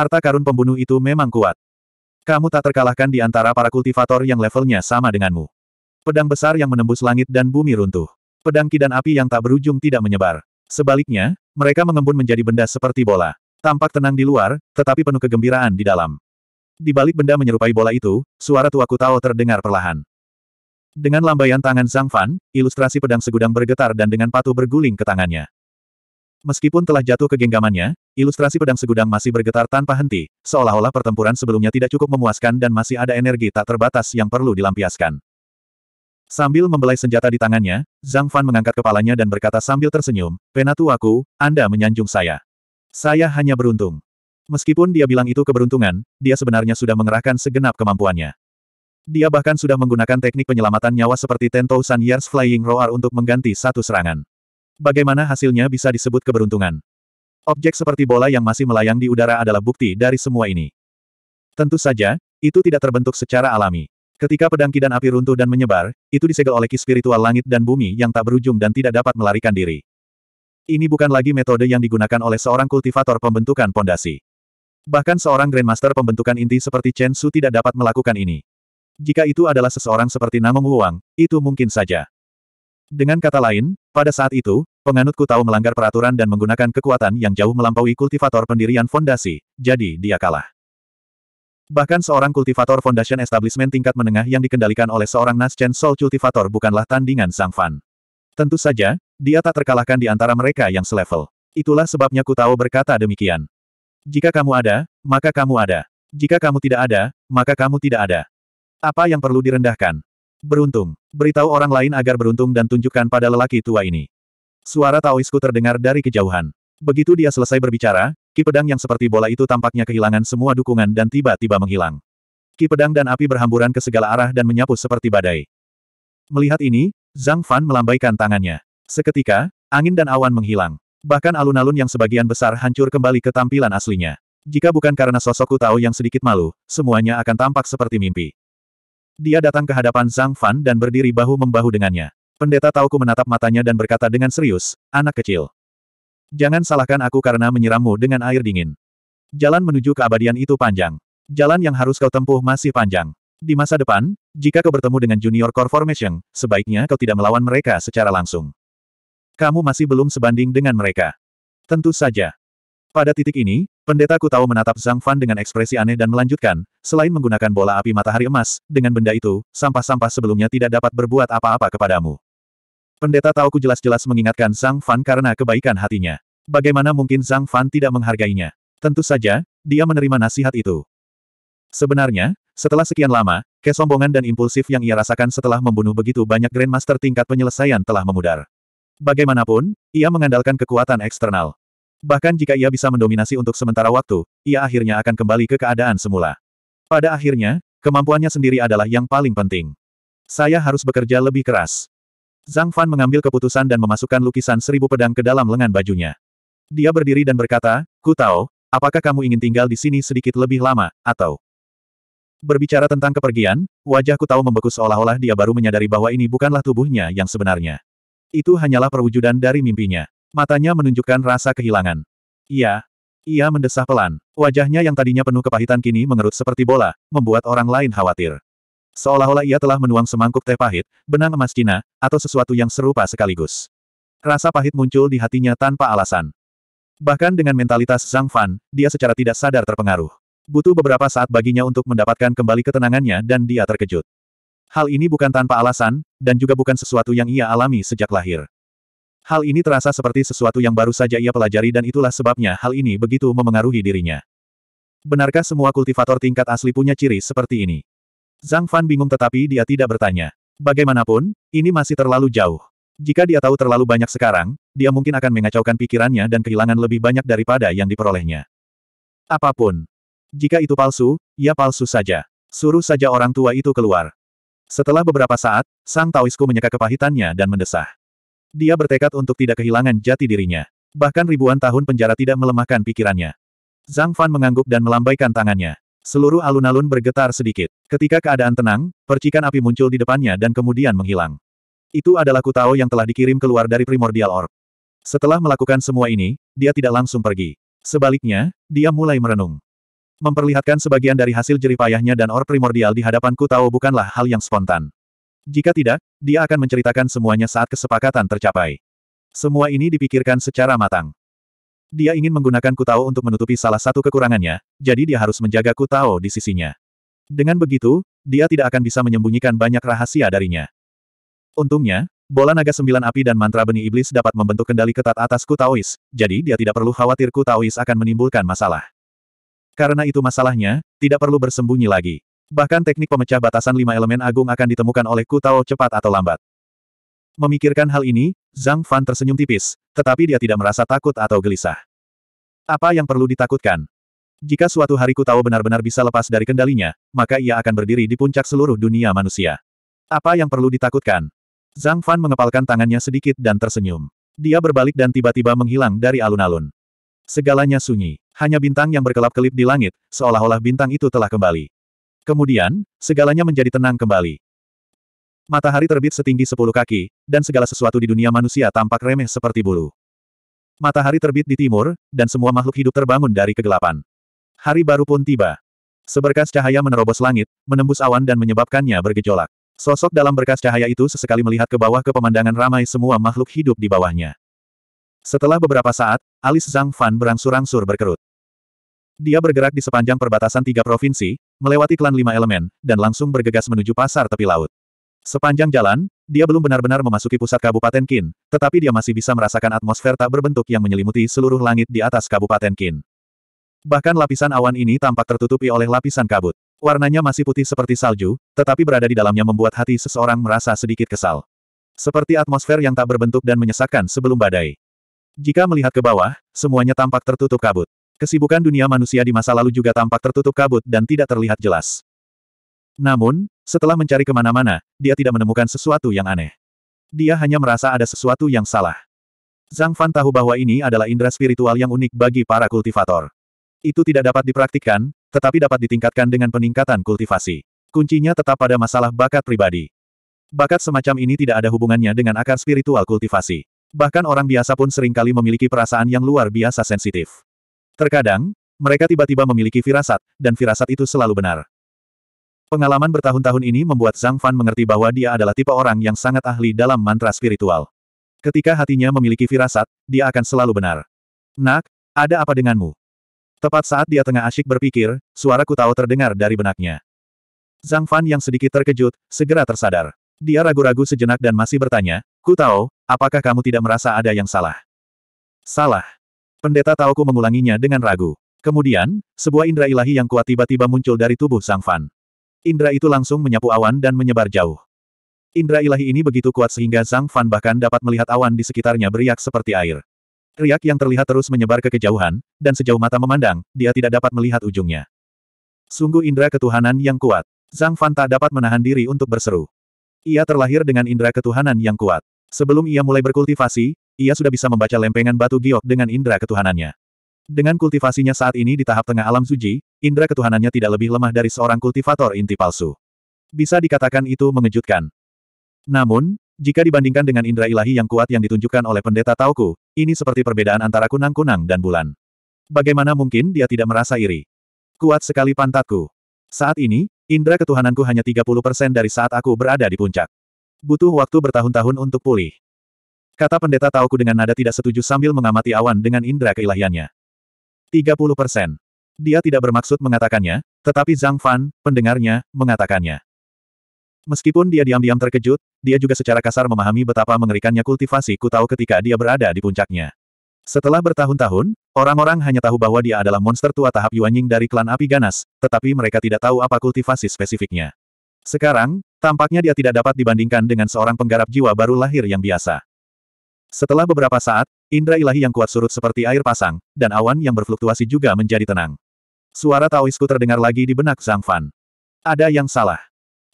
Harta karun pembunuh itu memang kuat. Kamu tak terkalahkan di antara para kultivator yang levelnya sama denganmu. Pedang besar yang menembus langit dan bumi runtuh. Pedang ki dan api yang tak berujung tidak menyebar. Sebaliknya, mereka mengembun menjadi benda seperti bola. Tampak tenang di luar, tetapi penuh kegembiraan di dalam. Di balik benda menyerupai bola itu, suara tuaku tahu terdengar perlahan. Dengan lambaian tangan Zhang Fan, ilustrasi pedang segudang bergetar dan dengan patuh berguling ke tangannya. Meskipun telah jatuh ke genggamannya, ilustrasi pedang segudang masih bergetar tanpa henti, seolah-olah pertempuran sebelumnya tidak cukup memuaskan dan masih ada energi tak terbatas yang perlu dilampiaskan. Sambil membelai senjata di tangannya, Zhang Fan mengangkat kepalanya dan berkata sambil tersenyum, "Penatu aku, Anda menyanjung saya. Saya hanya beruntung. Meskipun dia bilang itu keberuntungan, dia sebenarnya sudah mengerahkan segenap kemampuannya. Dia bahkan sudah menggunakan teknik penyelamatan nyawa seperti Ten Thousand Years Flying Roar untuk mengganti satu serangan bagaimana hasilnya bisa disebut keberuntungan? Objek seperti bola yang masih melayang di udara adalah bukti dari semua ini. Tentu saja, itu tidak terbentuk secara alami. Ketika pedang kidan api runtuh dan menyebar, itu disegel oleh ki spiritual langit dan bumi yang tak berujung dan tidak dapat melarikan diri. Ini bukan lagi metode yang digunakan oleh seorang kultivator pembentukan pondasi. Bahkan seorang Grandmaster pembentukan inti seperti Chen Su tidak dapat melakukan ini. Jika itu adalah seseorang seperti Namong Wuang, itu mungkin saja. Dengan kata lain, pada saat itu, penganutku tahu melanggar peraturan dan menggunakan kekuatan yang jauh melampaui kultivator pendirian fondasi, jadi dia kalah. Bahkan seorang kultivator Foundation Establishment tingkat menengah yang dikendalikan oleh seorang Naschen Soul Cultivator bukanlah tandingan Sang Fan. Tentu saja, dia tak terkalahkan di antara mereka yang selevel. Itulah sebabnya ku tahu berkata demikian. Jika kamu ada, maka kamu ada. Jika kamu tidak ada, maka kamu tidak ada. Apa yang perlu direndahkan? Beruntung. Beritahu orang lain agar beruntung dan tunjukkan pada lelaki tua ini. Suara Taoisku terdengar dari kejauhan. Begitu dia selesai berbicara, ki pedang yang seperti bola itu tampaknya kehilangan semua dukungan dan tiba-tiba menghilang. Ki pedang dan api berhamburan ke segala arah dan menyapu seperti badai. Melihat ini, Zhang Fan melambaikan tangannya. Seketika, angin dan awan menghilang. Bahkan alun-alun yang sebagian besar hancur kembali ke tampilan aslinya. Jika bukan karena sosokku tahu Tao yang sedikit malu, semuanya akan tampak seperti mimpi. Dia datang ke hadapan Zhang Fan dan berdiri bahu-membahu dengannya. Pendeta Tauku menatap matanya dan berkata dengan serius, anak kecil. Jangan salahkan aku karena menyirammu dengan air dingin. Jalan menuju keabadian itu panjang. Jalan yang harus kau tempuh masih panjang. Di masa depan, jika kau bertemu dengan junior core formation, sebaiknya kau tidak melawan mereka secara langsung. Kamu masih belum sebanding dengan mereka. Tentu saja, pada titik ini, pendeta ku tahu menatap Zhang Fan dengan ekspresi aneh dan melanjutkan, selain menggunakan bola api matahari emas, dengan benda itu, sampah-sampah sebelumnya tidak dapat berbuat apa-apa kepadamu. Pendeta tahu ku jelas-jelas mengingatkan Zhang Fan karena kebaikan hatinya. Bagaimana mungkin Zhang Fan tidak menghargainya? Tentu saja, dia menerima nasihat itu. Sebenarnya, setelah sekian lama, kesombongan dan impulsif yang ia rasakan setelah membunuh begitu banyak Grandmaster tingkat penyelesaian telah memudar. Bagaimanapun, ia mengandalkan kekuatan eksternal. Bahkan jika ia bisa mendominasi untuk sementara waktu, ia akhirnya akan kembali ke keadaan semula. Pada akhirnya, kemampuannya sendiri adalah yang paling penting. Saya harus bekerja lebih keras. Zhang Fan mengambil keputusan dan memasukkan lukisan seribu pedang ke dalam lengan bajunya. Dia berdiri dan berkata, Ku tahu, apakah kamu ingin tinggal di sini sedikit lebih lama, atau... Berbicara tentang kepergian, wajah tahu membeku seolah-olah dia baru menyadari bahwa ini bukanlah tubuhnya yang sebenarnya. Itu hanyalah perwujudan dari mimpinya. Matanya menunjukkan rasa kehilangan. Iya. Ia mendesah pelan. Wajahnya yang tadinya penuh kepahitan kini mengerut seperti bola, membuat orang lain khawatir. Seolah-olah ia telah menuang semangkuk teh pahit, benang emas Cina, atau sesuatu yang serupa sekaligus. Rasa pahit muncul di hatinya tanpa alasan. Bahkan dengan mentalitas Zhang Fan, dia secara tidak sadar terpengaruh. Butuh beberapa saat baginya untuk mendapatkan kembali ketenangannya dan dia terkejut. Hal ini bukan tanpa alasan, dan juga bukan sesuatu yang ia alami sejak lahir. Hal ini terasa seperti sesuatu yang baru saja ia pelajari dan itulah sebabnya hal ini begitu memengaruhi dirinya. Benarkah semua kultivator tingkat asli punya ciri seperti ini? Zhang Fan bingung tetapi dia tidak bertanya. Bagaimanapun, ini masih terlalu jauh. Jika dia tahu terlalu banyak sekarang, dia mungkin akan mengacaukan pikirannya dan kehilangan lebih banyak daripada yang diperolehnya. Apapun. Jika itu palsu, ya palsu saja. Suruh saja orang tua itu keluar. Setelah beberapa saat, Sang Taoisku menyeka kepahitannya dan mendesah. Dia bertekad untuk tidak kehilangan jati dirinya. Bahkan ribuan tahun penjara tidak melemahkan pikirannya. Zhang Fan mengangguk dan melambaikan tangannya. Seluruh alun-alun bergetar sedikit. Ketika keadaan tenang, percikan api muncul di depannya dan kemudian menghilang. Itu adalah Kutao yang telah dikirim keluar dari primordial orb. Setelah melakukan semua ini, dia tidak langsung pergi. Sebaliknya, dia mulai merenung. Memperlihatkan sebagian dari hasil jeripayahnya dan orb primordial di hadapan Kutao bukanlah hal yang spontan. Jika tidak, dia akan menceritakan semuanya saat kesepakatan tercapai. Semua ini dipikirkan secara matang. Dia ingin menggunakan Kutao untuk menutupi salah satu kekurangannya, jadi dia harus menjaga Kutao di sisinya. Dengan begitu, dia tidak akan bisa menyembunyikan banyak rahasia darinya. Untungnya, bola naga sembilan api dan mantra benih iblis dapat membentuk kendali ketat atas Kutaois, jadi dia tidak perlu khawatir Kutaois akan menimbulkan masalah. Karena itu masalahnya, tidak perlu bersembunyi lagi. Bahkan teknik pemecah batasan lima elemen agung akan ditemukan oleh Ku Tao cepat atau lambat. Memikirkan hal ini, Zhang Fan tersenyum tipis, tetapi dia tidak merasa takut atau gelisah. Apa yang perlu ditakutkan? Jika suatu hari Ku Tao benar-benar bisa lepas dari kendalinya, maka ia akan berdiri di puncak seluruh dunia manusia. Apa yang perlu ditakutkan? Zhang Fan mengepalkan tangannya sedikit dan tersenyum. Dia berbalik dan tiba-tiba menghilang dari alun-alun. Segalanya sunyi. Hanya bintang yang berkelap-kelip di langit, seolah-olah bintang itu telah kembali. Kemudian, segalanya menjadi tenang kembali. Matahari terbit setinggi sepuluh kaki, dan segala sesuatu di dunia manusia tampak remeh seperti bulu. Matahari terbit di timur, dan semua makhluk hidup terbangun dari kegelapan. Hari baru pun tiba. Seberkas cahaya menerobos langit, menembus awan dan menyebabkannya bergejolak. Sosok dalam berkas cahaya itu sesekali melihat ke bawah ke pemandangan ramai semua makhluk hidup di bawahnya. Setelah beberapa saat, alis Zhang Fan berangsur-angsur berkerut. Dia bergerak di sepanjang perbatasan tiga provinsi, melewati klan lima elemen, dan langsung bergegas menuju pasar tepi laut. Sepanjang jalan, dia belum benar-benar memasuki pusat Kabupaten Qin, tetapi dia masih bisa merasakan atmosfer tak berbentuk yang menyelimuti seluruh langit di atas Kabupaten Qin. Bahkan lapisan awan ini tampak tertutupi oleh lapisan kabut. Warnanya masih putih seperti salju, tetapi berada di dalamnya membuat hati seseorang merasa sedikit kesal. Seperti atmosfer yang tak berbentuk dan menyesakkan sebelum badai. Jika melihat ke bawah, semuanya tampak tertutup kabut. Kesibukan dunia manusia di masa lalu juga tampak tertutup kabut dan tidak terlihat jelas. Namun, setelah mencari kemana-mana, dia tidak menemukan sesuatu yang aneh. Dia hanya merasa ada sesuatu yang salah. Zhang Fan tahu bahwa ini adalah indera spiritual yang unik bagi para kultivator. Itu tidak dapat dipraktikkan, tetapi dapat ditingkatkan dengan peningkatan kultivasi. Kuncinya tetap pada masalah bakat pribadi. Bakat semacam ini tidak ada hubungannya dengan akar spiritual kultivasi. Bahkan orang biasa pun seringkali memiliki perasaan yang luar biasa sensitif. Terkadang, mereka tiba-tiba memiliki firasat, dan firasat itu selalu benar. Pengalaman bertahun-tahun ini membuat Zhang Fan mengerti bahwa dia adalah tipe orang yang sangat ahli dalam mantra spiritual. Ketika hatinya memiliki firasat, dia akan selalu benar. Nak, ada apa denganmu? Tepat saat dia tengah asyik berpikir, suara ku tahu terdengar dari benaknya. Zhang Fan yang sedikit terkejut, segera tersadar. Dia ragu-ragu sejenak dan masih bertanya, ku tahu apakah kamu tidak merasa ada yang salah? Salah. Pendeta Taoku mengulanginya dengan ragu. Kemudian, sebuah indera ilahi yang kuat tiba-tiba muncul dari tubuh Sang Fan. Indra itu langsung menyapu awan dan menyebar jauh. Indra ilahi ini begitu kuat sehingga Sang Fan bahkan dapat melihat awan di sekitarnya beriak seperti air. Riak yang terlihat terus menyebar ke kejauhan, dan sejauh mata memandang, dia tidak dapat melihat ujungnya. Sungguh indra ketuhanan yang kuat. Zhang Fan tak dapat menahan diri untuk berseru. Ia terlahir dengan indra ketuhanan yang kuat. Sebelum ia mulai berkultivasi, ia sudah bisa membaca lempengan batu giok dengan indera ketuhanannya. Dengan kultivasinya saat ini di tahap tengah alam suci, indera ketuhanannya tidak lebih lemah dari seorang kultivator inti palsu. Bisa dikatakan itu mengejutkan. Namun, jika dibandingkan dengan indera ilahi yang kuat yang ditunjukkan oleh pendeta Tauku, ini seperti perbedaan antara kunang-kunang dan bulan. Bagaimana mungkin dia tidak merasa iri? Kuat sekali pantatku. Saat ini, indera ketuhananku hanya 30% dari saat aku berada di puncak. Butuh waktu bertahun-tahun untuk pulih. Kata pendeta Tauku dengan nada tidak setuju sambil mengamati awan dengan indera keilahiannya. 30 persen. Dia tidak bermaksud mengatakannya, tetapi Zhang Fan, pendengarnya, mengatakannya. Meskipun dia diam-diam terkejut, dia juga secara kasar memahami betapa mengerikannya kultivasi ku tahu ketika dia berada di puncaknya. Setelah bertahun-tahun, orang-orang hanya tahu bahwa dia adalah monster tua tahap Yuanying dari klan api ganas, tetapi mereka tidak tahu apa kultivasi spesifiknya. Sekarang, tampaknya dia tidak dapat dibandingkan dengan seorang penggarap jiwa baru lahir yang biasa. Setelah beberapa saat, indra ilahi yang kuat surut seperti air pasang, dan awan yang berfluktuasi juga menjadi tenang. Suara Taoisku terdengar lagi di benak Zhang Fan. Ada yang salah.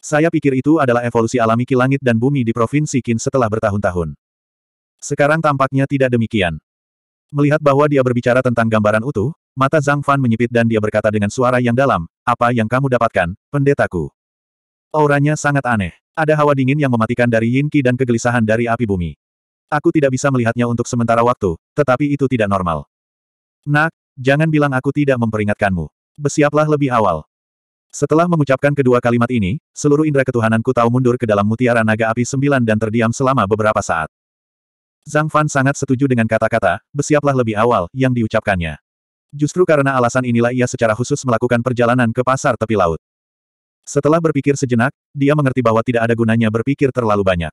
Saya pikir itu adalah evolusi alami ki dan bumi di Provinsi Qin setelah bertahun-tahun. Sekarang tampaknya tidak demikian. Melihat bahwa dia berbicara tentang gambaran utuh, mata Zhang Fan menyipit dan dia berkata dengan suara yang dalam, apa yang kamu dapatkan, pendetaku? Auranya sangat aneh. Ada hawa dingin yang mematikan dari Yin Qi dan kegelisahan dari api bumi. Aku tidak bisa melihatnya untuk sementara waktu, tetapi itu tidak normal. Nak, jangan bilang aku tidak memperingatkanmu. Bersiaplah lebih awal. Setelah mengucapkan kedua kalimat ini, seluruh indera ketuhananku tahu mundur ke dalam mutiara naga api sembilan dan terdiam selama beberapa saat. Zhang Fan sangat setuju dengan kata-kata, bersiaplah lebih awal, yang diucapkannya. Justru karena alasan inilah ia secara khusus melakukan perjalanan ke pasar tepi laut. Setelah berpikir sejenak, dia mengerti bahwa tidak ada gunanya berpikir terlalu banyak.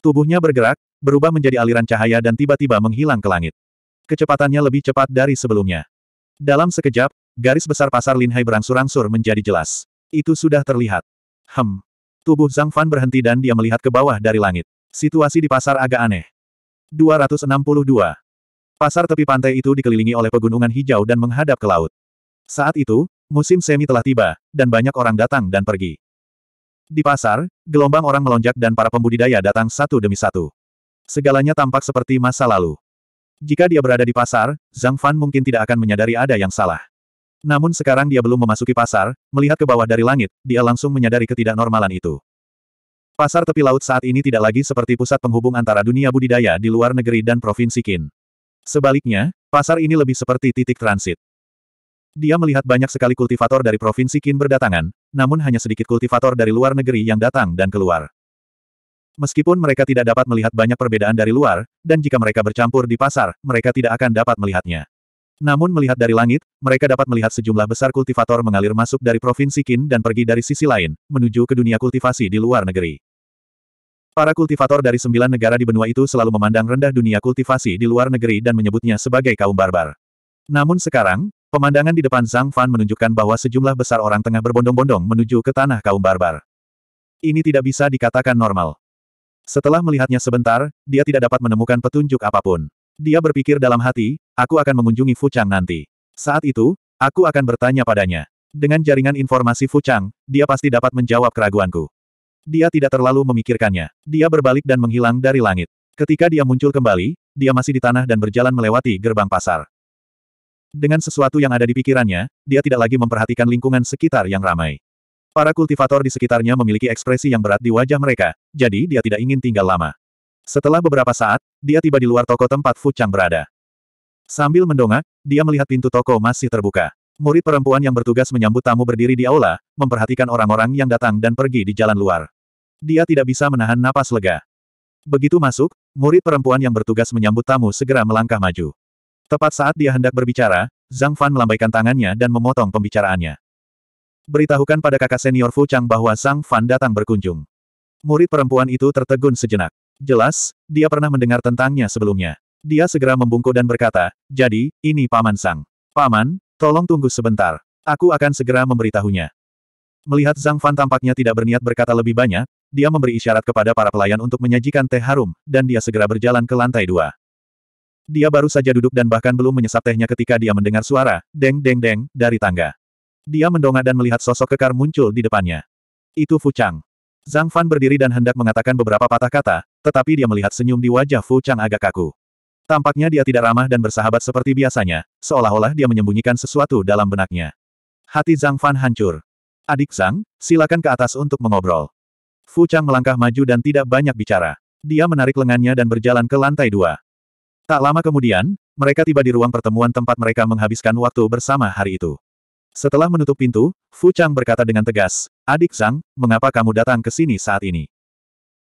Tubuhnya bergerak, berubah menjadi aliran cahaya dan tiba-tiba menghilang ke langit. Kecepatannya lebih cepat dari sebelumnya. Dalam sekejap, garis besar pasar Linhai berangsur-angsur menjadi jelas. Itu sudah terlihat. Hem. Tubuh Zhang Fan berhenti dan dia melihat ke bawah dari langit. Situasi di pasar agak aneh. 262. Pasar tepi pantai itu dikelilingi oleh pegunungan hijau dan menghadap ke laut. Saat itu, musim semi telah tiba, dan banyak orang datang dan pergi. Di pasar, gelombang orang melonjak dan para pembudidaya datang satu demi satu. Segalanya tampak seperti masa lalu. Jika dia berada di pasar, Zhang Fan mungkin tidak akan menyadari ada yang salah. Namun sekarang dia belum memasuki pasar, melihat ke bawah dari langit, dia langsung menyadari ketidaknormalan itu. Pasar tepi laut saat ini tidak lagi seperti pusat penghubung antara dunia budidaya di luar negeri dan provinsi Qin. Sebaliknya, pasar ini lebih seperti titik transit. Dia melihat banyak sekali kultivator dari Provinsi Qin berdatangan, namun hanya sedikit kultivator dari luar negeri yang datang dan keluar. Meskipun mereka tidak dapat melihat banyak perbedaan dari luar, dan jika mereka bercampur di pasar, mereka tidak akan dapat melihatnya. Namun melihat dari langit, mereka dapat melihat sejumlah besar kultivator mengalir masuk dari Provinsi Qin dan pergi dari sisi lain, menuju ke dunia kultivasi di luar negeri. Para kultivator dari sembilan negara di benua itu selalu memandang rendah dunia kultivasi di luar negeri dan menyebutnya sebagai kaum barbar. Namun sekarang, Pemandangan di depan Zhang Fan menunjukkan bahwa sejumlah besar orang tengah berbondong-bondong menuju ke tanah kaum barbar. Ini tidak bisa dikatakan normal. Setelah melihatnya sebentar, dia tidak dapat menemukan petunjuk apapun. Dia berpikir dalam hati, aku akan mengunjungi Fuchang nanti. Saat itu, aku akan bertanya padanya. Dengan jaringan informasi Fuchang, dia pasti dapat menjawab keraguanku. Dia tidak terlalu memikirkannya. Dia berbalik dan menghilang dari langit. Ketika dia muncul kembali, dia masih di tanah dan berjalan melewati gerbang pasar. Dengan sesuatu yang ada di pikirannya, dia tidak lagi memperhatikan lingkungan sekitar yang ramai. Para kultivator di sekitarnya memiliki ekspresi yang berat di wajah mereka, jadi dia tidak ingin tinggal lama. Setelah beberapa saat, dia tiba di luar toko tempat Fu Chang berada. Sambil mendongak, dia melihat pintu toko masih terbuka. Murid perempuan yang bertugas menyambut tamu berdiri di aula, memperhatikan orang-orang yang datang dan pergi di jalan luar. Dia tidak bisa menahan napas lega. Begitu masuk, murid perempuan yang bertugas menyambut tamu segera melangkah maju. Tepat saat dia hendak berbicara, Zhang Fan melambaikan tangannya dan memotong pembicaraannya. Beritahukan pada kakak senior Fu Chang bahwa Zhang Fan datang berkunjung. Murid perempuan itu tertegun sejenak. Jelas, dia pernah mendengar tentangnya sebelumnya. Dia segera membungkuk dan berkata, jadi, ini Paman Sang. Paman, tolong tunggu sebentar. Aku akan segera memberitahunya. Melihat Zhang Fan tampaknya tidak berniat berkata lebih banyak, dia memberi isyarat kepada para pelayan untuk menyajikan teh harum, dan dia segera berjalan ke lantai dua. Dia baru saja duduk dan bahkan belum menyesap tehnya ketika dia mendengar suara, deng deng deng, dari tangga. Dia mendongak dan melihat sosok kekar muncul di depannya. Itu Fu Chang. Zhang Fan berdiri dan hendak mengatakan beberapa patah kata, tetapi dia melihat senyum di wajah Fu Chang agak kaku. Tampaknya dia tidak ramah dan bersahabat seperti biasanya, seolah-olah dia menyembunyikan sesuatu dalam benaknya. Hati Zhang Fan hancur. Adik Zhang, silakan ke atas untuk mengobrol. Fu Chang melangkah maju dan tidak banyak bicara. Dia menarik lengannya dan berjalan ke lantai dua. Tak lama kemudian, mereka tiba di ruang pertemuan tempat mereka menghabiskan waktu bersama hari itu. Setelah menutup pintu, Fu Chang berkata dengan tegas, Adik Zhang, mengapa kamu datang ke sini saat ini?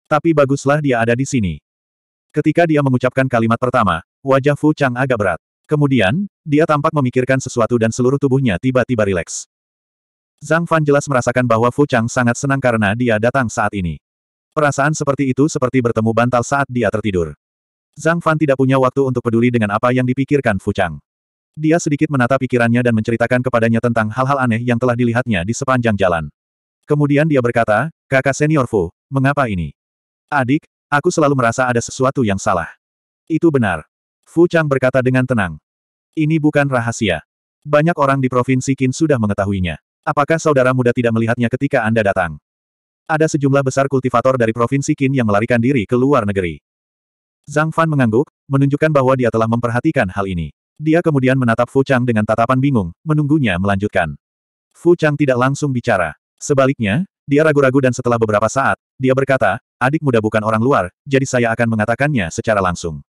Tapi baguslah dia ada di sini. Ketika dia mengucapkan kalimat pertama, wajah Fu Chang agak berat. Kemudian, dia tampak memikirkan sesuatu dan seluruh tubuhnya tiba-tiba rileks. Zhang Fan jelas merasakan bahwa Fu Chang sangat senang karena dia datang saat ini. Perasaan seperti itu seperti bertemu bantal saat dia tertidur. Zhang Fan tidak punya waktu untuk peduli dengan apa yang dipikirkan Fu Chang. Dia sedikit menata pikirannya dan menceritakan kepadanya tentang hal-hal aneh yang telah dilihatnya di sepanjang jalan. Kemudian dia berkata, kakak senior Fu, mengapa ini? Adik, aku selalu merasa ada sesuatu yang salah. Itu benar. Fu Chang berkata dengan tenang. Ini bukan rahasia. Banyak orang di Provinsi Qin sudah mengetahuinya. Apakah saudara muda tidak melihatnya ketika Anda datang? Ada sejumlah besar kultivator dari Provinsi Qin yang melarikan diri ke luar negeri. Zhang Fan mengangguk, menunjukkan bahwa dia telah memperhatikan hal ini. Dia kemudian menatap Fu Chang dengan tatapan bingung, menunggunya melanjutkan. Fu Chang tidak langsung bicara. Sebaliknya, dia ragu-ragu dan setelah beberapa saat, dia berkata, adik muda bukan orang luar, jadi saya akan mengatakannya secara langsung.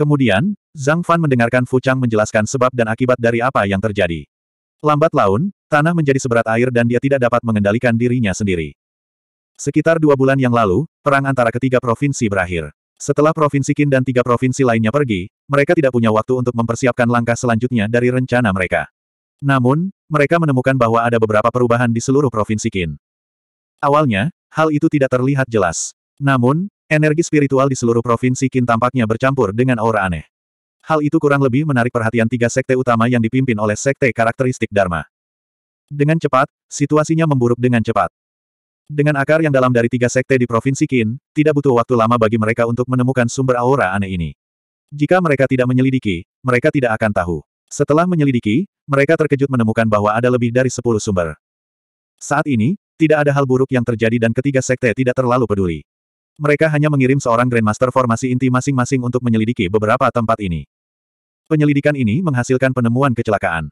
Kemudian, Zhang Fan mendengarkan Fu Chang menjelaskan sebab dan akibat dari apa yang terjadi. Lambat laun, tanah menjadi seberat air dan dia tidak dapat mengendalikan dirinya sendiri. Sekitar dua bulan yang lalu, perang antara ketiga provinsi berakhir. Setelah Provinsi Qin dan tiga provinsi lainnya pergi, mereka tidak punya waktu untuk mempersiapkan langkah selanjutnya dari rencana mereka. Namun, mereka menemukan bahwa ada beberapa perubahan di seluruh Provinsi Qin. Awalnya, hal itu tidak terlihat jelas. Namun, energi spiritual di seluruh Provinsi Qin tampaknya bercampur dengan aura aneh. Hal itu kurang lebih menarik perhatian tiga sekte utama yang dipimpin oleh sekte karakteristik Dharma. Dengan cepat, situasinya memburuk dengan cepat. Dengan akar yang dalam dari tiga sekte di Provinsi Qin, tidak butuh waktu lama bagi mereka untuk menemukan sumber aura aneh ini. Jika mereka tidak menyelidiki, mereka tidak akan tahu. Setelah menyelidiki, mereka terkejut menemukan bahwa ada lebih dari sepuluh sumber. Saat ini, tidak ada hal buruk yang terjadi dan ketiga sekte tidak terlalu peduli. Mereka hanya mengirim seorang Grandmaster formasi inti masing-masing untuk menyelidiki beberapa tempat ini. Penyelidikan ini menghasilkan penemuan kecelakaan.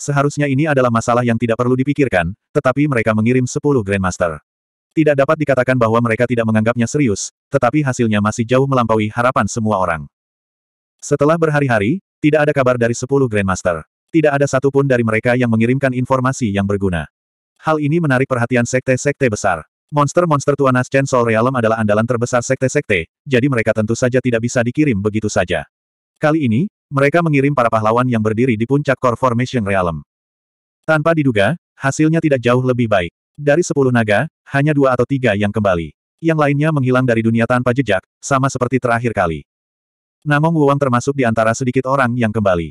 Seharusnya ini adalah masalah yang tidak perlu dipikirkan, tetapi mereka mengirim 10 Grandmaster. Tidak dapat dikatakan bahwa mereka tidak menganggapnya serius, tetapi hasilnya masih jauh melampaui harapan semua orang. Setelah berhari-hari, tidak ada kabar dari 10 Grandmaster. Tidak ada satupun dari mereka yang mengirimkan informasi yang berguna. Hal ini menarik perhatian sekte-sekte besar. Monster-monster Tuan Ascen sol Realm adalah andalan terbesar sekte-sekte, jadi mereka tentu saja tidak bisa dikirim begitu saja. Kali ini, mereka mengirim para pahlawan yang berdiri di puncak Core Formation Realm. Tanpa diduga, hasilnya tidak jauh lebih baik. Dari sepuluh naga, hanya dua atau tiga yang kembali. Yang lainnya menghilang dari dunia tanpa jejak, sama seperti terakhir kali. Namong Wuang termasuk di antara sedikit orang yang kembali.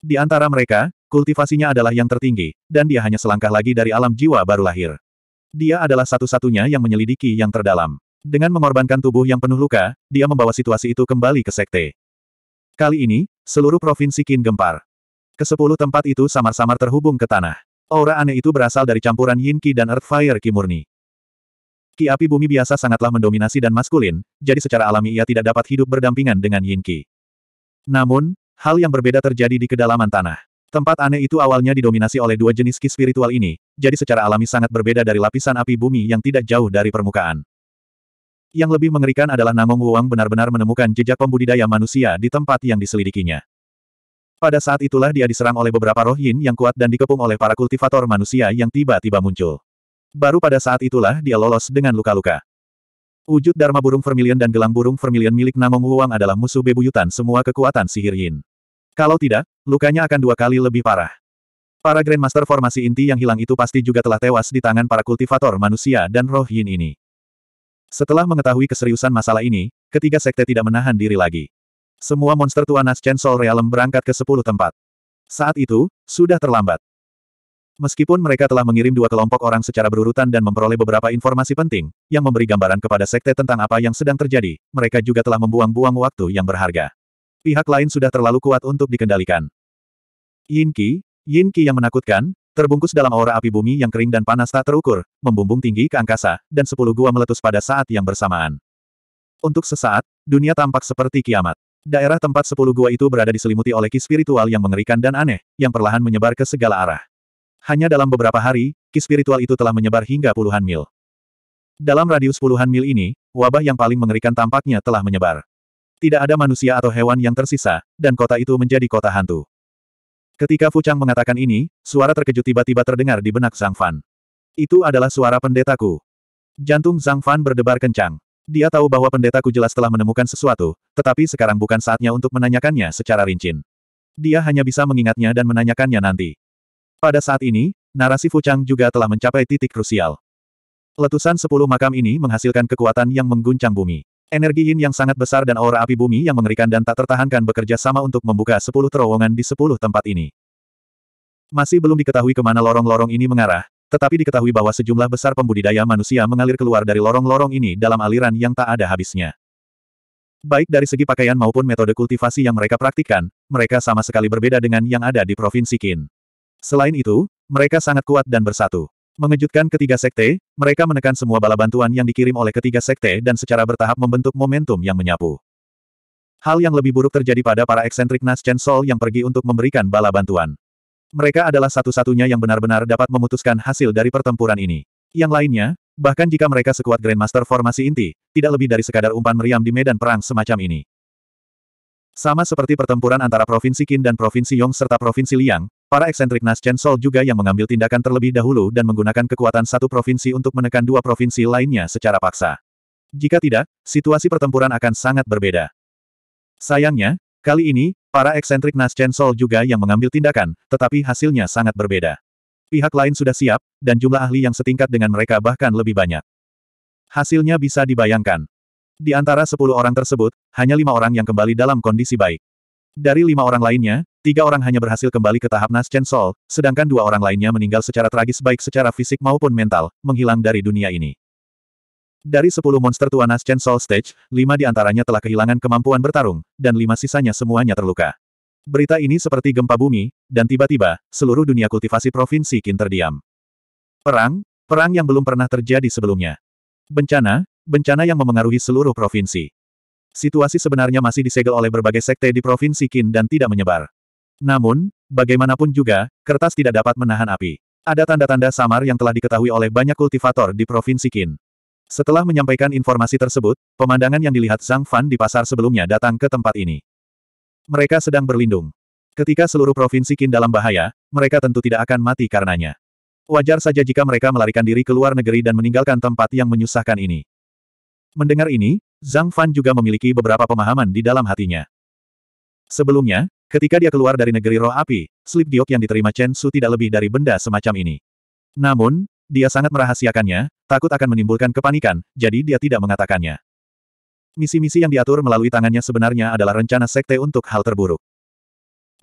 Di antara mereka, kultivasinya adalah yang tertinggi, dan dia hanya selangkah lagi dari alam jiwa baru lahir. Dia adalah satu-satunya yang menyelidiki yang terdalam. Dengan mengorbankan tubuh yang penuh luka, dia membawa situasi itu kembali ke sekte. Kali ini, seluruh provinsi Qin gempar. Kesepuluh tempat itu samar-samar terhubung ke tanah. Aura aneh itu berasal dari campuran Yin Qi dan Earth Fire Qi murni. Ki api bumi biasa sangatlah mendominasi dan maskulin, jadi secara alami ia tidak dapat hidup berdampingan dengan Yin Qi. Namun, hal yang berbeda terjadi di kedalaman tanah. Tempat aneh itu awalnya didominasi oleh dua jenis Qi spiritual ini, jadi secara alami sangat berbeda dari lapisan api bumi yang tidak jauh dari permukaan. Yang lebih mengerikan adalah Namong Wuang benar-benar menemukan jejak pembudidaya manusia di tempat yang diselidikinya. Pada saat itulah dia diserang oleh beberapa roh yin yang kuat dan dikepung oleh para kultivator manusia yang tiba-tiba muncul. Baru pada saat itulah dia lolos dengan luka-luka. Wujud Dharma Burung Vermilion dan Gelang Burung Vermilion milik Namong Wuang adalah musuh bebuyutan semua kekuatan sihir yin. Kalau tidak, lukanya akan dua kali lebih parah. Para Grandmaster formasi inti yang hilang itu pasti juga telah tewas di tangan para kultivator manusia dan roh yin ini. Setelah mengetahui keseriusan masalah ini, ketiga sekte tidak menahan diri lagi. Semua monster tua Chen sol Realm berangkat ke sepuluh tempat. Saat itu, sudah terlambat. Meskipun mereka telah mengirim dua kelompok orang secara berurutan dan memperoleh beberapa informasi penting, yang memberi gambaran kepada sekte tentang apa yang sedang terjadi, mereka juga telah membuang-buang waktu yang berharga. Pihak lain sudah terlalu kuat untuk dikendalikan. Yin Yin Yinki yang menakutkan, Terbungkus dalam aura api bumi yang kering dan panas tak terukur, membumbung tinggi ke angkasa, dan sepuluh gua meletus pada saat yang bersamaan. Untuk sesaat, dunia tampak seperti kiamat. Daerah tempat sepuluh gua itu berada diselimuti oleh ki spiritual yang mengerikan dan aneh, yang perlahan menyebar ke segala arah. Hanya dalam beberapa hari, ki spiritual itu telah menyebar hingga puluhan mil. Dalam radius puluhan mil ini, wabah yang paling mengerikan tampaknya telah menyebar. Tidak ada manusia atau hewan yang tersisa, dan kota itu menjadi kota hantu. Ketika Fuchang mengatakan ini, suara terkejut tiba-tiba terdengar di benak Zhang Fan. Itu adalah suara pendetaku. Jantung Zhang Fan berdebar kencang. Dia tahu bahwa pendetaku jelas telah menemukan sesuatu, tetapi sekarang bukan saatnya untuk menanyakannya secara rinci. Dia hanya bisa mengingatnya dan menanyakannya nanti. Pada saat ini, narasi Fuchang juga telah mencapai titik krusial. Letusan sepuluh makam ini menghasilkan kekuatan yang mengguncang bumi. Energi yin yang sangat besar dan aura api bumi yang mengerikan dan tak tertahankan bekerja sama untuk membuka sepuluh terowongan di sepuluh tempat ini. Masih belum diketahui kemana lorong-lorong ini mengarah, tetapi diketahui bahwa sejumlah besar pembudidaya manusia mengalir keluar dari lorong-lorong ini dalam aliran yang tak ada habisnya. Baik dari segi pakaian maupun metode kultivasi yang mereka praktikkan, mereka sama sekali berbeda dengan yang ada di Provinsi Qin. Selain itu, mereka sangat kuat dan bersatu. Mengejutkan ketiga sekte, mereka menekan semua bala bantuan yang dikirim oleh ketiga sekte dan secara bertahap membentuk momentum yang menyapu. Hal yang lebih buruk terjadi pada para eksentrik Naschen Sol yang pergi untuk memberikan bala bantuan. Mereka adalah satu-satunya yang benar-benar dapat memutuskan hasil dari pertempuran ini. Yang lainnya, bahkan jika mereka sekuat Grandmaster formasi inti, tidak lebih dari sekadar umpan meriam di medan perang semacam ini. Sama seperti pertempuran antara Provinsi Qin dan Provinsi Yong serta Provinsi Liang, Para eksentrik Nas Chen Sol juga yang mengambil tindakan terlebih dahulu dan menggunakan kekuatan satu provinsi untuk menekan dua provinsi lainnya secara paksa. Jika tidak, situasi pertempuran akan sangat berbeda. Sayangnya, kali ini, para eksentrik Nas Chen Sol juga yang mengambil tindakan, tetapi hasilnya sangat berbeda. Pihak lain sudah siap, dan jumlah ahli yang setingkat dengan mereka bahkan lebih banyak. Hasilnya bisa dibayangkan. Di antara sepuluh orang tersebut, hanya lima orang yang kembali dalam kondisi baik. Dari lima orang lainnya, Tiga orang hanya berhasil kembali ke tahap naschen sol, sedangkan dua orang lainnya meninggal secara tragis baik secara fisik maupun mental, menghilang dari dunia ini. Dari sepuluh monster tua naschen sol Stage, lima di antaranya telah kehilangan kemampuan bertarung, dan lima sisanya semuanya terluka. Berita ini seperti gempa bumi, dan tiba-tiba, seluruh dunia kultivasi Provinsi Qin terdiam. Perang, perang yang belum pernah terjadi sebelumnya. Bencana, bencana yang memengaruhi seluruh provinsi. Situasi sebenarnya masih disegel oleh berbagai sekte di Provinsi Qin dan tidak menyebar. Namun, bagaimanapun juga, kertas tidak dapat menahan api. Ada tanda-tanda samar yang telah diketahui oleh banyak kultivator di Provinsi Qin. Setelah menyampaikan informasi tersebut, pemandangan yang dilihat Zhang Fan di pasar sebelumnya datang ke tempat ini. Mereka sedang berlindung. Ketika seluruh Provinsi Qin dalam bahaya, mereka tentu tidak akan mati karenanya. Wajar saja jika mereka melarikan diri ke luar negeri dan meninggalkan tempat yang menyusahkan ini. Mendengar ini, Zhang Fan juga memiliki beberapa pemahaman di dalam hatinya. Sebelumnya, Ketika dia keluar dari negeri roh api, slip diok yang diterima Chen Su tidak lebih dari benda semacam ini. Namun, dia sangat merahasiakannya, takut akan menimbulkan kepanikan, jadi dia tidak mengatakannya. Misi-misi yang diatur melalui tangannya sebenarnya adalah rencana sekte untuk hal terburuk.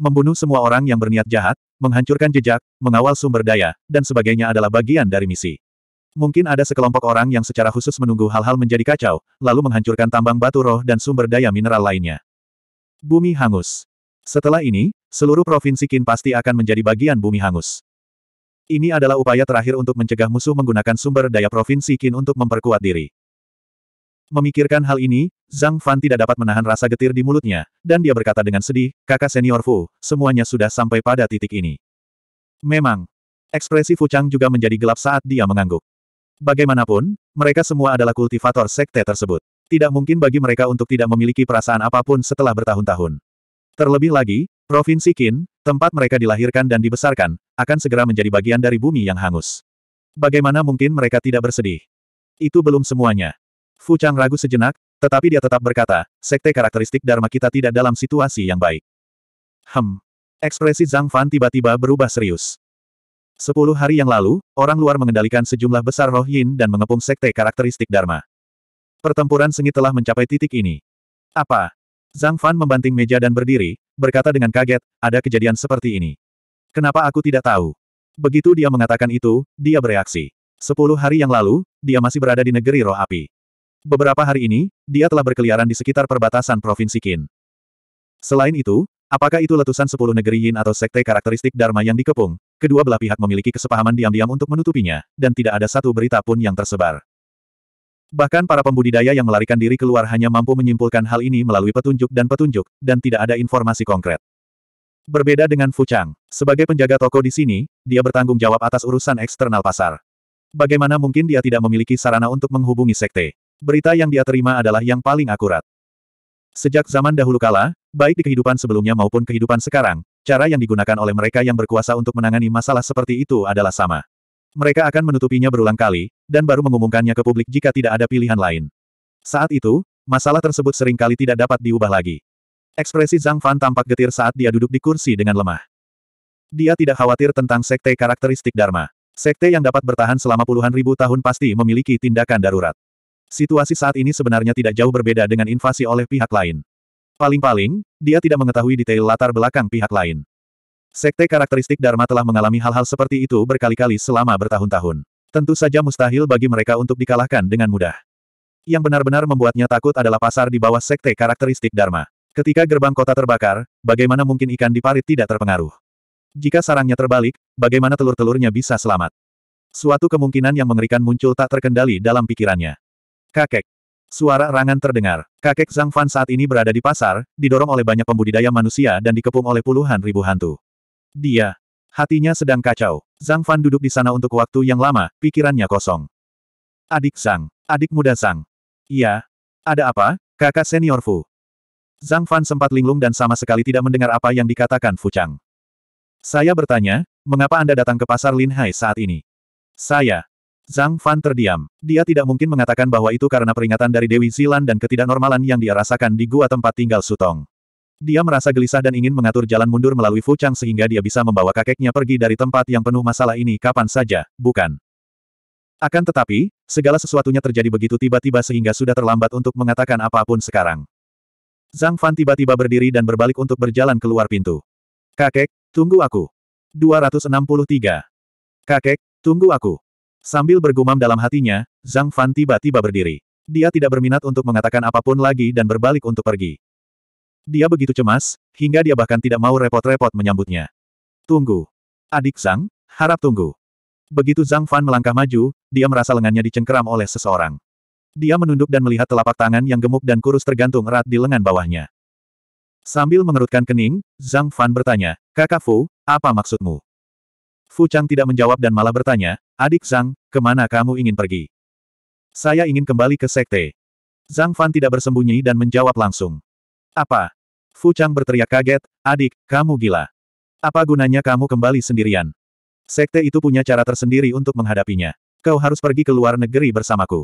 Membunuh semua orang yang berniat jahat, menghancurkan jejak, mengawal sumber daya, dan sebagainya adalah bagian dari misi. Mungkin ada sekelompok orang yang secara khusus menunggu hal-hal menjadi kacau, lalu menghancurkan tambang batu roh dan sumber daya mineral lainnya. Bumi hangus. Setelah ini, seluruh provinsi Qin pasti akan menjadi bagian bumi hangus. Ini adalah upaya terakhir untuk mencegah musuh menggunakan sumber daya provinsi Qin untuk memperkuat diri. Memikirkan hal ini, Zhang Fan tidak dapat menahan rasa getir di mulutnya, dan dia berkata dengan sedih, kakak senior Fu, semuanya sudah sampai pada titik ini. Memang. Ekspresi Fu Chang juga menjadi gelap saat dia mengangguk. Bagaimanapun, mereka semua adalah kultivator sekte tersebut. Tidak mungkin bagi mereka untuk tidak memiliki perasaan apapun setelah bertahun-tahun. Terlebih lagi, Provinsi Qin, tempat mereka dilahirkan dan dibesarkan, akan segera menjadi bagian dari bumi yang hangus. Bagaimana mungkin mereka tidak bersedih? Itu belum semuanya. Fu Chang ragu sejenak, tetapi dia tetap berkata, sekte karakteristik Dharma kita tidak dalam situasi yang baik. Hem. Ekspresi Zhang Fan tiba-tiba berubah serius. Sepuluh hari yang lalu, orang luar mengendalikan sejumlah besar roh yin dan mengepung sekte karakteristik Dharma. Pertempuran sengit telah mencapai titik ini. Apa? Zhang Fan membanting meja dan berdiri, berkata dengan kaget, ada kejadian seperti ini. Kenapa aku tidak tahu? Begitu dia mengatakan itu, dia bereaksi. Sepuluh hari yang lalu, dia masih berada di negeri roh api. Beberapa hari ini, dia telah berkeliaran di sekitar perbatasan Provinsi Qin. Selain itu, apakah itu letusan sepuluh negeri Yin atau sekte karakteristik Dharma yang dikepung? Kedua belah pihak memiliki kesepahaman diam-diam untuk menutupinya, dan tidak ada satu berita pun yang tersebar. Bahkan para pembudidaya yang melarikan diri keluar hanya mampu menyimpulkan hal ini melalui petunjuk dan petunjuk, dan tidak ada informasi konkret. Berbeda dengan Fu Chang, sebagai penjaga toko di sini, dia bertanggung jawab atas urusan eksternal pasar. Bagaimana mungkin dia tidak memiliki sarana untuk menghubungi sekte? Berita yang dia terima adalah yang paling akurat. Sejak zaman dahulu kala, baik di kehidupan sebelumnya maupun kehidupan sekarang, cara yang digunakan oleh mereka yang berkuasa untuk menangani masalah seperti itu adalah sama. Mereka akan menutupinya berulang kali, dan baru mengumumkannya ke publik jika tidak ada pilihan lain. Saat itu, masalah tersebut seringkali tidak dapat diubah lagi. Ekspresi Zhang Fan tampak getir saat dia duduk di kursi dengan lemah. Dia tidak khawatir tentang sekte karakteristik Dharma. Sekte yang dapat bertahan selama puluhan ribu tahun pasti memiliki tindakan darurat. Situasi saat ini sebenarnya tidak jauh berbeda dengan invasi oleh pihak lain. Paling-paling, dia tidak mengetahui detail latar belakang pihak lain. Sekte karakteristik Dharma telah mengalami hal-hal seperti itu berkali-kali selama bertahun-tahun. Tentu saja mustahil bagi mereka untuk dikalahkan dengan mudah. Yang benar-benar membuatnya takut adalah pasar di bawah sekte karakteristik Dharma. Ketika gerbang kota terbakar, bagaimana mungkin ikan di parit tidak terpengaruh? Jika sarangnya terbalik, bagaimana telur-telurnya bisa selamat? Suatu kemungkinan yang mengerikan muncul tak terkendali dalam pikirannya. Kakek. Suara rangan terdengar. Kakek Zhang Fan saat ini berada di pasar, didorong oleh banyak pembudidaya manusia dan dikepung oleh puluhan ribu hantu. Dia. Hatinya sedang kacau. Zhang Fan duduk di sana untuk waktu yang lama, pikirannya kosong. Adik Zhang. Adik muda Zhang. Iya. Ada apa, kakak senior Fu? Zhang Fan sempat linglung dan sama sekali tidak mendengar apa yang dikatakan Fu Chang. Saya bertanya, mengapa Anda datang ke pasar Lin Hai saat ini? Saya. Zhang Fan terdiam. Dia tidak mungkin mengatakan bahwa itu karena peringatan dari Dewi Zilan dan ketidaknormalan yang dia rasakan di gua tempat tinggal Sutong. Dia merasa gelisah dan ingin mengatur jalan mundur melalui Fuchang sehingga dia bisa membawa kakeknya pergi dari tempat yang penuh masalah ini kapan saja, bukan? Akan tetapi, segala sesuatunya terjadi begitu tiba-tiba sehingga sudah terlambat untuk mengatakan apapun sekarang. Zhang Fan tiba-tiba berdiri dan berbalik untuk berjalan keluar pintu. Kakek, tunggu aku. 263. Kakek, tunggu aku. Sambil bergumam dalam hatinya, Zhang Fan tiba-tiba berdiri. Dia tidak berminat untuk mengatakan apapun lagi dan berbalik untuk pergi. Dia begitu cemas, hingga dia bahkan tidak mau repot-repot menyambutnya. Tunggu. Adik Zhang, harap tunggu. Begitu Zhang Fan melangkah maju, dia merasa lengannya dicengkeram oleh seseorang. Dia menunduk dan melihat telapak tangan yang gemuk dan kurus tergantung erat di lengan bawahnya. Sambil mengerutkan kening, Zhang Fan bertanya, Kakak Fu, apa maksudmu? Fu Chang tidak menjawab dan malah bertanya, Adik Zhang, kemana kamu ingin pergi? Saya ingin kembali ke sekte. Zhang Fan tidak bersembunyi dan menjawab langsung. Apa? Fu Chang berteriak kaget, adik, kamu gila. Apa gunanya kamu kembali sendirian? Sekte itu punya cara tersendiri untuk menghadapinya. Kau harus pergi ke luar negeri bersamaku.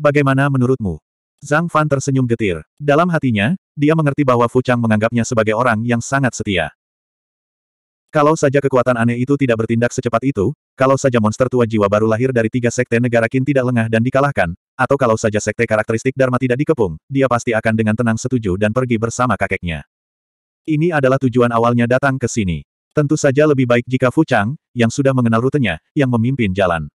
Bagaimana menurutmu? Zhang Fan tersenyum getir. Dalam hatinya, dia mengerti bahwa Fu Chang menganggapnya sebagai orang yang sangat setia. Kalau saja kekuatan aneh itu tidak bertindak secepat itu, kalau saja monster tua jiwa baru lahir dari tiga sekte negara kin tidak lengah dan dikalahkan, atau kalau saja sekte karakteristik Dharma tidak dikepung, dia pasti akan dengan tenang setuju dan pergi bersama kakeknya. Ini adalah tujuan awalnya datang ke sini. Tentu saja lebih baik jika Fu Chang, yang sudah mengenal rutenya, yang memimpin jalan.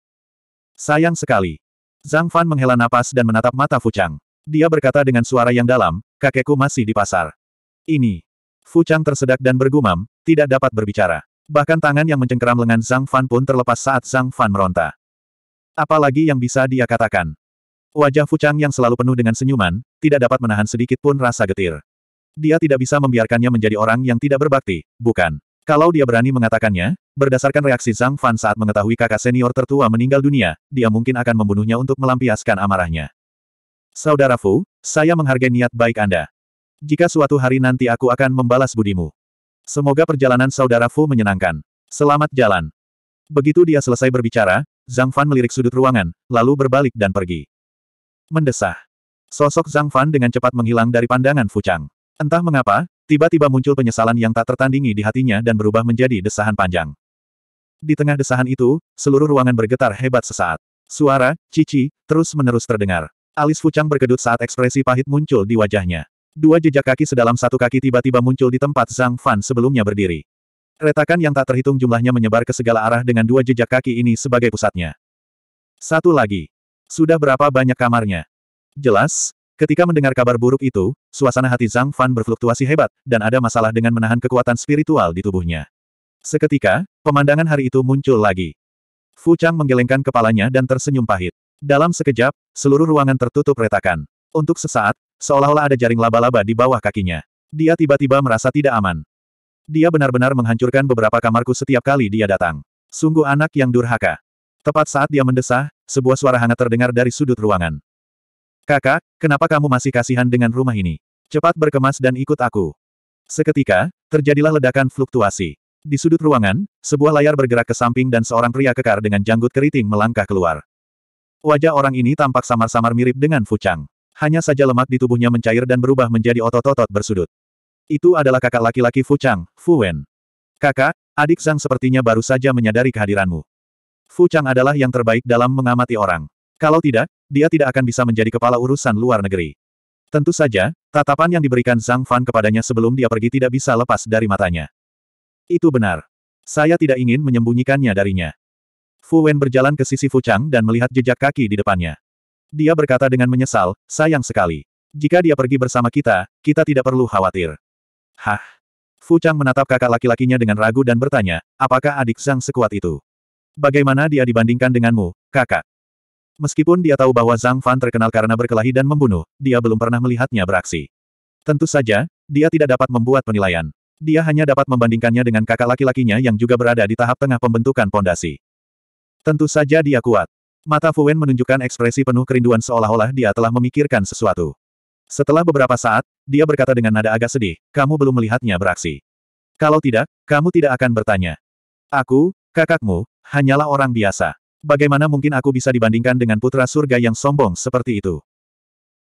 Sayang sekali. Zhang Fan menghela napas dan menatap mata Fu Chang. Dia berkata dengan suara yang dalam, kakekku masih di pasar. Ini. Fu Chang tersedak dan bergumam, tidak dapat berbicara. Bahkan tangan yang mencengkeram lengan Zhang Fan pun terlepas saat Zhang Fan meronta. Apalagi yang bisa dia katakan. Wajah Fuchang yang selalu penuh dengan senyuman, tidak dapat menahan sedikit pun rasa getir. Dia tidak bisa membiarkannya menjadi orang yang tidak berbakti, bukan. Kalau dia berani mengatakannya, berdasarkan reaksi Zhang Fan saat mengetahui kakak senior tertua meninggal dunia, dia mungkin akan membunuhnya untuk melampiaskan amarahnya. Saudara Fu, saya menghargai niat baik Anda. Jika suatu hari nanti aku akan membalas budimu. Semoga perjalanan saudara Fu menyenangkan. Selamat jalan. Begitu dia selesai berbicara, Zhang Fan melirik sudut ruangan, lalu berbalik dan pergi. Mendesah. Sosok Zhang Fan dengan cepat menghilang dari pandangan Fu Chang. Entah mengapa, tiba-tiba muncul penyesalan yang tak tertandingi di hatinya dan berubah menjadi desahan panjang. Di tengah desahan itu, seluruh ruangan bergetar hebat sesaat. Suara, cici, terus-menerus terdengar. Alis Fu Chang berkedut saat ekspresi pahit muncul di wajahnya. Dua jejak kaki sedalam satu kaki tiba-tiba muncul di tempat Zhang Fan sebelumnya berdiri. Retakan yang tak terhitung jumlahnya menyebar ke segala arah dengan dua jejak kaki ini sebagai pusatnya. Satu lagi. Sudah berapa banyak kamarnya? Jelas, ketika mendengar kabar buruk itu, suasana hati Zhang Fan berfluktuasi hebat, dan ada masalah dengan menahan kekuatan spiritual di tubuhnya. Seketika, pemandangan hari itu muncul lagi. Fu Chang menggelengkan kepalanya dan tersenyum pahit. Dalam sekejap, seluruh ruangan tertutup retakan. Untuk sesaat, Seolah-olah ada jaring laba-laba di bawah kakinya. Dia tiba-tiba merasa tidak aman. Dia benar-benar menghancurkan beberapa kamarku setiap kali dia datang. Sungguh anak yang durhaka. Tepat saat dia mendesah, sebuah suara hangat terdengar dari sudut ruangan. Kakak, kenapa kamu masih kasihan dengan rumah ini? Cepat berkemas dan ikut aku. Seketika, terjadilah ledakan fluktuasi. Di sudut ruangan, sebuah layar bergerak ke samping dan seorang pria kekar dengan janggut keriting melangkah keluar. Wajah orang ini tampak samar-samar mirip dengan Fuchang. Hanya saja lemak di tubuhnya mencair dan berubah menjadi otot-otot bersudut. Itu adalah kakak laki-laki Fu Chang, Fu Wen. Kakak, adik Zhang sepertinya baru saja menyadari kehadiranmu. Fu Chang adalah yang terbaik dalam mengamati orang. Kalau tidak, dia tidak akan bisa menjadi kepala urusan luar negeri. Tentu saja, tatapan yang diberikan Zhang Fan kepadanya sebelum dia pergi tidak bisa lepas dari matanya. Itu benar. Saya tidak ingin menyembunyikannya darinya. Fu Wen berjalan ke sisi Fu Chang dan melihat jejak kaki di depannya. Dia berkata dengan menyesal, sayang sekali. Jika dia pergi bersama kita, kita tidak perlu khawatir. Hah? Fu Chang menatap kakak laki-lakinya dengan ragu dan bertanya, apakah adik Zhang sekuat itu? Bagaimana dia dibandingkan denganmu, kakak? Meskipun dia tahu bahwa Zhang Fan terkenal karena berkelahi dan membunuh, dia belum pernah melihatnya beraksi. Tentu saja, dia tidak dapat membuat penilaian. Dia hanya dapat membandingkannya dengan kakak laki-lakinya yang juga berada di tahap tengah pembentukan pondasi. Tentu saja dia kuat. Mata Fuwen menunjukkan ekspresi penuh kerinduan seolah-olah dia telah memikirkan sesuatu. Setelah beberapa saat, dia berkata dengan nada agak sedih, kamu belum melihatnya beraksi. Kalau tidak, kamu tidak akan bertanya. Aku, kakakmu, hanyalah orang biasa. Bagaimana mungkin aku bisa dibandingkan dengan putra surga yang sombong seperti itu?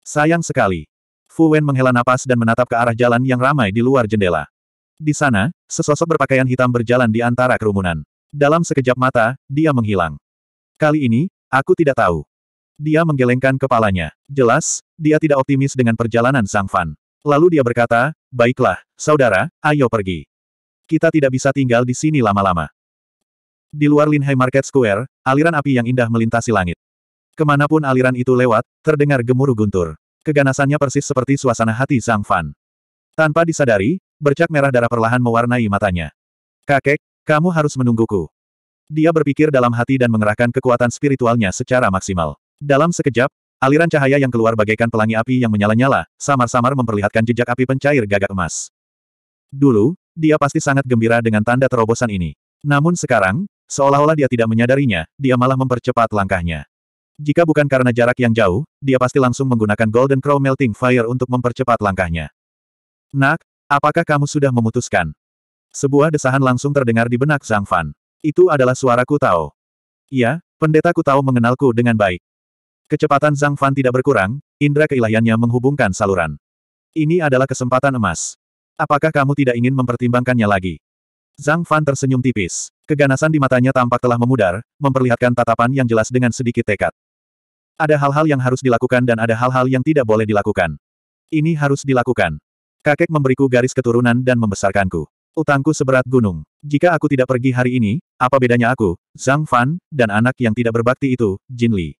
Sayang sekali. Fu Wen menghela napas dan menatap ke arah jalan yang ramai di luar jendela. Di sana, sesosok berpakaian hitam berjalan di antara kerumunan. Dalam sekejap mata, dia menghilang. Kali ini, Aku tidak tahu. Dia menggelengkan kepalanya. Jelas, dia tidak optimis dengan perjalanan Sang Fan. Lalu dia berkata, baiklah, saudara, ayo pergi. Kita tidak bisa tinggal di sini lama-lama. Di luar Linhai Market Square, aliran api yang indah melintasi langit. Kemanapun aliran itu lewat, terdengar gemuruh guntur. Keganasannya persis seperti suasana hati Sang Fan. Tanpa disadari, bercak merah darah perlahan mewarnai matanya. Kakek, kamu harus menungguku. Dia berpikir dalam hati dan mengerahkan kekuatan spiritualnya secara maksimal. Dalam sekejap, aliran cahaya yang keluar bagaikan pelangi api yang menyala-nyala, samar-samar memperlihatkan jejak api pencair gagak emas. Dulu, dia pasti sangat gembira dengan tanda terobosan ini. Namun sekarang, seolah-olah dia tidak menyadarinya, dia malah mempercepat langkahnya. Jika bukan karena jarak yang jauh, dia pasti langsung menggunakan Golden Crow Melting Fire untuk mempercepat langkahnya. Nak, apakah kamu sudah memutuskan? Sebuah desahan langsung terdengar di benak Zhang Fan. Itu adalah suara ku Kutao. Ya, pendeta ku Kutao mengenalku dengan baik. Kecepatan Zhang Fan tidak berkurang, indera keilahiannya menghubungkan saluran. Ini adalah kesempatan emas. Apakah kamu tidak ingin mempertimbangkannya lagi? Zhang Fan tersenyum tipis. Keganasan di matanya tampak telah memudar, memperlihatkan tatapan yang jelas dengan sedikit tekad. Ada hal-hal yang harus dilakukan dan ada hal-hal yang tidak boleh dilakukan. Ini harus dilakukan. Kakek memberiku garis keturunan dan membesarkanku. Utangku seberat gunung. Jika aku tidak pergi hari ini, apa bedanya aku, Zhang Fan, dan anak yang tidak berbakti itu, Jin Li.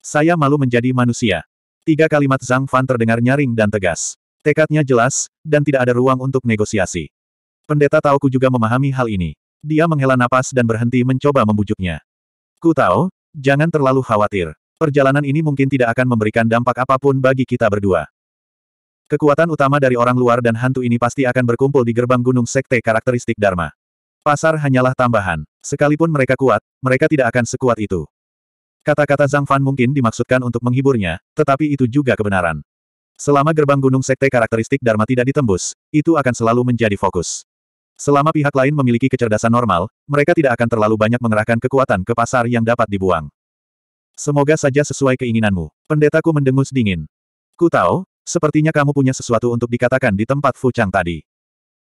Saya malu menjadi manusia. Tiga kalimat Zhang Fan terdengar nyaring dan tegas. Tekadnya jelas, dan tidak ada ruang untuk negosiasi. Pendeta Tauku juga memahami hal ini. Dia menghela napas dan berhenti mencoba membujuknya. Ku tahu, jangan terlalu khawatir. Perjalanan ini mungkin tidak akan memberikan dampak apapun bagi kita berdua. Kekuatan utama dari orang luar dan hantu ini pasti akan berkumpul di gerbang gunung sekte karakteristik Dharma. Pasar hanyalah tambahan. Sekalipun mereka kuat, mereka tidak akan sekuat itu. Kata-kata Zhang Fan mungkin dimaksudkan untuk menghiburnya, tetapi itu juga kebenaran. Selama gerbang gunung sekte karakteristik Dharma tidak ditembus, itu akan selalu menjadi fokus. Selama pihak lain memiliki kecerdasan normal, mereka tidak akan terlalu banyak mengerahkan kekuatan ke pasar yang dapat dibuang. Semoga saja sesuai keinginanmu. Pendetaku mendengus dingin. Ku tahu, Sepertinya kamu punya sesuatu untuk dikatakan di tempat Fu Chang tadi.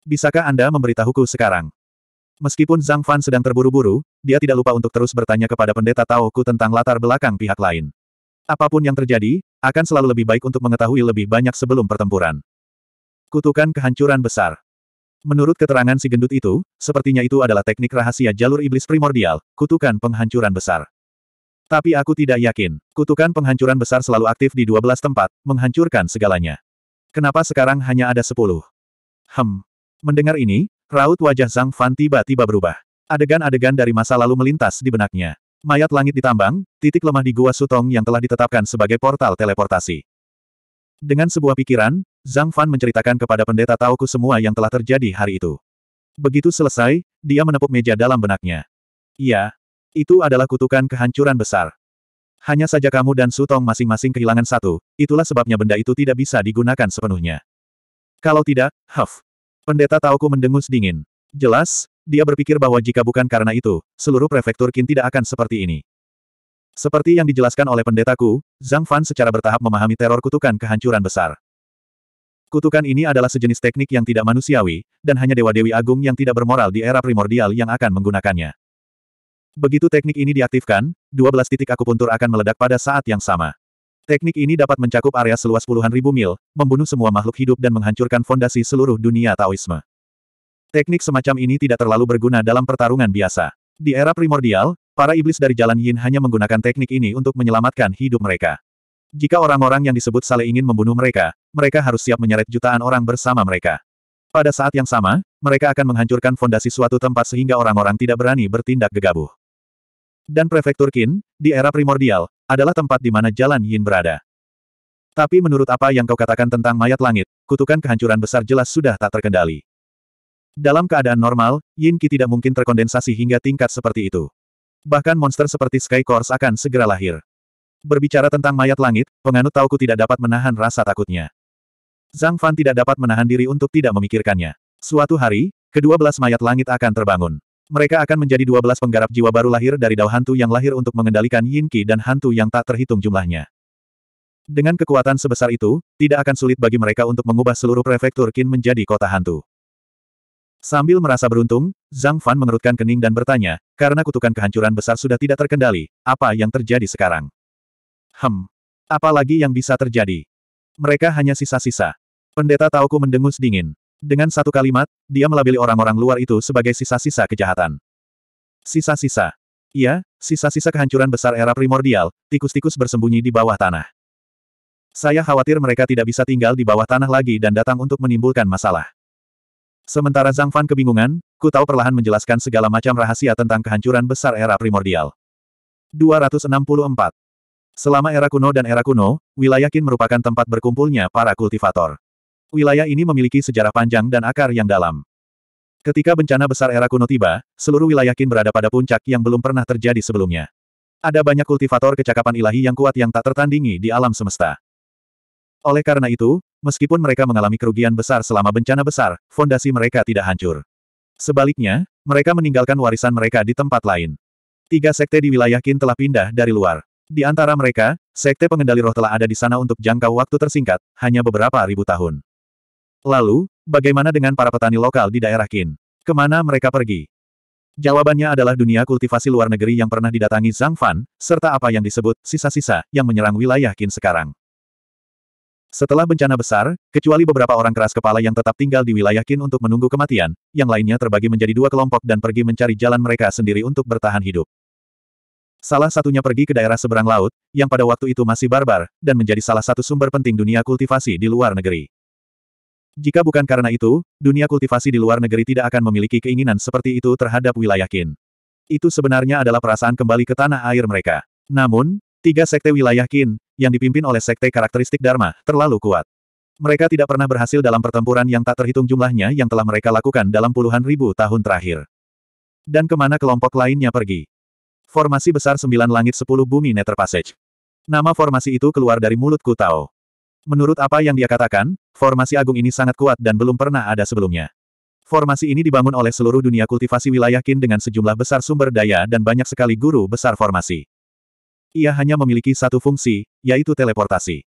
Bisakah Anda memberitahuku sekarang? Meskipun Zhang Fan sedang terburu-buru, dia tidak lupa untuk terus bertanya kepada pendeta Tao Ku tentang latar belakang pihak lain. Apapun yang terjadi, akan selalu lebih baik untuk mengetahui lebih banyak sebelum pertempuran. Kutukan kehancuran besar. Menurut keterangan si gendut itu, sepertinya itu adalah teknik rahasia jalur iblis primordial, kutukan penghancuran besar. Tapi aku tidak yakin. Kutukan penghancuran besar selalu aktif di 12 tempat, menghancurkan segalanya. Kenapa sekarang hanya ada 10? Hem. Mendengar ini, raut wajah Zhang Fan tiba-tiba berubah. Adegan-adegan dari masa lalu melintas di benaknya. Mayat langit ditambang, titik lemah di Gua Sutong yang telah ditetapkan sebagai portal teleportasi. Dengan sebuah pikiran, Zhang Fan menceritakan kepada pendeta Taoku semua yang telah terjadi hari itu. Begitu selesai, dia menepuk meja dalam benaknya. Iya, itu adalah kutukan kehancuran besar. Hanya saja kamu dan Sutong masing-masing kehilangan satu, itulah sebabnya benda itu tidak bisa digunakan sepenuhnya. Kalau tidak, huff. Pendeta Taoku mendengus dingin. Jelas, dia berpikir bahwa jika bukan karena itu, seluruh prefektur Qin tidak akan seperti ini. Seperti yang dijelaskan oleh pendetaku, Zhang Fan secara bertahap memahami teror kutukan kehancuran besar. Kutukan ini adalah sejenis teknik yang tidak manusiawi, dan hanya dewa-dewi agung yang tidak bermoral di era primordial yang akan menggunakannya. Begitu teknik ini diaktifkan, 12 titik akupuntur akan meledak pada saat yang sama. Teknik ini dapat mencakup area seluas puluhan ribu mil, membunuh semua makhluk hidup dan menghancurkan fondasi seluruh dunia Taoisme. Teknik semacam ini tidak terlalu berguna dalam pertarungan biasa. Di era primordial, para iblis dari Jalan Yin hanya menggunakan teknik ini untuk menyelamatkan hidup mereka. Jika orang-orang yang disebut Sale ingin membunuh mereka, mereka harus siap menyeret jutaan orang bersama mereka. Pada saat yang sama, mereka akan menghancurkan fondasi suatu tempat sehingga orang-orang tidak berani bertindak gegabah dan Prefektur Qin, di era primordial, adalah tempat di mana Jalan Yin berada. Tapi menurut apa yang kau katakan tentang mayat langit, kutukan kehancuran besar jelas sudah tak terkendali. Dalam keadaan normal, Yin Qi tidak mungkin terkondensasi hingga tingkat seperti itu. Bahkan monster seperti Sky Course akan segera lahir. Berbicara tentang mayat langit, penganut Tauku tidak dapat menahan rasa takutnya. Zhang Fan tidak dapat menahan diri untuk tidak memikirkannya. Suatu hari, kedua belas mayat langit akan terbangun. Mereka akan menjadi 12 penggarap jiwa baru lahir dari dao hantu yang lahir untuk mengendalikan Yin Qi dan hantu yang tak terhitung jumlahnya. Dengan kekuatan sebesar itu, tidak akan sulit bagi mereka untuk mengubah seluruh prefektur Qin menjadi kota hantu. Sambil merasa beruntung, Zhang Fan mengerutkan kening dan bertanya, karena kutukan kehancuran besar sudah tidak terkendali, apa yang terjadi sekarang? Hem. lagi yang bisa terjadi? Mereka hanya sisa-sisa. Pendeta Taoku mendengus dingin. Dengan satu kalimat, dia melabeli orang-orang luar itu sebagai sisa-sisa kejahatan. Sisa-sisa. Iya, sisa-sisa kehancuran besar era primordial, tikus-tikus bersembunyi di bawah tanah. Saya khawatir mereka tidak bisa tinggal di bawah tanah lagi dan datang untuk menimbulkan masalah. Sementara Zhang Fan kebingungan, Ku tahu perlahan menjelaskan segala macam rahasia tentang kehancuran besar era primordial. 264. Selama era kuno dan era kuno, wilayah Qin merupakan tempat berkumpulnya para kultivator. Wilayah ini memiliki sejarah panjang dan akar yang dalam. Ketika bencana besar era kuno tiba, seluruh wilayah Qin berada pada puncak yang belum pernah terjadi sebelumnya. Ada banyak kultivator kecakapan ilahi yang kuat yang tak tertandingi di alam semesta. Oleh karena itu, meskipun mereka mengalami kerugian besar selama bencana besar, fondasi mereka tidak hancur. Sebaliknya, mereka meninggalkan warisan mereka di tempat lain. Tiga sekte di wilayah Qin telah pindah dari luar. Di antara mereka, sekte pengendali roh telah ada di sana untuk jangka waktu tersingkat, hanya beberapa ribu tahun. Lalu, bagaimana dengan para petani lokal di daerah Qin? Kemana mereka pergi? Jawabannya adalah dunia kultivasi luar negeri yang pernah didatangi Zhang Fan, serta apa yang disebut sisa-sisa yang menyerang wilayah Qin sekarang. Setelah bencana besar, kecuali beberapa orang keras kepala yang tetap tinggal di wilayah Qin untuk menunggu kematian, yang lainnya terbagi menjadi dua kelompok dan pergi mencari jalan mereka sendiri untuk bertahan hidup. Salah satunya pergi ke daerah seberang laut, yang pada waktu itu masih barbar, dan menjadi salah satu sumber penting dunia kultivasi di luar negeri. Jika bukan karena itu, dunia kultivasi di luar negeri tidak akan memiliki keinginan seperti itu terhadap wilayah Qin. Itu sebenarnya adalah perasaan kembali ke tanah air mereka. Namun, tiga sekte wilayah Qin, yang dipimpin oleh sekte karakteristik Dharma, terlalu kuat. Mereka tidak pernah berhasil dalam pertempuran yang tak terhitung jumlahnya yang telah mereka lakukan dalam puluhan ribu tahun terakhir. Dan kemana kelompok lainnya pergi? Formasi besar sembilan langit sepuluh bumi Nether Passage. Nama formasi itu keluar dari mulut Kutao. Menurut apa yang dia katakan, formasi agung ini sangat kuat dan belum pernah ada sebelumnya. Formasi ini dibangun oleh seluruh dunia kultivasi wilayah Qin dengan sejumlah besar sumber daya dan banyak sekali guru besar formasi. Ia hanya memiliki satu fungsi, yaitu teleportasi.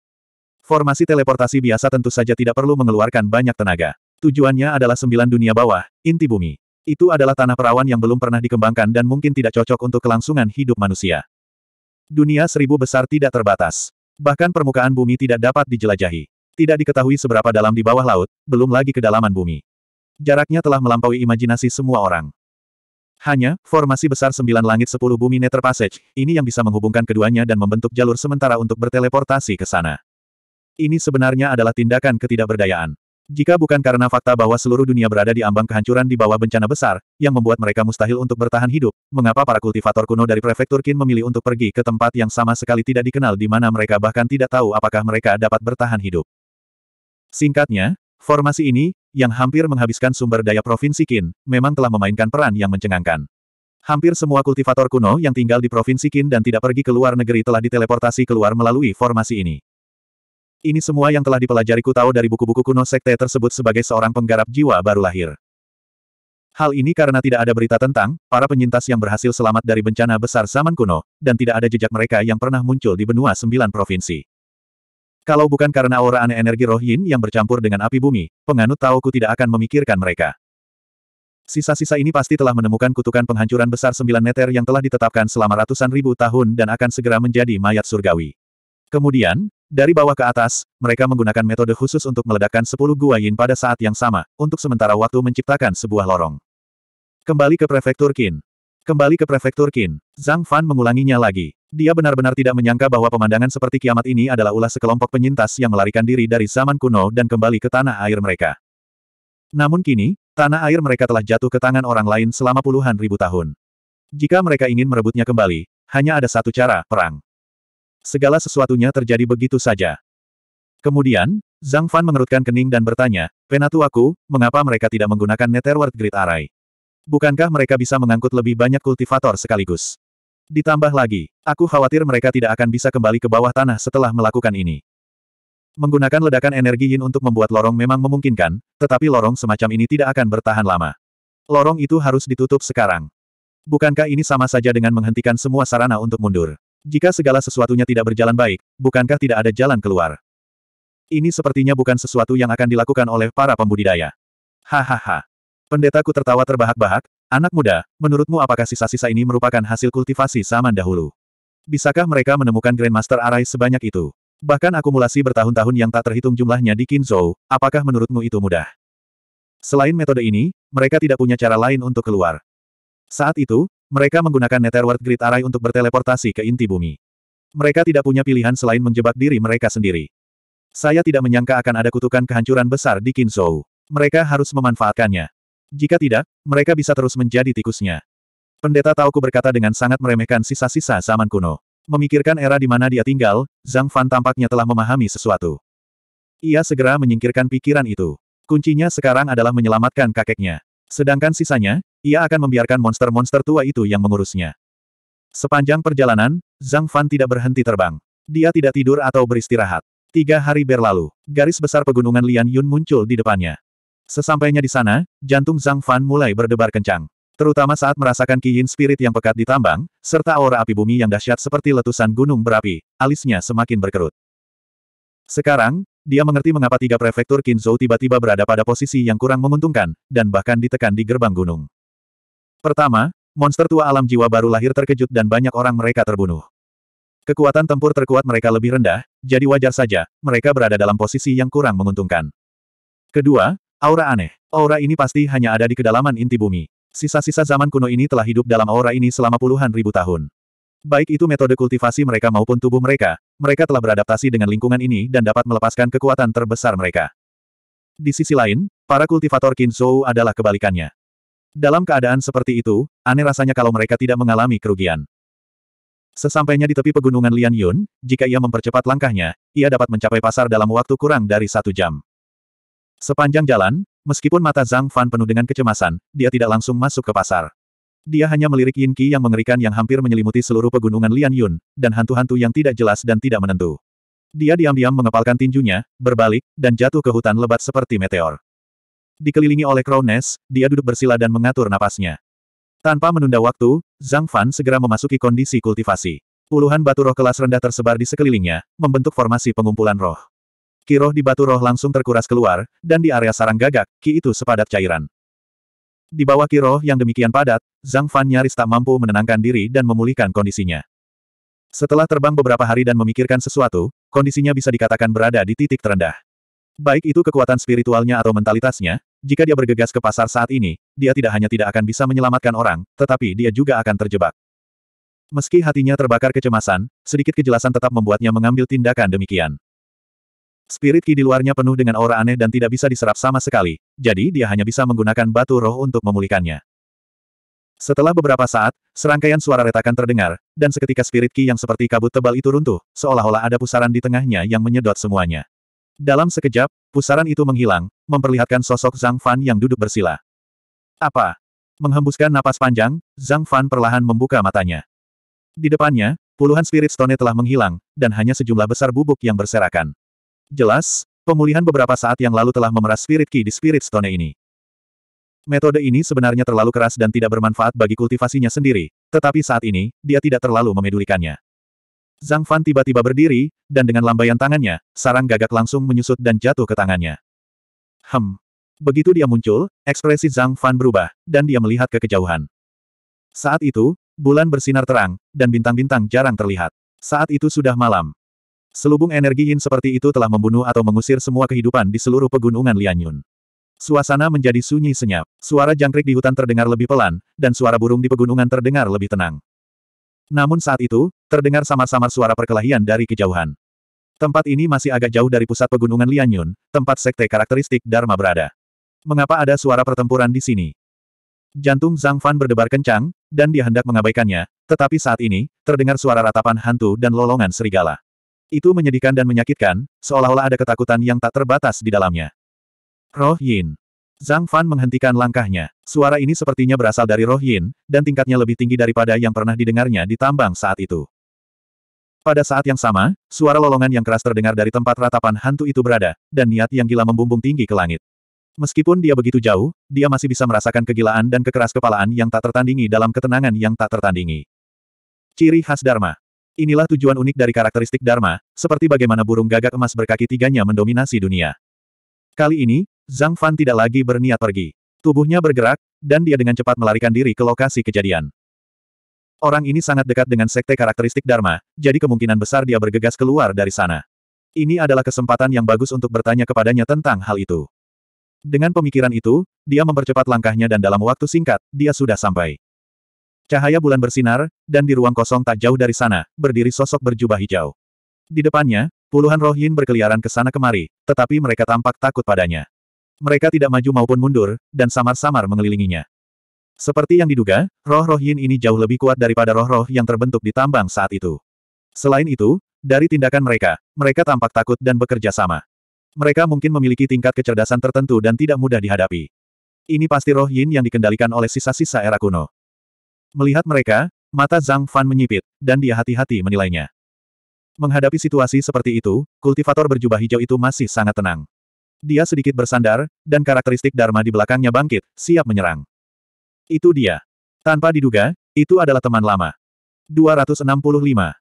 Formasi teleportasi biasa tentu saja tidak perlu mengeluarkan banyak tenaga. Tujuannya adalah sembilan dunia bawah, inti bumi. Itu adalah tanah perawan yang belum pernah dikembangkan dan mungkin tidak cocok untuk kelangsungan hidup manusia. Dunia seribu besar tidak terbatas. Bahkan permukaan bumi tidak dapat dijelajahi. Tidak diketahui seberapa dalam di bawah laut, belum lagi kedalaman bumi. Jaraknya telah melampaui imajinasi semua orang. Hanya, formasi besar sembilan langit sepuluh bumi Nether Passage, ini yang bisa menghubungkan keduanya dan membentuk jalur sementara untuk berteleportasi ke sana. Ini sebenarnya adalah tindakan ketidakberdayaan. Jika bukan karena fakta bahwa seluruh dunia berada di ambang kehancuran di bawah bencana besar, yang membuat mereka mustahil untuk bertahan hidup, mengapa para kultivator kuno dari prefektur Qin memilih untuk pergi ke tempat yang sama sekali tidak dikenal di mana mereka bahkan tidak tahu apakah mereka dapat bertahan hidup? Singkatnya, formasi ini, yang hampir menghabiskan sumber daya Provinsi Qin, memang telah memainkan peran yang mencengangkan. Hampir semua kultivator kuno yang tinggal di Provinsi Qin dan tidak pergi ke luar negeri telah diteleportasi keluar melalui formasi ini. Ini semua yang telah dipelajari ku tahu dari buku-buku kuno sekte tersebut sebagai seorang penggarap jiwa baru lahir. Hal ini karena tidak ada berita tentang para penyintas yang berhasil selamat dari bencana besar zaman kuno, dan tidak ada jejak mereka yang pernah muncul di benua sembilan provinsi. Kalau bukan karena aura aneh energi roh yin yang bercampur dengan api bumi, penganut tahu ku tidak akan memikirkan mereka. Sisa-sisa ini pasti telah menemukan kutukan penghancuran besar sembilan meter yang telah ditetapkan selama ratusan ribu tahun dan akan segera menjadi mayat surgawi. Kemudian, dari bawah ke atas, mereka menggunakan metode khusus untuk meledakkan sepuluh gua yin pada saat yang sama, untuk sementara waktu menciptakan sebuah lorong. Kembali ke Prefektur Qin. Kembali ke Prefektur Qin. Zhang Fan mengulanginya lagi. Dia benar-benar tidak menyangka bahwa pemandangan seperti kiamat ini adalah ulah sekelompok penyintas yang melarikan diri dari zaman kuno dan kembali ke tanah air mereka. Namun kini, tanah air mereka telah jatuh ke tangan orang lain selama puluhan ribu tahun. Jika mereka ingin merebutnya kembali, hanya ada satu cara, perang. Segala sesuatunya terjadi begitu saja. Kemudian, Zhang Fan mengerutkan kening dan bertanya, Penatu aku, mengapa mereka tidak menggunakan Netherworld Grid Array? Bukankah mereka bisa mengangkut lebih banyak kultivator sekaligus? Ditambah lagi, aku khawatir mereka tidak akan bisa kembali ke bawah tanah setelah melakukan ini. Menggunakan ledakan energi yin untuk membuat lorong memang memungkinkan, tetapi lorong semacam ini tidak akan bertahan lama. Lorong itu harus ditutup sekarang. Bukankah ini sama saja dengan menghentikan semua sarana untuk mundur? Jika segala sesuatunya tidak berjalan baik, bukankah tidak ada jalan keluar? Ini sepertinya bukan sesuatu yang akan dilakukan oleh para pembudidaya. Hahaha. Pendetaku tertawa terbahak-bahak, anak muda, menurutmu apakah sisa-sisa ini merupakan hasil kultivasi zaman dahulu? Bisakah mereka menemukan Grandmaster Arai sebanyak itu? Bahkan akumulasi bertahun-tahun yang tak terhitung jumlahnya di Kinzhou, apakah menurutmu itu mudah? Selain metode ini, mereka tidak punya cara lain untuk keluar. Saat itu, mereka menggunakan Netherworld Grid Array untuk berteleportasi ke inti bumi. Mereka tidak punya pilihan selain menjebak diri mereka sendiri. Saya tidak menyangka akan ada kutukan kehancuran besar di Kinzhou. Mereka harus memanfaatkannya. Jika tidak, mereka bisa terus menjadi tikusnya. Pendeta Tauku berkata dengan sangat meremehkan sisa-sisa zaman kuno. Memikirkan era di mana dia tinggal, Zhang Fan tampaknya telah memahami sesuatu. Ia segera menyingkirkan pikiran itu. Kuncinya sekarang adalah menyelamatkan kakeknya. Sedangkan sisanya, ia akan membiarkan monster-monster tua itu yang mengurusnya. Sepanjang perjalanan, Zhang Fan tidak berhenti terbang. Dia tidak tidur atau beristirahat. Tiga hari berlalu, garis besar pegunungan Lian Yun muncul di depannya. Sesampainya di sana, jantung Zhang Fan mulai berdebar kencang. Terutama saat merasakan Yin spirit yang pekat di tambang, serta aura api bumi yang dahsyat seperti letusan gunung berapi, alisnya semakin berkerut. Sekarang, dia mengerti mengapa tiga prefektur Kinzhou tiba-tiba berada pada posisi yang kurang menguntungkan, dan bahkan ditekan di gerbang gunung. Pertama, monster tua alam jiwa baru lahir terkejut dan banyak orang mereka terbunuh. Kekuatan tempur terkuat mereka lebih rendah, jadi wajar saja, mereka berada dalam posisi yang kurang menguntungkan. Kedua, aura aneh. Aura ini pasti hanya ada di kedalaman inti bumi. Sisa-sisa zaman kuno ini telah hidup dalam aura ini selama puluhan ribu tahun. Baik itu metode kultivasi mereka maupun tubuh mereka, mereka telah beradaptasi dengan lingkungan ini dan dapat melepaskan kekuatan terbesar mereka. Di sisi lain, para kultivator Kinzhou adalah kebalikannya. Dalam keadaan seperti itu, aneh rasanya kalau mereka tidak mengalami kerugian. Sesampainya di tepi pegunungan Lian Yun, jika ia mempercepat langkahnya, ia dapat mencapai pasar dalam waktu kurang dari satu jam. Sepanjang jalan, meskipun mata Zhang Fan penuh dengan kecemasan, dia tidak langsung masuk ke pasar. Dia hanya melirik Yin Qi yang mengerikan yang hampir menyelimuti seluruh pegunungan Lian Yun, dan hantu-hantu yang tidak jelas dan tidak menentu. Dia diam-diam mengepalkan tinjunya, berbalik, dan jatuh ke hutan lebat seperti meteor. Dikelilingi oleh Crow dia duduk bersila dan mengatur napasnya. Tanpa menunda waktu, Zhang Fan segera memasuki kondisi kultivasi. Puluhan batu roh kelas rendah tersebar di sekelilingnya, membentuk formasi pengumpulan roh. Kiroh di batu roh langsung terkuras keluar, dan di area sarang gagak, ki itu sepadat cairan. Di bawah kiro yang demikian padat, Zhang Fan nyaris tak mampu menenangkan diri dan memulihkan kondisinya. Setelah terbang beberapa hari dan memikirkan sesuatu, kondisinya bisa dikatakan berada di titik terendah. Baik itu kekuatan spiritualnya atau mentalitasnya, jika dia bergegas ke pasar saat ini, dia tidak hanya tidak akan bisa menyelamatkan orang, tetapi dia juga akan terjebak. Meski hatinya terbakar kecemasan, sedikit kejelasan tetap membuatnya mengambil tindakan demikian. Spirit ki di luarnya penuh dengan aura aneh dan tidak bisa diserap sama sekali, jadi dia hanya bisa menggunakan batu roh untuk memulihkannya. Setelah beberapa saat, serangkaian suara retakan terdengar, dan seketika spirit ki yang seperti kabut tebal itu runtuh, seolah-olah ada pusaran di tengahnya yang menyedot semuanya. Dalam sekejap, pusaran itu menghilang, memperlihatkan sosok Zhang Fan yang duduk bersila. Apa? Menghembuskan napas panjang, Zhang Fan perlahan membuka matanya. Di depannya, puluhan spirit stone telah menghilang, dan hanya sejumlah besar bubuk yang berserakan. Jelas, pemulihan beberapa saat yang lalu telah memeras Spirit Ki di Spirit Stone ini. Metode ini sebenarnya terlalu keras dan tidak bermanfaat bagi kultivasinya sendiri, tetapi saat ini, dia tidak terlalu memedulikannya. Zhang Fan tiba-tiba berdiri, dan dengan lambaian tangannya, sarang gagak langsung menyusut dan jatuh ke tangannya. Hem. Begitu dia muncul, ekspresi Zhang Fan berubah, dan dia melihat ke kejauhan. Saat itu, bulan bersinar terang, dan bintang-bintang jarang terlihat. Saat itu sudah malam. Selubung energi yin seperti itu telah membunuh atau mengusir semua kehidupan di seluruh pegunungan Lianyun. Suasana menjadi sunyi senyap. Suara jangkrik di hutan terdengar lebih pelan, dan suara burung di pegunungan terdengar lebih tenang. Namun saat itu, terdengar samar-samar suara perkelahian dari kejauhan. Tempat ini masih agak jauh dari pusat pegunungan Lianyun, tempat sekte karakteristik Dharma berada. Mengapa ada suara pertempuran di sini? Jantung Zhang Fan berdebar kencang, dan dia hendak mengabaikannya, tetapi saat ini, terdengar suara ratapan hantu dan lolongan serigala. Itu menyedihkan dan menyakitkan, seolah-olah ada ketakutan yang tak terbatas di dalamnya. Roh Yin. Zhang Fan menghentikan langkahnya. Suara ini sepertinya berasal dari Roh Yin, dan tingkatnya lebih tinggi daripada yang pernah didengarnya di tambang saat itu. Pada saat yang sama, suara lolongan yang keras terdengar dari tempat ratapan hantu itu berada, dan niat yang gila membumbung tinggi ke langit. Meskipun dia begitu jauh, dia masih bisa merasakan kegilaan dan kekeras kepalaan yang tak tertandingi dalam ketenangan yang tak tertandingi. Ciri khas Dharma Inilah tujuan unik dari karakteristik Dharma, seperti bagaimana burung gagak emas berkaki tiganya mendominasi dunia. Kali ini, Zhang Fan tidak lagi berniat pergi. Tubuhnya bergerak, dan dia dengan cepat melarikan diri ke lokasi kejadian. Orang ini sangat dekat dengan sekte karakteristik Dharma, jadi kemungkinan besar dia bergegas keluar dari sana. Ini adalah kesempatan yang bagus untuk bertanya kepadanya tentang hal itu. Dengan pemikiran itu, dia mempercepat langkahnya dan dalam waktu singkat, dia sudah sampai. Cahaya bulan bersinar, dan di ruang kosong tak jauh dari sana, berdiri sosok berjubah hijau. Di depannya, puluhan roh yin berkeliaran ke sana kemari, tetapi mereka tampak takut padanya. Mereka tidak maju maupun mundur, dan samar-samar mengelilinginya. Seperti yang diduga, roh-roh yin ini jauh lebih kuat daripada roh-roh yang terbentuk di tambang saat itu. Selain itu, dari tindakan mereka, mereka tampak takut dan bekerja sama. Mereka mungkin memiliki tingkat kecerdasan tertentu dan tidak mudah dihadapi. Ini pasti roh yin yang dikendalikan oleh sisa-sisa era kuno. Melihat mereka, mata Zhang Fan menyipit, dan dia hati-hati menilainya. Menghadapi situasi seperti itu, kultivator berjubah hijau itu masih sangat tenang. Dia sedikit bersandar, dan karakteristik Dharma di belakangnya bangkit, siap menyerang. Itu dia. Tanpa diduga, itu adalah teman lama. 265.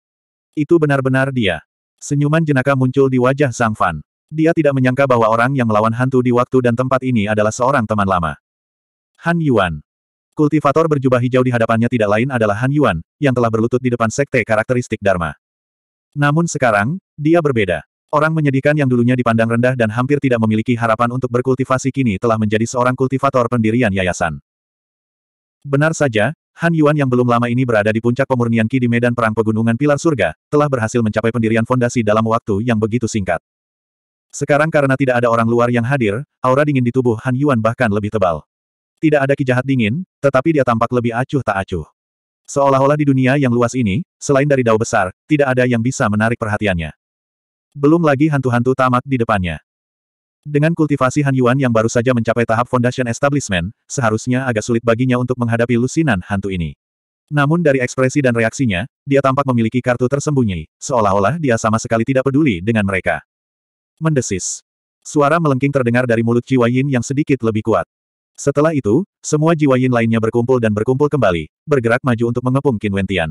Itu benar-benar dia. Senyuman jenaka muncul di wajah Zhang Fan. Dia tidak menyangka bahwa orang yang melawan hantu di waktu dan tempat ini adalah seorang teman lama. Han Yuan. Kultivator berjubah hijau di hadapannya tidak lain adalah Han Yuan, yang telah berlutut di depan sekte karakteristik Dharma. Namun sekarang, dia berbeda. Orang menyedihkan yang dulunya dipandang rendah dan hampir tidak memiliki harapan untuk berkultivasi kini telah menjadi seorang kultivator pendirian yayasan. Benar saja, Han Yuan yang belum lama ini berada di puncak pemurnian Ki di medan perang pegunungan Pilar Surga, telah berhasil mencapai pendirian fondasi dalam waktu yang begitu singkat. Sekarang karena tidak ada orang luar yang hadir, aura dingin di tubuh Han Yuan bahkan lebih tebal. Tidak ada kijahat dingin, tetapi dia tampak lebih acuh tak acuh. Seolah-olah di dunia yang luas ini, selain dari dao besar, tidak ada yang bisa menarik perhatiannya. Belum lagi hantu-hantu tamat di depannya. Dengan kultivasi Han Yuan yang baru saja mencapai tahap Foundation Establishment, seharusnya agak sulit baginya untuk menghadapi lusinan hantu ini. Namun dari ekspresi dan reaksinya, dia tampak memiliki kartu tersembunyi, seolah-olah dia sama sekali tidak peduli dengan mereka. Mendesis. Suara melengking terdengar dari mulut Wai Yin yang sedikit lebih kuat. Setelah itu, semua jiwa Yin lainnya berkumpul dan berkumpul kembali, bergerak maju untuk mengepung Qin Wentian.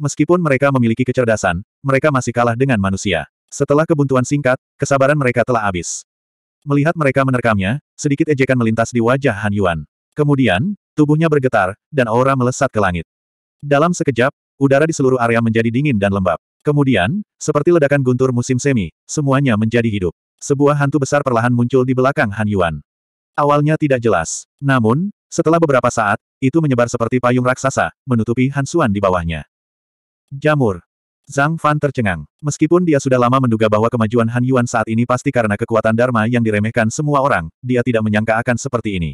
Meskipun mereka memiliki kecerdasan, mereka masih kalah dengan manusia. Setelah kebuntuan singkat, kesabaran mereka telah habis. Melihat mereka menerkamnya, sedikit ejekan melintas di wajah Han Yuan. Kemudian, tubuhnya bergetar, dan aura melesat ke langit. Dalam sekejap, udara di seluruh area menjadi dingin dan lembab. Kemudian, seperti ledakan guntur musim semi, semuanya menjadi hidup. Sebuah hantu besar perlahan muncul di belakang Han Yuan. Awalnya tidak jelas. Namun, setelah beberapa saat, itu menyebar seperti payung raksasa, menutupi Hansuan di bawahnya. Jamur. Zhang Fan tercengang. Meskipun dia sudah lama menduga bahwa kemajuan Han Yuan saat ini pasti karena kekuatan Dharma yang diremehkan semua orang, dia tidak menyangka akan seperti ini.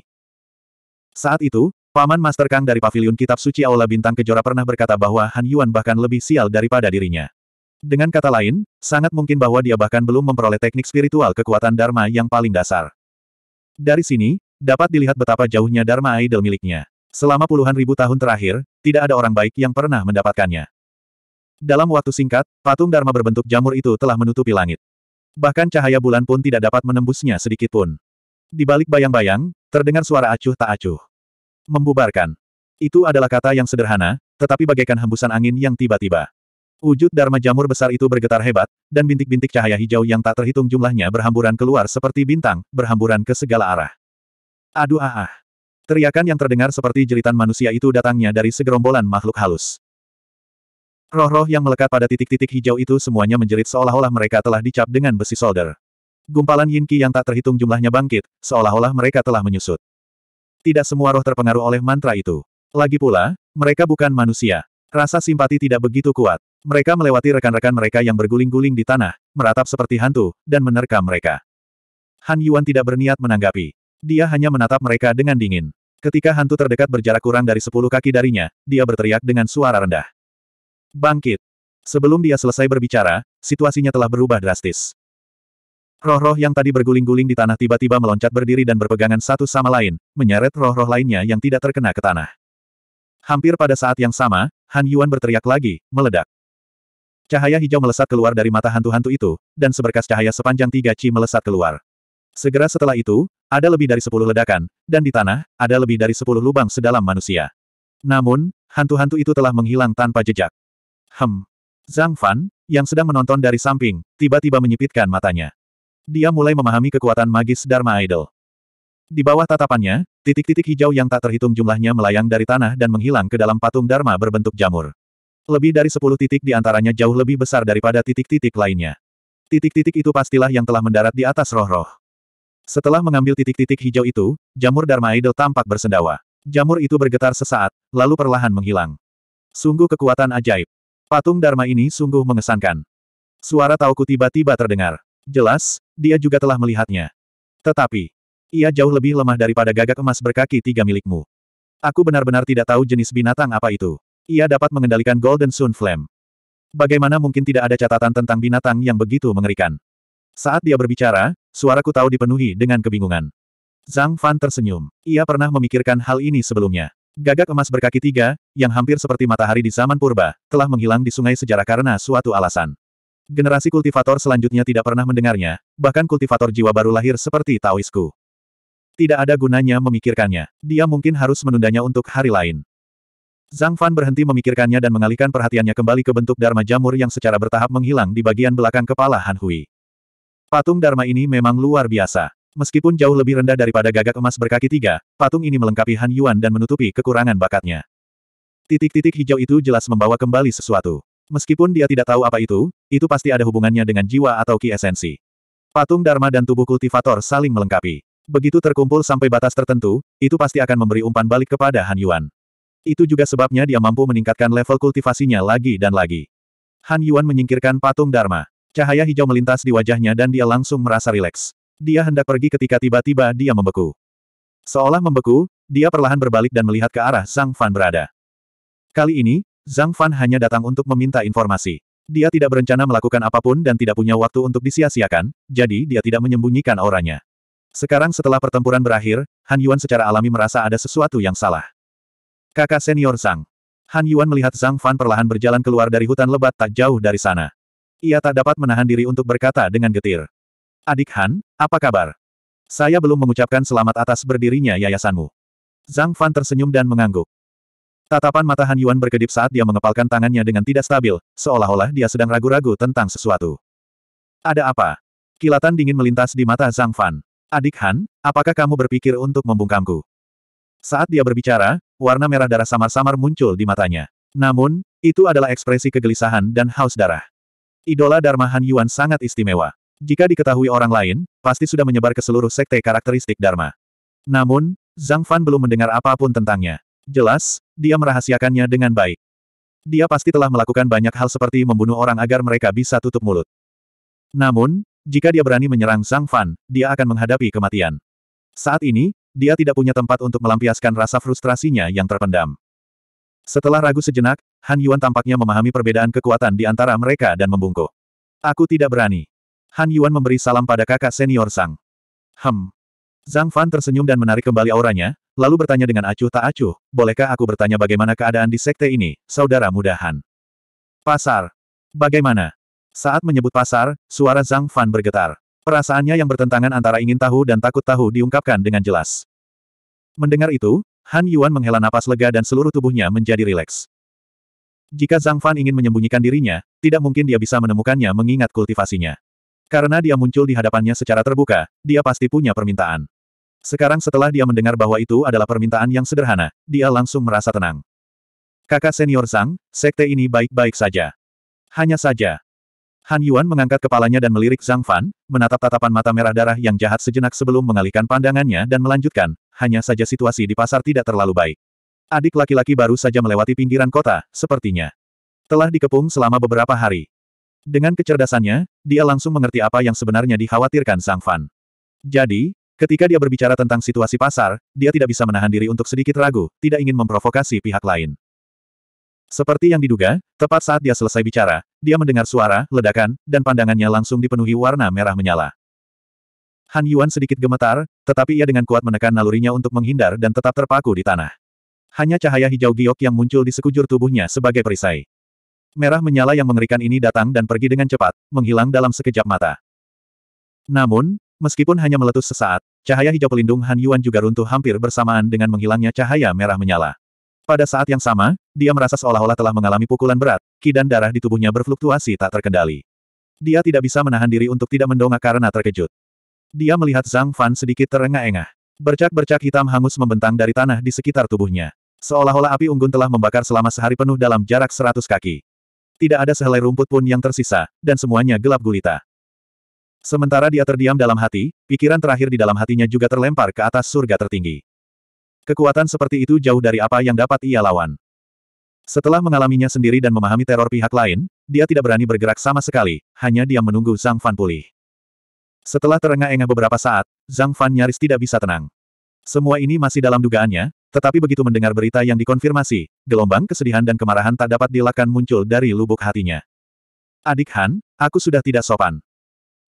Saat itu, Paman Master Kang dari Paviliun Kitab Suci Aula Bintang Kejora pernah berkata bahwa Han Yuan bahkan lebih sial daripada dirinya. Dengan kata lain, sangat mungkin bahwa dia bahkan belum memperoleh teknik spiritual kekuatan Dharma yang paling dasar. Dari sini, dapat dilihat betapa jauhnya Dharma Idol miliknya. Selama puluhan ribu tahun terakhir, tidak ada orang baik yang pernah mendapatkannya. Dalam waktu singkat, patung Dharma berbentuk jamur itu telah menutupi langit. Bahkan cahaya bulan pun tidak dapat menembusnya sedikitpun. Di balik bayang-bayang, terdengar suara acuh tak acuh. Membubarkan. Itu adalah kata yang sederhana, tetapi bagaikan hembusan angin yang tiba-tiba. Wujud Dharma jamur besar itu bergetar hebat, dan bintik-bintik cahaya hijau yang tak terhitung jumlahnya berhamburan keluar seperti bintang, berhamburan ke segala arah. Aduh ah ah. Teriakan yang terdengar seperti jeritan manusia itu datangnya dari segerombolan makhluk halus. Roh-roh yang melekat pada titik-titik hijau itu semuanya menjerit seolah-olah mereka telah dicap dengan besi solder. Gumpalan yin yang tak terhitung jumlahnya bangkit, seolah-olah mereka telah menyusut. Tidak semua roh terpengaruh oleh mantra itu. Lagi pula, mereka bukan manusia. Rasa simpati tidak begitu kuat. Mereka melewati rekan-rekan mereka yang berguling-guling di tanah, meratap seperti hantu, dan menerkam mereka. Han Yuan tidak berniat menanggapi. Dia hanya menatap mereka dengan dingin. Ketika hantu terdekat berjarak kurang dari sepuluh kaki darinya, dia berteriak dengan suara rendah. Bangkit! Sebelum dia selesai berbicara, situasinya telah berubah drastis. Roh-roh yang tadi berguling-guling di tanah tiba-tiba meloncat berdiri dan berpegangan satu sama lain, menyeret roh-roh lainnya yang tidak terkena ke tanah. Hampir pada saat yang sama, Han Yuan berteriak lagi, meledak. Cahaya hijau melesat keluar dari mata hantu-hantu itu, dan seberkas cahaya sepanjang tiga ci melesat keluar. Segera setelah itu, ada lebih dari sepuluh ledakan, dan di tanah, ada lebih dari sepuluh lubang sedalam manusia. Namun, hantu-hantu itu telah menghilang tanpa jejak. Hem. Zhang Fan, yang sedang menonton dari samping, tiba-tiba menyipitkan matanya. Dia mulai memahami kekuatan magis Dharma Idol. Di bawah tatapannya, titik-titik hijau yang tak terhitung jumlahnya melayang dari tanah dan menghilang ke dalam patung Dharma berbentuk jamur. Lebih dari sepuluh titik di antaranya jauh lebih besar daripada titik-titik lainnya. Titik-titik itu pastilah yang telah mendarat di atas roh-roh. Setelah mengambil titik-titik hijau itu, jamur Dharma Idol tampak bersendawa. Jamur itu bergetar sesaat, lalu perlahan menghilang. Sungguh kekuatan ajaib. Patung Dharma ini sungguh mengesankan. Suara Tauku tiba-tiba terdengar. Jelas, dia juga telah melihatnya. Tetapi, ia jauh lebih lemah daripada gagak emas berkaki tiga milikmu. Aku benar-benar tidak tahu jenis binatang apa itu. Ia dapat mengendalikan Golden Sun Flame. Bagaimana mungkin tidak ada catatan tentang binatang yang begitu mengerikan? Saat dia berbicara, suaraku tahu dipenuhi dengan kebingungan. Zhang Fan tersenyum. Ia pernah memikirkan hal ini sebelumnya. Gagak emas berkaki tiga, yang hampir seperti matahari di zaman purba, telah menghilang di sungai sejarah karena suatu alasan. Generasi kultivator selanjutnya tidak pernah mendengarnya, bahkan kultivator jiwa baru lahir seperti Taoisku. Tidak ada gunanya memikirkannya. Dia mungkin harus menundanya untuk hari lain. Zhang Fan berhenti memikirkannya dan mengalihkan perhatiannya kembali ke bentuk Dharma jamur yang secara bertahap menghilang di bagian belakang kepala Han Hui. Patung Dharma ini memang luar biasa. Meskipun jauh lebih rendah daripada gagak emas berkaki tiga, patung ini melengkapi Han Yuan dan menutupi kekurangan bakatnya. Titik-titik hijau itu jelas membawa kembali sesuatu. Meskipun dia tidak tahu apa itu, itu pasti ada hubungannya dengan jiwa atau ki esensi. Patung Dharma dan tubuh kultivator saling melengkapi. Begitu terkumpul sampai batas tertentu, itu pasti akan memberi umpan balik kepada Han Yuan. Itu juga sebabnya dia mampu meningkatkan level kultivasinya lagi dan lagi. Han Yuan menyingkirkan patung Dharma. Cahaya hijau melintas di wajahnya dan dia langsung merasa rileks. Dia hendak pergi ketika tiba-tiba dia membeku. Seolah membeku, dia perlahan berbalik dan melihat ke arah Zhang Fan berada. Kali ini, Zhang Fan hanya datang untuk meminta informasi. Dia tidak berencana melakukan apapun dan tidak punya waktu untuk disia-siakan, jadi dia tidak menyembunyikan auranya. Sekarang setelah pertempuran berakhir, Han Yuan secara alami merasa ada sesuatu yang salah. Kakak senior Zhang. Han Yuan melihat Zhang Fan perlahan berjalan keluar dari hutan lebat tak jauh dari sana. Ia tak dapat menahan diri untuk berkata dengan getir. Adik Han, apa kabar? Saya belum mengucapkan selamat atas berdirinya yayasanmu. Zhang Fan tersenyum dan mengangguk. Tatapan mata Han Yuan berkedip saat dia mengepalkan tangannya dengan tidak stabil, seolah-olah dia sedang ragu-ragu tentang sesuatu. Ada apa? Kilatan dingin melintas di mata Zhang Fan. Adik Han, apakah kamu berpikir untuk membungkamku? Saat dia berbicara, warna merah darah samar-samar muncul di matanya. Namun, itu adalah ekspresi kegelisahan dan haus darah. Idola Dharma Han Yuan sangat istimewa. Jika diketahui orang lain, pasti sudah menyebar ke seluruh sekte karakteristik Dharma. Namun, Zhang Fan belum mendengar apapun tentangnya. Jelas, dia merahasiakannya dengan baik. Dia pasti telah melakukan banyak hal seperti membunuh orang agar mereka bisa tutup mulut. Namun, jika dia berani menyerang Zhang Fan, dia akan menghadapi kematian. Saat ini, dia tidak punya tempat untuk melampiaskan rasa frustrasinya yang terpendam. Setelah ragu sejenak, Han Yuan tampaknya memahami perbedaan kekuatan di antara mereka dan membungkuk. Aku tidak berani. Han Yuan memberi salam pada kakak senior Sang. Hem. Zhang Fan tersenyum dan menarik kembali auranya, lalu bertanya dengan acuh tak acuh, bolehkah aku bertanya bagaimana keadaan di sekte ini, saudara muda Han? Pasar. Bagaimana? Saat menyebut pasar, suara Zhang Fan bergetar. Perasaannya yang bertentangan antara ingin tahu dan takut tahu diungkapkan dengan jelas. Mendengar itu, Han Yuan menghela napas lega dan seluruh tubuhnya menjadi rileks. Jika Zhang Fan ingin menyembunyikan dirinya, tidak mungkin dia bisa menemukannya mengingat kultivasinya. Karena dia muncul di hadapannya secara terbuka, dia pasti punya permintaan. Sekarang setelah dia mendengar bahwa itu adalah permintaan yang sederhana, dia langsung merasa tenang. Kakak senior Zhang, sekte ini baik-baik saja. Hanya saja, Han Yuan mengangkat kepalanya dan melirik Zhang Fan, menatap tatapan mata merah darah yang jahat sejenak sebelum mengalihkan pandangannya dan melanjutkan, hanya saja situasi di pasar tidak terlalu baik. Adik laki-laki baru saja melewati pinggiran kota, sepertinya. Telah dikepung selama beberapa hari. Dengan kecerdasannya, dia langsung mengerti apa yang sebenarnya dikhawatirkan Zhang Fan. Jadi, ketika dia berbicara tentang situasi pasar, dia tidak bisa menahan diri untuk sedikit ragu, tidak ingin memprovokasi pihak lain. Seperti yang diduga, tepat saat dia selesai bicara, dia mendengar suara, ledakan, dan pandangannya langsung dipenuhi warna merah menyala. Han Yuan sedikit gemetar, tetapi ia dengan kuat menekan nalurinya untuk menghindar dan tetap terpaku di tanah. Hanya cahaya hijau giok yang muncul di sekujur tubuhnya sebagai perisai. Merah menyala yang mengerikan ini datang dan pergi dengan cepat, menghilang dalam sekejap mata. Namun, meskipun hanya meletus sesaat, cahaya hijau pelindung Han Yuan juga runtuh hampir bersamaan dengan menghilangnya cahaya merah menyala. Pada saat yang sama, dia merasa seolah-olah telah mengalami pukulan berat, Ki dan darah di tubuhnya berfluktuasi tak terkendali. Dia tidak bisa menahan diri untuk tidak mendongak karena terkejut. Dia melihat Zhang Fan sedikit terengah-engah. Bercak-bercak hitam hangus membentang dari tanah di sekitar tubuhnya. Seolah-olah api unggun telah membakar selama sehari penuh dalam jarak seratus kaki. Tidak ada sehelai rumput pun yang tersisa, dan semuanya gelap gulita. Sementara dia terdiam dalam hati, pikiran terakhir di dalam hatinya juga terlempar ke atas surga tertinggi. Kekuatan seperti itu jauh dari apa yang dapat ia lawan. Setelah mengalaminya sendiri dan memahami teror pihak lain, dia tidak berani bergerak sama sekali, hanya diam menunggu Zhang Fan pulih. Setelah terengah-engah beberapa saat, Zhang Fan nyaris tidak bisa tenang. Semua ini masih dalam dugaannya, tetapi begitu mendengar berita yang dikonfirmasi, gelombang kesedihan dan kemarahan tak dapat dilakukan muncul dari lubuk hatinya. Adik Han, aku sudah tidak sopan.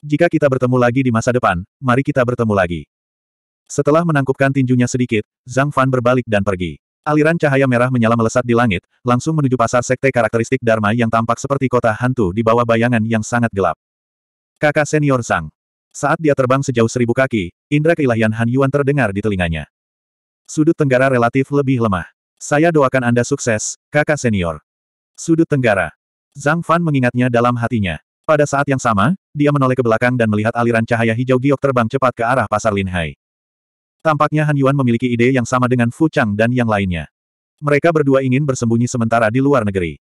Jika kita bertemu lagi di masa depan, mari kita bertemu lagi. Setelah menangkupkan tinjunya sedikit, Zhang Fan berbalik dan pergi. Aliran cahaya merah menyala melesat di langit, langsung menuju pasar sekte karakteristik Dharma yang tampak seperti kota hantu di bawah bayangan yang sangat gelap. Kakak senior Zhang. Saat dia terbang sejauh seribu kaki, indra keilahian Han Yuan terdengar di telinganya. Sudut tenggara relatif lebih lemah. Saya doakan Anda sukses, kakak senior. Sudut tenggara. Zhang Fan mengingatnya dalam hatinya. Pada saat yang sama, dia menoleh ke belakang dan melihat aliran cahaya hijau giok terbang cepat ke arah pasar Linhai. Tampaknya Han Yuan memiliki ide yang sama dengan Fu Chang dan yang lainnya. Mereka berdua ingin bersembunyi sementara di luar negeri.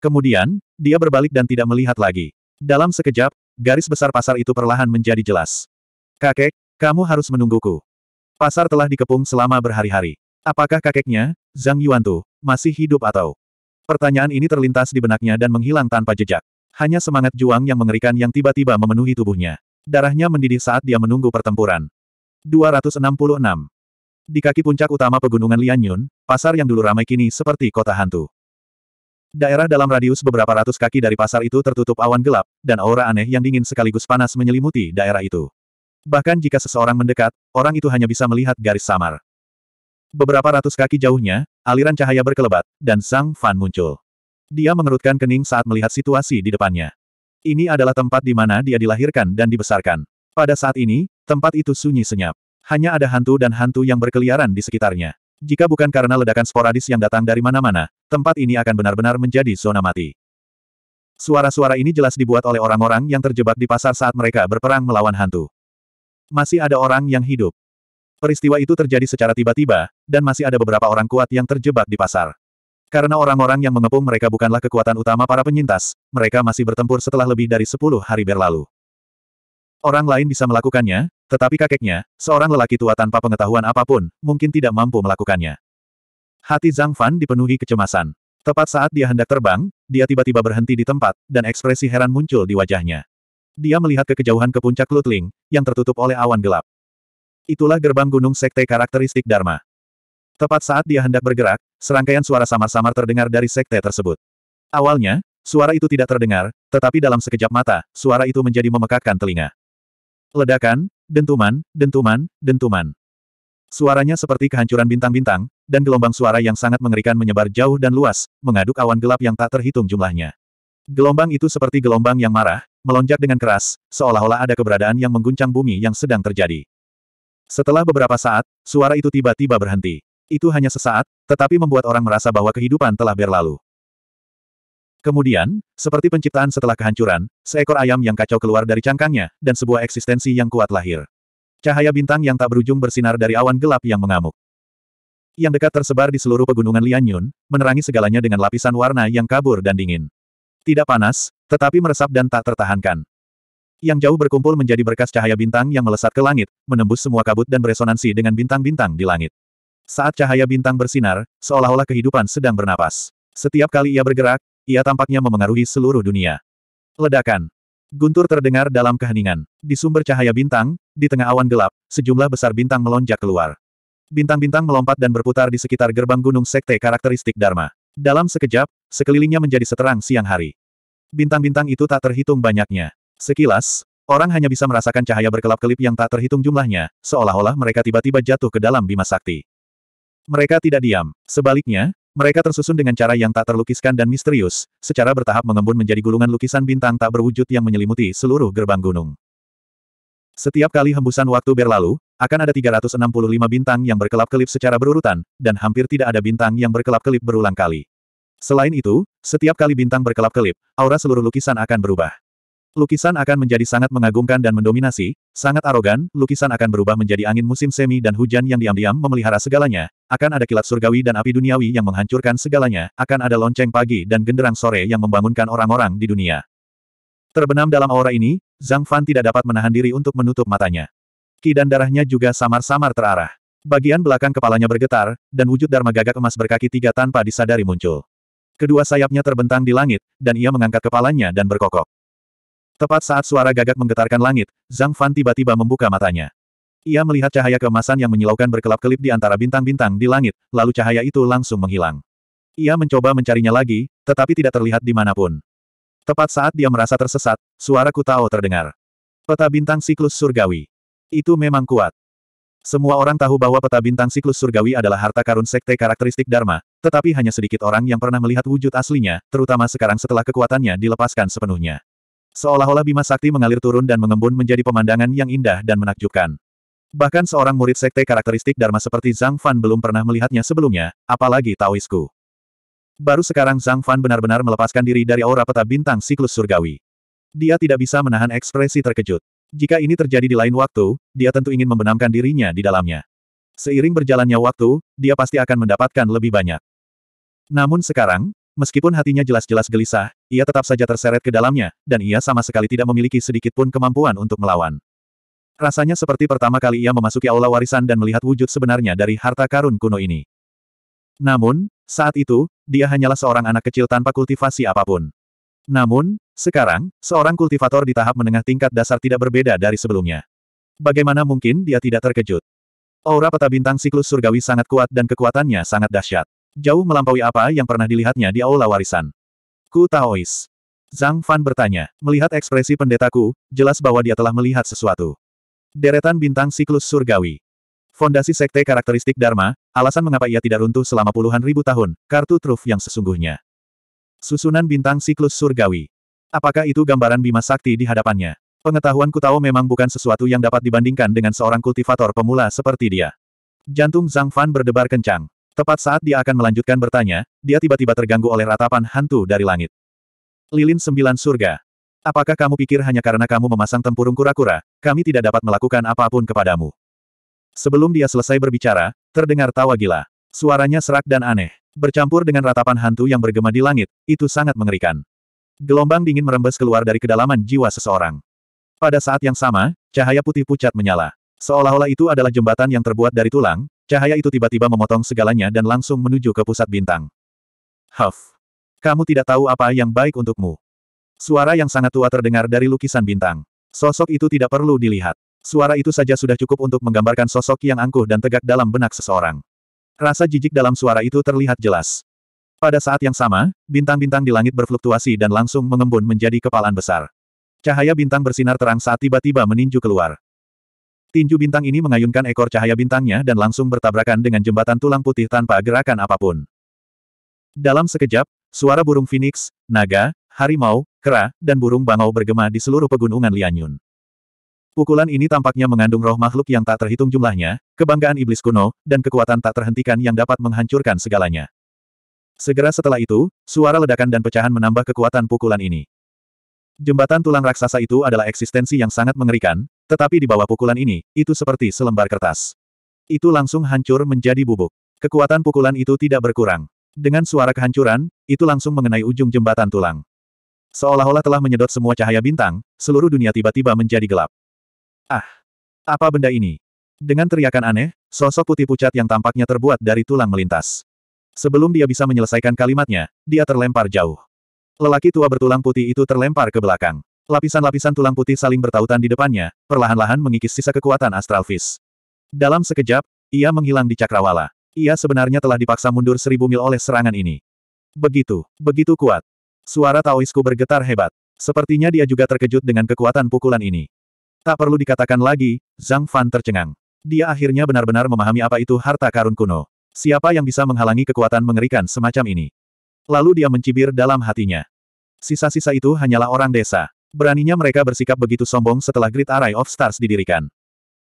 Kemudian, dia berbalik dan tidak melihat lagi. Dalam sekejap, garis besar pasar itu perlahan menjadi jelas. Kakek, kamu harus menungguku. Pasar telah dikepung selama berhari-hari. Apakah kakeknya, Zhang Yuan Tu, masih hidup atau? Pertanyaan ini terlintas di benaknya dan menghilang tanpa jejak. Hanya semangat juang yang mengerikan yang tiba-tiba memenuhi tubuhnya. Darahnya mendidih saat dia menunggu pertempuran. 266. Di kaki puncak utama pegunungan Lianyun, pasar yang dulu ramai kini seperti kota hantu. Daerah dalam radius beberapa ratus kaki dari pasar itu tertutup awan gelap, dan aura aneh yang dingin sekaligus panas menyelimuti daerah itu. Bahkan jika seseorang mendekat, orang itu hanya bisa melihat garis samar. Beberapa ratus kaki jauhnya, aliran cahaya berkelebat, dan Sang Fan muncul. Dia mengerutkan kening saat melihat situasi di depannya. Ini adalah tempat di mana dia dilahirkan dan dibesarkan. Pada saat ini, Tempat itu sunyi senyap. Hanya ada hantu dan hantu yang berkeliaran di sekitarnya. Jika bukan karena ledakan sporadis yang datang dari mana-mana, tempat ini akan benar-benar menjadi zona mati. Suara-suara ini jelas dibuat oleh orang-orang yang terjebak di pasar saat mereka berperang melawan hantu. Masih ada orang yang hidup. Peristiwa itu terjadi secara tiba-tiba, dan masih ada beberapa orang kuat yang terjebak di pasar. Karena orang-orang yang mengepung mereka bukanlah kekuatan utama para penyintas, mereka masih bertempur setelah lebih dari 10 hari berlalu. Orang lain bisa melakukannya, tetapi kakeknya, seorang lelaki tua tanpa pengetahuan apapun, mungkin tidak mampu melakukannya. Hati Zhang Fan dipenuhi kecemasan. Tepat saat dia hendak terbang, dia tiba-tiba berhenti di tempat, dan ekspresi heran muncul di wajahnya. Dia melihat ke kejauhan ke puncak Lutling, yang tertutup oleh awan gelap. Itulah gerbang gunung sekte karakteristik Dharma. Tepat saat dia hendak bergerak, serangkaian suara samar-samar terdengar dari sekte tersebut. Awalnya, suara itu tidak terdengar, tetapi dalam sekejap mata, suara itu menjadi memekakkan telinga. Ledakan, dentuman, dentuman, dentuman. Suaranya seperti kehancuran bintang-bintang, dan gelombang suara yang sangat mengerikan menyebar jauh dan luas, mengaduk awan gelap yang tak terhitung jumlahnya. Gelombang itu seperti gelombang yang marah, melonjak dengan keras, seolah-olah ada keberadaan yang mengguncang bumi yang sedang terjadi. Setelah beberapa saat, suara itu tiba-tiba berhenti. Itu hanya sesaat, tetapi membuat orang merasa bahwa kehidupan telah berlalu. Kemudian, seperti penciptaan setelah kehancuran, seekor ayam yang kacau keluar dari cangkangnya, dan sebuah eksistensi yang kuat lahir. Cahaya bintang yang tak berujung bersinar dari awan gelap yang mengamuk. Yang dekat tersebar di seluruh pegunungan Lianyun, menerangi segalanya dengan lapisan warna yang kabur dan dingin. Tidak panas, tetapi meresap dan tak tertahankan. Yang jauh berkumpul menjadi berkas cahaya bintang yang melesat ke langit, menembus semua kabut dan beresonansi dengan bintang-bintang di langit. Saat cahaya bintang bersinar, seolah-olah kehidupan sedang bernapas. Setiap kali ia bergerak, ia tampaknya memengaruhi seluruh dunia. Ledakan. Guntur terdengar dalam keheningan. Di sumber cahaya bintang, di tengah awan gelap, sejumlah besar bintang melonjak keluar. Bintang-bintang melompat dan berputar di sekitar gerbang gunung sekte karakteristik Dharma. Dalam sekejap, sekelilingnya menjadi seterang siang hari. Bintang-bintang itu tak terhitung banyaknya. Sekilas, Orang hanya bisa merasakan cahaya berkelap-kelip yang tak terhitung jumlahnya, seolah-olah mereka tiba-tiba jatuh ke dalam bima sakti. Mereka tidak diam. Sebaliknya, mereka tersusun dengan cara yang tak terlukiskan dan misterius, secara bertahap mengembun menjadi gulungan lukisan bintang tak berwujud yang menyelimuti seluruh gerbang gunung. Setiap kali hembusan waktu berlalu, akan ada 365 bintang yang berkelap-kelip secara berurutan, dan hampir tidak ada bintang yang berkelap-kelip berulang kali. Selain itu, setiap kali bintang berkelap-kelip, aura seluruh lukisan akan berubah. Lukisan akan menjadi sangat mengagumkan dan mendominasi, sangat arogan, lukisan akan berubah menjadi angin musim semi dan hujan yang diam-diam memelihara segalanya, akan ada kilat surgawi dan api duniawi yang menghancurkan segalanya, akan ada lonceng pagi dan genderang sore yang membangunkan orang-orang di dunia. Terbenam dalam aura ini, Zhang Fan tidak dapat menahan diri untuk menutup matanya. Ki dan darahnya juga samar-samar terarah. Bagian belakang kepalanya bergetar, dan wujud Dharma gagak emas berkaki tiga tanpa disadari muncul. Kedua sayapnya terbentang di langit, dan ia mengangkat kepalanya dan berkokok. Tepat saat suara gagak menggetarkan langit, Zhang Fan tiba-tiba membuka matanya. Ia melihat cahaya kemasan yang menyilaukan berkelap-kelip di antara bintang-bintang di langit, lalu cahaya itu langsung menghilang. Ia mencoba mencarinya lagi, tetapi tidak terlihat di manapun. Tepat saat dia merasa tersesat, suara Kutao terdengar. Peta bintang siklus surgawi. Itu memang kuat. Semua orang tahu bahwa peta bintang siklus surgawi adalah harta karun sekte karakteristik Dharma, tetapi hanya sedikit orang yang pernah melihat wujud aslinya, terutama sekarang setelah kekuatannya dilepaskan sepenuhnya. Seolah-olah Bima Sakti mengalir turun dan mengembun menjadi pemandangan yang indah dan menakjubkan. Bahkan seorang murid sekte karakteristik Dharma seperti Zhang Fan belum pernah melihatnya sebelumnya, apalagi Taoisku. Baru sekarang Zhang Fan benar-benar melepaskan diri dari aura peta bintang siklus surgawi. Dia tidak bisa menahan ekspresi terkejut. Jika ini terjadi di lain waktu, dia tentu ingin membenamkan dirinya di dalamnya. Seiring berjalannya waktu, dia pasti akan mendapatkan lebih banyak. Namun sekarang, Meskipun hatinya jelas-jelas gelisah, ia tetap saja terseret ke dalamnya, dan ia sama sekali tidak memiliki sedikitpun kemampuan untuk melawan. Rasanya seperti pertama kali ia memasuki aula warisan dan melihat wujud sebenarnya dari harta karun kuno ini. Namun, saat itu, dia hanyalah seorang anak kecil tanpa kultivasi apapun. Namun, sekarang, seorang kultivator di tahap menengah tingkat dasar tidak berbeda dari sebelumnya. Bagaimana mungkin dia tidak terkejut? Aura peta bintang siklus surgawi sangat kuat dan kekuatannya sangat dahsyat. Jauh melampaui apa yang pernah dilihatnya di aula warisan. Ku Taois. Zhang Fan bertanya. Melihat ekspresi pendetaku, jelas bahwa dia telah melihat sesuatu. Deretan bintang siklus surgawi. Fondasi sekte karakteristik Dharma, alasan mengapa ia tidak runtuh selama puluhan ribu tahun, kartu truf yang sesungguhnya. Susunan bintang siklus surgawi. Apakah itu gambaran Bima Sakti di hadapannya? Pengetahuan Kutao memang bukan sesuatu yang dapat dibandingkan dengan seorang kultivator pemula seperti dia. Jantung Zhang Fan berdebar kencang. Tepat saat dia akan melanjutkan bertanya, dia tiba-tiba terganggu oleh ratapan hantu dari langit. Lilin sembilan surga. Apakah kamu pikir hanya karena kamu memasang tempurung kura-kura, kami tidak dapat melakukan apapun kepadamu? Sebelum dia selesai berbicara, terdengar tawa gila. Suaranya serak dan aneh. Bercampur dengan ratapan hantu yang bergema di langit, itu sangat mengerikan. Gelombang dingin merembes keluar dari kedalaman jiwa seseorang. Pada saat yang sama, cahaya putih pucat menyala. Seolah-olah itu adalah jembatan yang terbuat dari tulang, Cahaya itu tiba-tiba memotong segalanya dan langsung menuju ke pusat bintang. Huff. Kamu tidak tahu apa yang baik untukmu. Suara yang sangat tua terdengar dari lukisan bintang. Sosok itu tidak perlu dilihat. Suara itu saja sudah cukup untuk menggambarkan sosok yang angkuh dan tegak dalam benak seseorang. Rasa jijik dalam suara itu terlihat jelas. Pada saat yang sama, bintang-bintang di langit berfluktuasi dan langsung mengembun menjadi kepalan besar. Cahaya bintang bersinar terang saat tiba-tiba meninju keluar. Tinju bintang ini mengayunkan ekor cahaya bintangnya dan langsung bertabrakan dengan jembatan tulang putih tanpa gerakan apapun. Dalam sekejap, suara burung phoenix, naga, harimau, kera, dan burung bangau bergema di seluruh pegunungan Lianyun. Pukulan ini tampaknya mengandung roh makhluk yang tak terhitung jumlahnya, kebanggaan iblis kuno, dan kekuatan tak terhentikan yang dapat menghancurkan segalanya. Segera setelah itu, suara ledakan dan pecahan menambah kekuatan pukulan ini. Jembatan tulang raksasa itu adalah eksistensi yang sangat mengerikan, tetapi di bawah pukulan ini, itu seperti selembar kertas. Itu langsung hancur menjadi bubuk. Kekuatan pukulan itu tidak berkurang. Dengan suara kehancuran, itu langsung mengenai ujung jembatan tulang. Seolah-olah telah menyedot semua cahaya bintang, seluruh dunia tiba-tiba menjadi gelap. Ah! Apa benda ini? Dengan teriakan aneh, sosok putih pucat yang tampaknya terbuat dari tulang melintas. Sebelum dia bisa menyelesaikan kalimatnya, dia terlempar jauh. Lelaki tua bertulang putih itu terlempar ke belakang. Lapisan-lapisan tulang putih saling bertautan di depannya, perlahan-lahan mengikis sisa kekuatan Astral Dalam sekejap, ia menghilang di cakrawala. Ia sebenarnya telah dipaksa mundur seribu mil oleh serangan ini. Begitu, begitu kuat. Suara Taoisku bergetar hebat. Sepertinya dia juga terkejut dengan kekuatan pukulan ini. Tak perlu dikatakan lagi, Zhang Fan tercengang. Dia akhirnya benar-benar memahami apa itu harta karun kuno. Siapa yang bisa menghalangi kekuatan mengerikan semacam ini? Lalu dia mencibir dalam hatinya. Sisa-sisa itu hanyalah orang desa. Beraninya mereka bersikap begitu sombong setelah Great Array of Stars didirikan.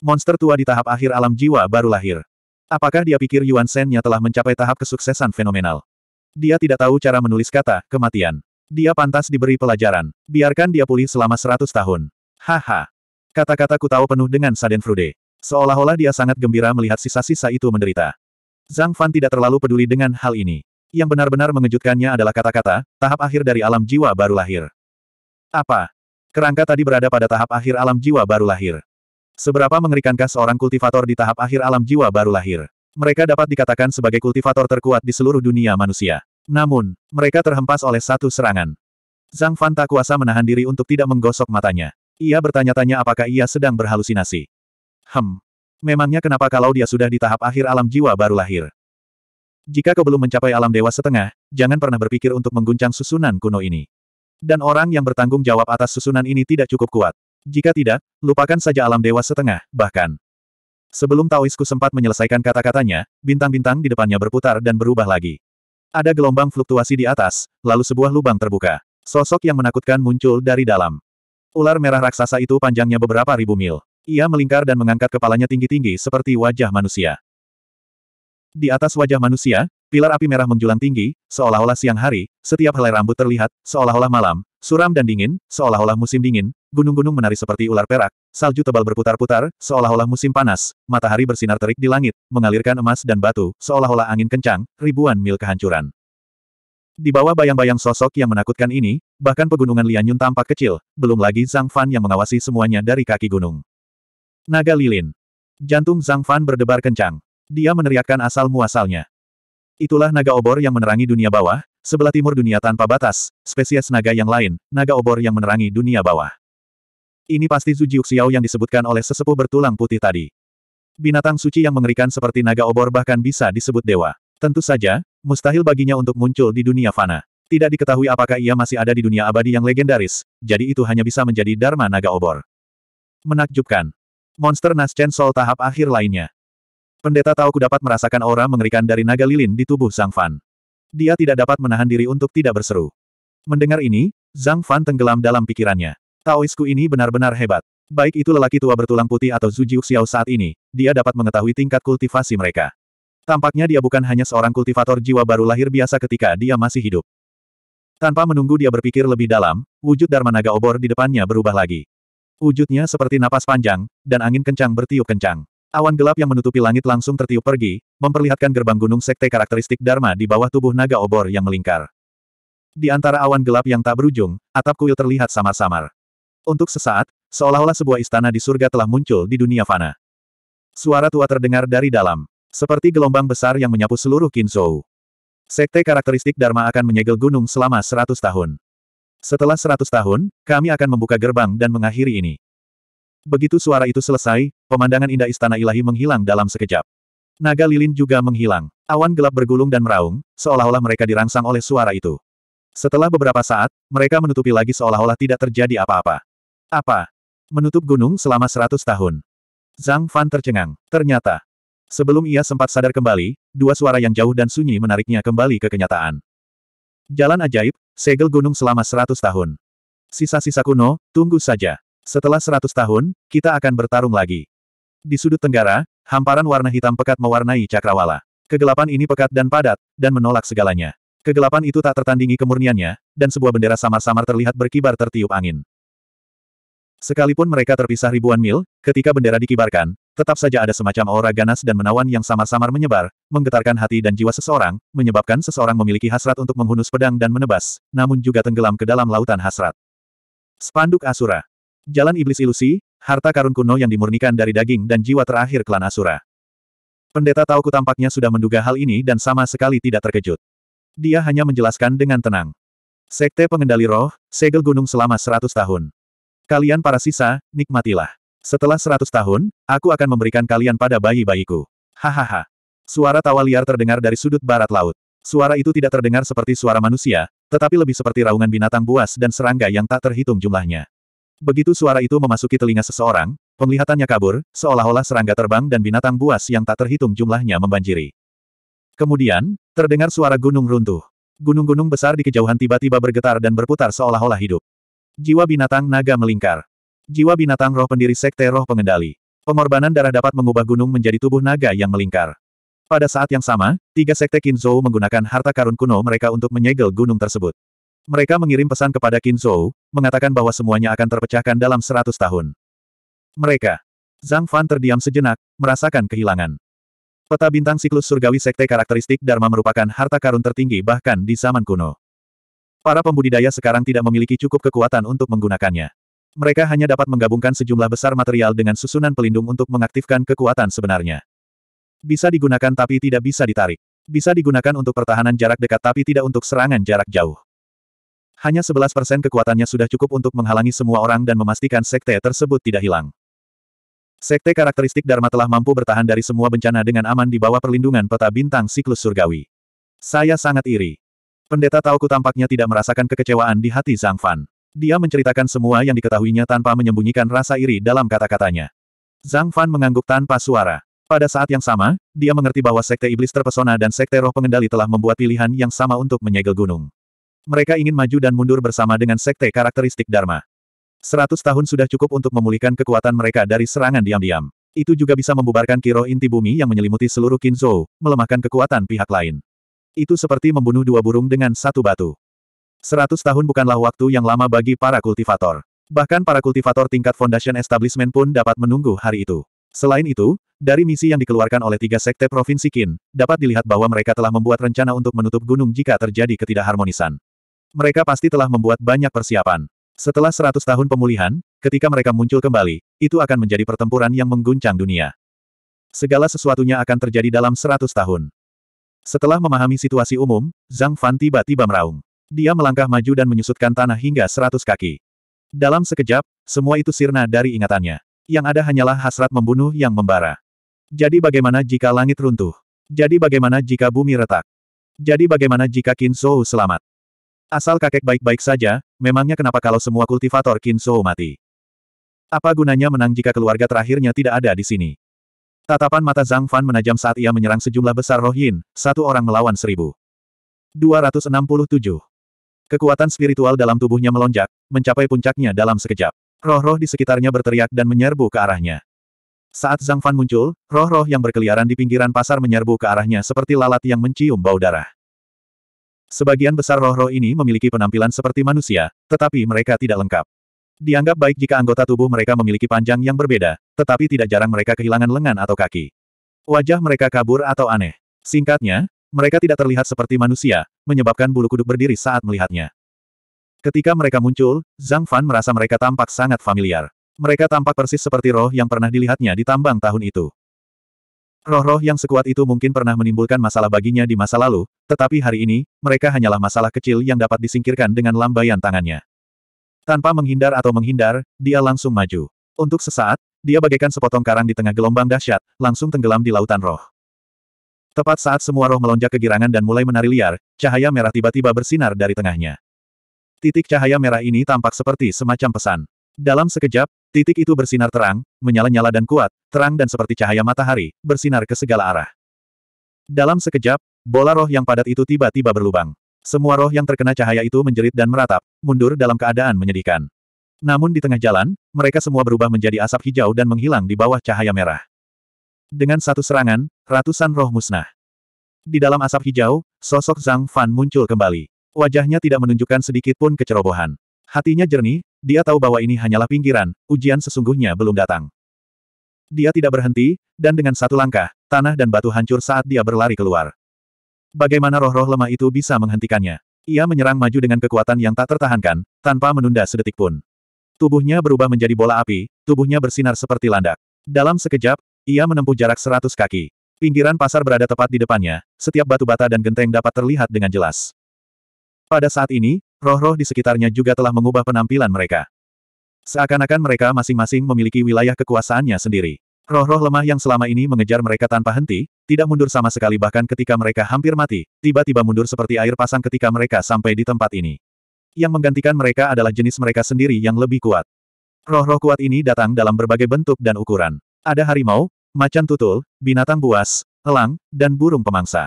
Monster tua di tahap akhir alam jiwa baru lahir. Apakah dia pikir Yuan Shen-nya telah mencapai tahap kesuksesan fenomenal? Dia tidak tahu cara menulis kata, kematian. Dia pantas diberi pelajaran. Biarkan dia pulih selama seratus tahun. Haha. Kata-kata ku tahu penuh dengan saden frude. Seolah-olah dia sangat gembira melihat sisa-sisa itu menderita. Zhang Fan tidak terlalu peduli dengan hal ini. Yang benar-benar mengejutkannya adalah kata-kata, tahap akhir dari alam jiwa baru lahir. Apa? Kerangka tadi berada pada tahap akhir alam jiwa baru lahir. Seberapa mengerikankah seorang kultivator di tahap akhir alam jiwa baru lahir? Mereka dapat dikatakan sebagai kultivator terkuat di seluruh dunia manusia. Namun, mereka terhempas oleh satu serangan. Zhang Fan tak kuasa menahan diri untuk tidak menggosok matanya. Ia bertanya-tanya apakah ia sedang berhalusinasi. Hem. Memangnya kenapa kalau dia sudah di tahap akhir alam jiwa baru lahir? Jika kau belum mencapai alam dewa setengah, jangan pernah berpikir untuk mengguncang susunan kuno ini. Dan orang yang bertanggung jawab atas susunan ini tidak cukup kuat. Jika tidak, lupakan saja alam dewa setengah, bahkan. Sebelum Taoisku sempat menyelesaikan kata-katanya, bintang-bintang di depannya berputar dan berubah lagi. Ada gelombang fluktuasi di atas, lalu sebuah lubang terbuka. Sosok yang menakutkan muncul dari dalam. Ular merah raksasa itu panjangnya beberapa ribu mil. Ia melingkar dan mengangkat kepalanya tinggi-tinggi seperti wajah manusia. Di atas wajah manusia, Pilar api merah menjulang tinggi, seolah-olah siang hari, setiap helai rambut terlihat, seolah-olah malam, suram dan dingin, seolah-olah musim dingin, gunung-gunung menari seperti ular perak, salju tebal berputar-putar, seolah-olah musim panas, matahari bersinar terik di langit, mengalirkan emas dan batu, seolah-olah angin kencang, ribuan mil kehancuran. Di bawah bayang-bayang sosok yang menakutkan ini, bahkan pegunungan Lianyun tampak kecil, belum lagi Zhang Fan yang mengawasi semuanya dari kaki gunung. Naga Lilin. Jantung Zhang Fan berdebar kencang. Dia meneriakkan asal-muasalnya. Itulah naga obor yang menerangi dunia bawah, sebelah timur dunia tanpa batas, spesies naga yang lain, naga obor yang menerangi dunia bawah. Ini pasti Zhu Jiuxiao yang disebutkan oleh sesepuh bertulang putih tadi. Binatang suci yang mengerikan seperti naga obor bahkan bisa disebut dewa. Tentu saja, mustahil baginya untuk muncul di dunia fana. Tidak diketahui apakah ia masih ada di dunia abadi yang legendaris, jadi itu hanya bisa menjadi Dharma Naga Obor. Menakjubkan. Monster naschen Sol tahap akhir lainnya. Pendeta tahu ku dapat merasakan aura mengerikan dari naga lilin di tubuh Zhang Fan. Dia tidak dapat menahan diri untuk tidak berseru. Mendengar ini, Zhang Fan tenggelam dalam pikirannya. Taoisku ini benar-benar hebat. Baik itu lelaki tua bertulang putih atau Zhu Xiao saat ini, dia dapat mengetahui tingkat kultivasi mereka. Tampaknya dia bukan hanya seorang kultivator jiwa baru lahir biasa ketika dia masih hidup. Tanpa menunggu dia berpikir lebih dalam, wujud Dharma Naga Obor di depannya berubah lagi. Wujudnya seperti napas panjang, dan angin kencang bertiup kencang. Awan gelap yang menutupi langit langsung tertiup pergi, memperlihatkan gerbang gunung sekte karakteristik Dharma di bawah tubuh naga obor yang melingkar. Di antara awan gelap yang tak berujung, atap kuil terlihat samar-samar. Untuk sesaat, seolah-olah sebuah istana di surga telah muncul di dunia fana. Suara tua terdengar dari dalam, seperti gelombang besar yang menyapu seluruh Kinzhou. Sekte karakteristik Dharma akan menyegel gunung selama seratus tahun. Setelah seratus tahun, kami akan membuka gerbang dan mengakhiri ini. Begitu suara itu selesai, pemandangan indah istana ilahi menghilang dalam sekejap. Naga lilin juga menghilang. Awan gelap bergulung dan meraung, seolah-olah mereka dirangsang oleh suara itu. Setelah beberapa saat, mereka menutupi lagi seolah-olah tidak terjadi apa-apa. Apa? Menutup gunung selama seratus tahun. Zhang Fan tercengang. Ternyata. Sebelum ia sempat sadar kembali, dua suara yang jauh dan sunyi menariknya kembali ke kenyataan. Jalan ajaib, segel gunung selama seratus tahun. Sisa-sisa kuno, tunggu saja. Setelah seratus tahun, kita akan bertarung lagi. Di sudut tenggara, hamparan warna hitam pekat mewarnai cakrawala. Kegelapan ini pekat dan padat, dan menolak segalanya. Kegelapan itu tak tertandingi kemurniannya, dan sebuah bendera samar-samar terlihat berkibar tertiup angin. Sekalipun mereka terpisah ribuan mil, ketika bendera dikibarkan, tetap saja ada semacam aura ganas dan menawan yang samar-samar menyebar, menggetarkan hati dan jiwa seseorang, menyebabkan seseorang memiliki hasrat untuk menghunus pedang dan menebas, namun juga tenggelam ke dalam lautan hasrat. Spanduk Asura Jalan Iblis Ilusi, harta karun kuno yang dimurnikan dari daging dan jiwa terakhir klan Asura. Pendeta Tauku tampaknya sudah menduga hal ini dan sama sekali tidak terkejut. Dia hanya menjelaskan dengan tenang. Sekte pengendali roh, segel gunung selama seratus tahun. Kalian para sisa, nikmatilah. Setelah seratus tahun, aku akan memberikan kalian pada bayi-bayiku. Hahaha. Suara tawa liar terdengar dari sudut barat laut. Suara itu tidak terdengar seperti suara manusia, tetapi lebih seperti raungan binatang buas dan serangga yang tak terhitung jumlahnya. Begitu suara itu memasuki telinga seseorang, penglihatannya kabur, seolah-olah serangga terbang dan binatang buas yang tak terhitung jumlahnya membanjiri. Kemudian, terdengar suara gunung runtuh. Gunung-gunung besar di kejauhan tiba-tiba bergetar dan berputar seolah-olah hidup. Jiwa binatang naga melingkar. Jiwa binatang roh pendiri sekte roh pengendali. Pengorbanan darah dapat mengubah gunung menjadi tubuh naga yang melingkar. Pada saat yang sama, tiga sekte Kinzhou menggunakan harta karun kuno mereka untuk menyegel gunung tersebut. Mereka mengirim pesan kepada Qin mengatakan bahwa semuanya akan terpecahkan dalam seratus tahun. Mereka. Zhang Fan terdiam sejenak, merasakan kehilangan. Peta bintang siklus surgawi sekte karakteristik Dharma merupakan harta karun tertinggi bahkan di zaman kuno. Para pembudidaya sekarang tidak memiliki cukup kekuatan untuk menggunakannya. Mereka hanya dapat menggabungkan sejumlah besar material dengan susunan pelindung untuk mengaktifkan kekuatan sebenarnya. Bisa digunakan tapi tidak bisa ditarik. Bisa digunakan untuk pertahanan jarak dekat tapi tidak untuk serangan jarak jauh. Hanya 11% kekuatannya sudah cukup untuk menghalangi semua orang dan memastikan sekte tersebut tidak hilang. Sekte karakteristik Dharma telah mampu bertahan dari semua bencana dengan aman di bawah perlindungan peta bintang siklus surgawi. Saya sangat iri. Pendeta Tauku tampaknya tidak merasakan kekecewaan di hati Zhang Fan. Dia menceritakan semua yang diketahuinya tanpa menyembunyikan rasa iri dalam kata-katanya. Zhang Fan mengangguk tanpa suara. Pada saat yang sama, dia mengerti bahwa Sekte Iblis Terpesona dan Sekte Roh Pengendali telah membuat pilihan yang sama untuk menyegel gunung. Mereka ingin maju dan mundur bersama dengan sekte karakteristik Dharma. Seratus tahun sudah cukup untuk memulihkan kekuatan mereka dari serangan diam-diam. Itu juga bisa membubarkan kiro inti bumi yang menyelimuti seluruh Kinzo, melemahkan kekuatan pihak lain. Itu seperti membunuh dua burung dengan satu batu. Seratus tahun bukanlah waktu yang lama bagi para kultivator. Bahkan para kultivator tingkat Foundation Establishment pun dapat menunggu hari itu. Selain itu, dari misi yang dikeluarkan oleh tiga sekte Provinsi Qin, dapat dilihat bahwa mereka telah membuat rencana untuk menutup gunung jika terjadi ketidakharmonisan. Mereka pasti telah membuat banyak persiapan. Setelah seratus tahun pemulihan, ketika mereka muncul kembali, itu akan menjadi pertempuran yang mengguncang dunia. Segala sesuatunya akan terjadi dalam seratus tahun. Setelah memahami situasi umum, Zhang Fan tiba-tiba meraung. Dia melangkah maju dan menyusutkan tanah hingga seratus kaki. Dalam sekejap, semua itu sirna dari ingatannya. Yang ada hanyalah hasrat membunuh yang membara. Jadi bagaimana jika langit runtuh? Jadi bagaimana jika bumi retak? Jadi bagaimana jika Qin Zhou selamat? Asal kakek baik-baik saja, memangnya kenapa kalau semua kultivator Kinso mati? Apa gunanya menang jika keluarga terakhirnya tidak ada di sini? Tatapan mata Zhang Fan menajam saat ia menyerang sejumlah besar roh yin, satu orang melawan seribu. 267. Kekuatan spiritual dalam tubuhnya melonjak, mencapai puncaknya dalam sekejap. Roh-roh di sekitarnya berteriak dan menyerbu ke arahnya. Saat Zhang Fan muncul, roh-roh yang berkeliaran di pinggiran pasar menyerbu ke arahnya seperti lalat yang mencium bau darah. Sebagian besar roh-roh ini memiliki penampilan seperti manusia, tetapi mereka tidak lengkap. Dianggap baik jika anggota tubuh mereka memiliki panjang yang berbeda, tetapi tidak jarang mereka kehilangan lengan atau kaki. Wajah mereka kabur atau aneh. Singkatnya, mereka tidak terlihat seperti manusia, menyebabkan bulu kuduk berdiri saat melihatnya. Ketika mereka muncul, Zhang Fan merasa mereka tampak sangat familiar. Mereka tampak persis seperti roh yang pernah dilihatnya di tambang tahun itu. Roh-roh yang sekuat itu mungkin pernah menimbulkan masalah baginya di masa lalu, tetapi hari ini, mereka hanyalah masalah kecil yang dapat disingkirkan dengan lambaian tangannya. Tanpa menghindar atau menghindar, dia langsung maju. Untuk sesaat, dia bagaikan sepotong karang di tengah gelombang dahsyat, langsung tenggelam di lautan roh. Tepat saat semua roh melonjak kegirangan dan mulai menari liar, cahaya merah tiba-tiba bersinar dari tengahnya. Titik cahaya merah ini tampak seperti semacam pesan. Dalam sekejap, Titik itu bersinar terang, menyala-nyala dan kuat, terang dan seperti cahaya matahari, bersinar ke segala arah. Dalam sekejap, bola roh yang padat itu tiba-tiba berlubang. Semua roh yang terkena cahaya itu menjerit dan meratap, mundur dalam keadaan menyedihkan. Namun di tengah jalan, mereka semua berubah menjadi asap hijau dan menghilang di bawah cahaya merah. Dengan satu serangan, ratusan roh musnah. Di dalam asap hijau, sosok Zhang Fan muncul kembali. Wajahnya tidak menunjukkan sedikit pun kecerobohan. Hatinya jernih, dia tahu bahwa ini hanyalah pinggiran, ujian sesungguhnya belum datang. Dia tidak berhenti, dan dengan satu langkah, tanah dan batu hancur saat dia berlari keluar. Bagaimana roh-roh lemah itu bisa menghentikannya? Ia menyerang maju dengan kekuatan yang tak tertahankan, tanpa menunda sedetik pun. Tubuhnya berubah menjadi bola api, tubuhnya bersinar seperti landak. Dalam sekejap, ia menempuh jarak seratus kaki. Pinggiran pasar berada tepat di depannya, setiap batu bata dan genteng dapat terlihat dengan jelas. Pada saat ini, Roh-roh di sekitarnya juga telah mengubah penampilan mereka. Seakan-akan mereka masing-masing memiliki wilayah kekuasaannya sendiri. Roh-roh lemah yang selama ini mengejar mereka tanpa henti, tidak mundur sama sekali bahkan ketika mereka hampir mati, tiba-tiba mundur seperti air pasang ketika mereka sampai di tempat ini. Yang menggantikan mereka adalah jenis mereka sendiri yang lebih kuat. Roh-roh kuat ini datang dalam berbagai bentuk dan ukuran. Ada harimau, macan tutul, binatang buas, elang, dan burung pemangsa.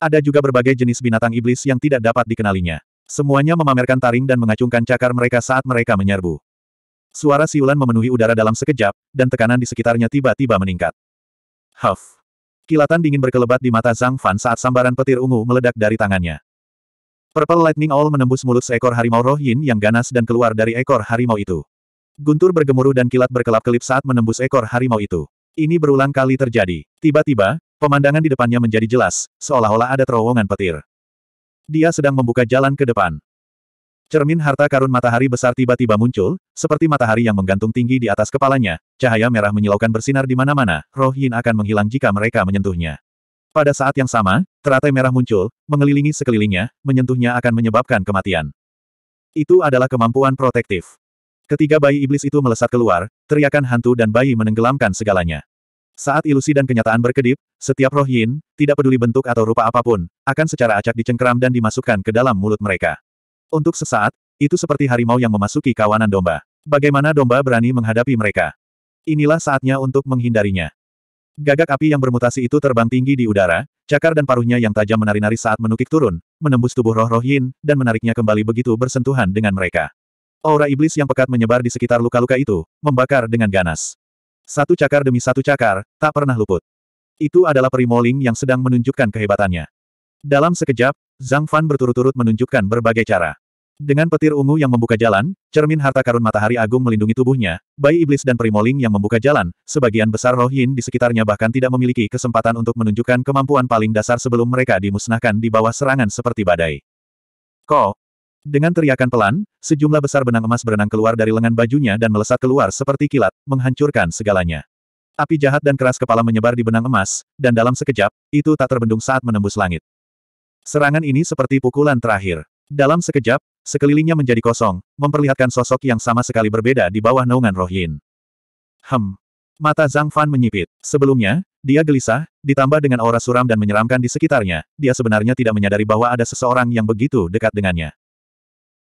Ada juga berbagai jenis binatang iblis yang tidak dapat dikenalinya. Semuanya memamerkan taring dan mengacungkan cakar mereka saat mereka menyerbu. Suara siulan memenuhi udara dalam sekejap, dan tekanan di sekitarnya tiba-tiba meningkat. Huff! Kilatan dingin berkelebat di mata Zhang Fan saat sambaran petir ungu meledak dari tangannya. Purple Lightning Owl menembus mulut seekor harimau roh yin yang ganas dan keluar dari ekor harimau itu. Guntur bergemuruh dan kilat berkelap-kelip saat menembus ekor harimau itu. Ini berulang kali terjadi. Tiba-tiba, pemandangan di depannya menjadi jelas, seolah-olah ada terowongan petir. Dia sedang membuka jalan ke depan. Cermin harta karun matahari besar tiba-tiba muncul, seperti matahari yang menggantung tinggi di atas kepalanya. Cahaya merah menyilaukan bersinar di mana-mana, roh yin akan menghilang jika mereka menyentuhnya. Pada saat yang sama, teratai merah muncul, mengelilingi sekelilingnya, menyentuhnya akan menyebabkan kematian. Itu adalah kemampuan protektif. Ketiga bayi iblis itu melesat keluar, teriakan hantu dan bayi menenggelamkan segalanya. Saat ilusi dan kenyataan berkedip, setiap roh yin, tidak peduli bentuk atau rupa apapun, akan secara acak dicengkram dan dimasukkan ke dalam mulut mereka. Untuk sesaat, itu seperti harimau yang memasuki kawanan domba. Bagaimana domba berani menghadapi mereka? Inilah saatnya untuk menghindarinya. Gagak api yang bermutasi itu terbang tinggi di udara, cakar dan paruhnya yang tajam menari-nari saat menukik turun, menembus tubuh roh-roh yin, dan menariknya kembali begitu bersentuhan dengan mereka. Aura iblis yang pekat menyebar di sekitar luka-luka itu, membakar dengan ganas. Satu cakar demi satu cakar, tak pernah luput. Itu adalah perimoling yang sedang menunjukkan kehebatannya. Dalam sekejap, Zhang Fan berturut-turut menunjukkan berbagai cara. Dengan petir ungu yang membuka jalan, cermin harta karun matahari agung melindungi tubuhnya, bayi iblis dan perimoling yang membuka jalan, sebagian besar roh yin di sekitarnya bahkan tidak memiliki kesempatan untuk menunjukkan kemampuan paling dasar sebelum mereka dimusnahkan di bawah serangan seperti badai. Ko, dengan teriakan pelan, sejumlah besar benang emas berenang keluar dari lengan bajunya dan melesat keluar seperti kilat, menghancurkan segalanya. Api jahat dan keras kepala menyebar di benang emas, dan dalam sekejap, itu tak terbendung saat menembus langit. Serangan ini seperti pukulan terakhir. Dalam sekejap, sekelilingnya menjadi kosong, memperlihatkan sosok yang sama sekali berbeda di bawah naungan Roh Yin. Hem. Mata Zhang Fan menyipit. Sebelumnya, dia gelisah, ditambah dengan aura suram dan menyeramkan di sekitarnya, dia sebenarnya tidak menyadari bahwa ada seseorang yang begitu dekat dengannya.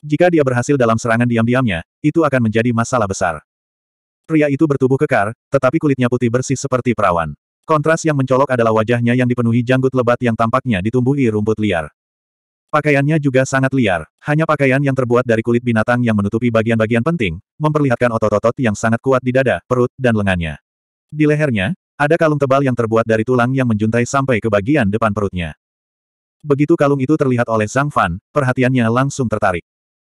Jika dia berhasil dalam serangan diam-diamnya, itu akan menjadi masalah besar. Pria itu bertubuh kekar, tetapi kulitnya putih bersih seperti perawan. Kontras yang mencolok adalah wajahnya yang dipenuhi janggut lebat yang tampaknya ditumbuhi rumput liar. Pakaiannya juga sangat liar, hanya pakaian yang terbuat dari kulit binatang yang menutupi bagian-bagian penting, memperlihatkan otot-otot yang sangat kuat di dada, perut, dan lengannya. Di lehernya, ada kalung tebal yang terbuat dari tulang yang menjuntai sampai ke bagian depan perutnya. Begitu kalung itu terlihat oleh Zhang Fan, perhatiannya langsung tertarik.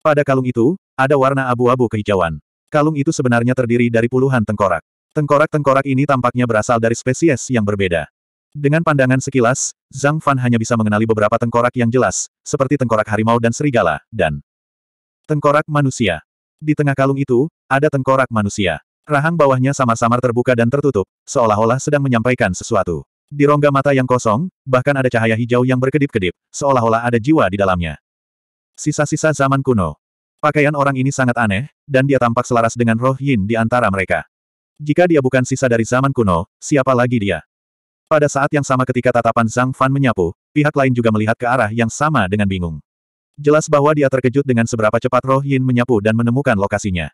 Pada kalung itu, ada warna abu-abu kehijauan. Kalung itu sebenarnya terdiri dari puluhan tengkorak. Tengkorak-tengkorak ini tampaknya berasal dari spesies yang berbeda. Dengan pandangan sekilas, Zhang Fan hanya bisa mengenali beberapa tengkorak yang jelas, seperti tengkorak harimau dan serigala, dan tengkorak manusia. Di tengah kalung itu, ada tengkorak manusia. Rahang bawahnya samar-samar terbuka dan tertutup, seolah-olah sedang menyampaikan sesuatu. Di rongga mata yang kosong, bahkan ada cahaya hijau yang berkedip-kedip, seolah-olah ada jiwa di dalamnya. Sisa-sisa zaman kuno. Pakaian orang ini sangat aneh, dan dia tampak selaras dengan roh yin di antara mereka. Jika dia bukan sisa dari zaman kuno, siapa lagi dia? Pada saat yang sama ketika tatapan Zhang Fan menyapu, pihak lain juga melihat ke arah yang sama dengan bingung. Jelas bahwa dia terkejut dengan seberapa cepat roh yin menyapu dan menemukan lokasinya.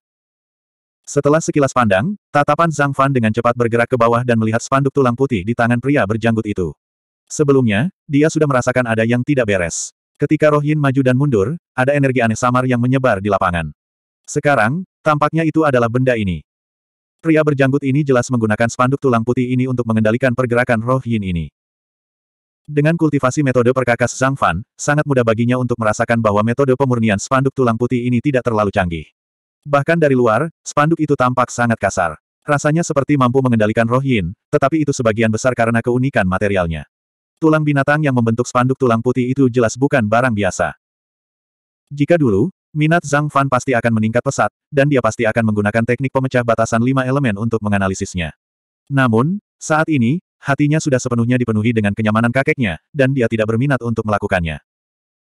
Setelah sekilas pandang, tatapan Zhang Fan dengan cepat bergerak ke bawah dan melihat spanduk tulang putih di tangan pria berjanggut itu. Sebelumnya, dia sudah merasakan ada yang tidak beres. Ketika Roh Yin maju dan mundur, ada energi aneh samar yang menyebar di lapangan. Sekarang, tampaknya itu adalah benda ini. Pria berjanggut ini jelas menggunakan spanduk tulang putih ini untuk mengendalikan pergerakan Roh Yin ini. Dengan kultivasi metode perkakas Zhang Fan, sangat mudah baginya untuk merasakan bahwa metode pemurnian spanduk tulang putih ini tidak terlalu canggih. Bahkan dari luar, spanduk itu tampak sangat kasar. Rasanya seperti mampu mengendalikan roh yin, tetapi itu sebagian besar karena keunikan materialnya. Tulang binatang yang membentuk spanduk tulang putih itu jelas bukan barang biasa. Jika dulu, minat Zhang Fan pasti akan meningkat pesat, dan dia pasti akan menggunakan teknik pemecah batasan lima elemen untuk menganalisisnya. Namun, saat ini, hatinya sudah sepenuhnya dipenuhi dengan kenyamanan kakeknya, dan dia tidak berminat untuk melakukannya.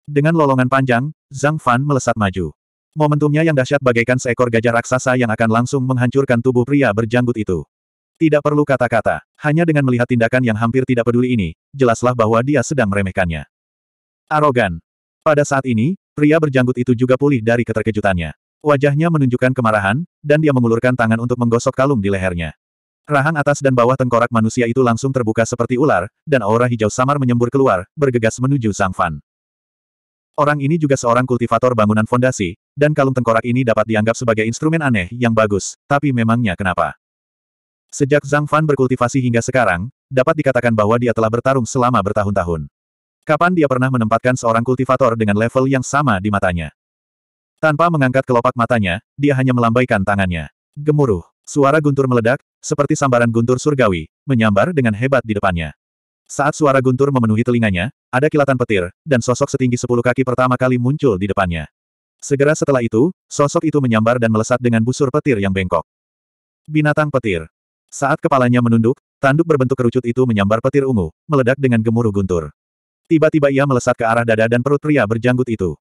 Dengan lolongan panjang, Zhang Fan melesat maju. Momentumnya yang dahsyat bagaikan seekor gajah raksasa yang akan langsung menghancurkan tubuh pria berjanggut itu. Tidak perlu kata-kata, hanya dengan melihat tindakan yang hampir tidak peduli ini, jelaslah bahwa dia sedang meremehkannya. Arogan. Pada saat ini, pria berjanggut itu juga pulih dari keterkejutannya. Wajahnya menunjukkan kemarahan, dan dia mengulurkan tangan untuk menggosok kalung di lehernya. Rahang atas dan bawah tengkorak manusia itu langsung terbuka seperti ular, dan aura hijau samar menyembur keluar, bergegas menuju sang Fan. Orang ini juga seorang kultivator bangunan fondasi, dan kalung tengkorak ini dapat dianggap sebagai instrumen aneh yang bagus, tapi memangnya kenapa? Sejak Zhang Fan berkultivasi hingga sekarang, dapat dikatakan bahwa dia telah bertarung selama bertahun-tahun. Kapan dia pernah menempatkan seorang kultivator dengan level yang sama di matanya? Tanpa mengangkat kelopak matanya, dia hanya melambaikan tangannya. Gemuruh, suara guntur meledak, seperti sambaran guntur surgawi, menyambar dengan hebat di depannya. Saat suara guntur memenuhi telinganya, ada kilatan petir, dan sosok setinggi sepuluh kaki pertama kali muncul di depannya. Segera setelah itu, sosok itu menyambar dan melesat dengan busur petir yang bengkok. Binatang petir. Saat kepalanya menunduk, tanduk berbentuk kerucut itu menyambar petir ungu, meledak dengan gemuruh guntur. Tiba-tiba ia melesat ke arah dada dan perut pria berjanggut itu.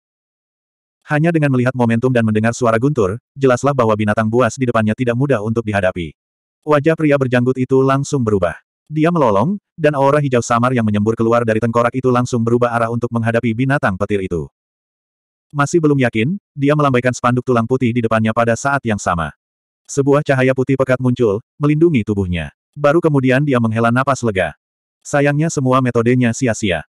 Hanya dengan melihat momentum dan mendengar suara guntur, jelaslah bahwa binatang buas di depannya tidak mudah untuk dihadapi. Wajah pria berjanggut itu langsung berubah. Dia melolong, dan aura hijau samar yang menyembur keluar dari tengkorak itu langsung berubah arah untuk menghadapi binatang petir itu. Masih belum yakin, dia melambaikan spanduk tulang putih di depannya pada saat yang sama. Sebuah cahaya putih pekat muncul, melindungi tubuhnya. Baru kemudian dia menghela napas lega. Sayangnya semua metodenya sia-sia.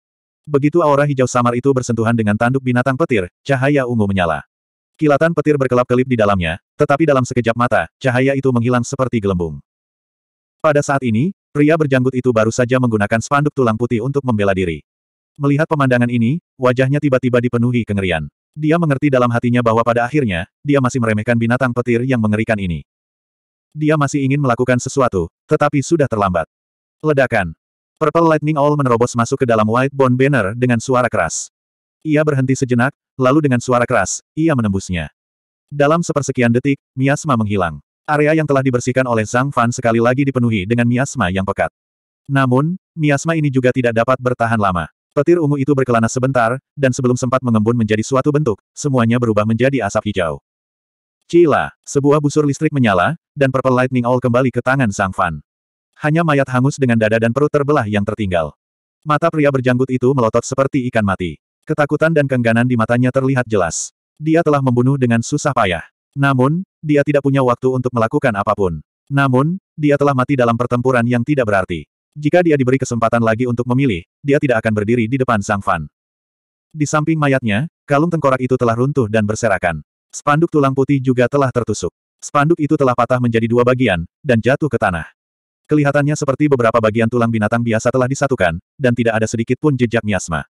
Begitu aura hijau samar itu bersentuhan dengan tanduk binatang petir, cahaya ungu menyala. Kilatan petir berkelap-kelip di dalamnya, tetapi dalam sekejap mata, cahaya itu menghilang seperti gelembung. Pada saat ini, pria berjanggut itu baru saja menggunakan spanduk tulang putih untuk membela diri. Melihat pemandangan ini, wajahnya tiba-tiba dipenuhi kengerian. Dia mengerti dalam hatinya bahwa pada akhirnya, dia masih meremehkan binatang petir yang mengerikan ini. Dia masih ingin melakukan sesuatu, tetapi sudah terlambat. Ledakan. Purple Lightning Owl menerobos masuk ke dalam White Bone Banner dengan suara keras. Ia berhenti sejenak, lalu dengan suara keras, ia menembusnya. Dalam sepersekian detik, miasma menghilang. Area yang telah dibersihkan oleh Zhang Fan sekali lagi dipenuhi dengan miasma yang pekat. Namun, miasma ini juga tidak dapat bertahan lama. Petir ungu itu berkelana sebentar, dan sebelum sempat mengembun menjadi suatu bentuk, semuanya berubah menjadi asap hijau. Cila, sebuah busur listrik menyala, dan Purple Lightning All kembali ke tangan Sang Fan. Hanya mayat hangus dengan dada dan perut terbelah yang tertinggal. Mata pria berjanggut itu melotot seperti ikan mati. Ketakutan dan kengganan di matanya terlihat jelas. Dia telah membunuh dengan susah payah. Namun, dia tidak punya waktu untuk melakukan apapun. Namun, dia telah mati dalam pertempuran yang tidak berarti. Jika dia diberi kesempatan lagi untuk memilih, dia tidak akan berdiri di depan Zhang Fan. Di samping mayatnya, kalung tengkorak itu telah runtuh dan berserakan. Spanduk tulang putih juga telah tertusuk. Spanduk itu telah patah menjadi dua bagian, dan jatuh ke tanah. Kelihatannya seperti beberapa bagian tulang binatang biasa telah disatukan, dan tidak ada sedikit pun jejak miasma.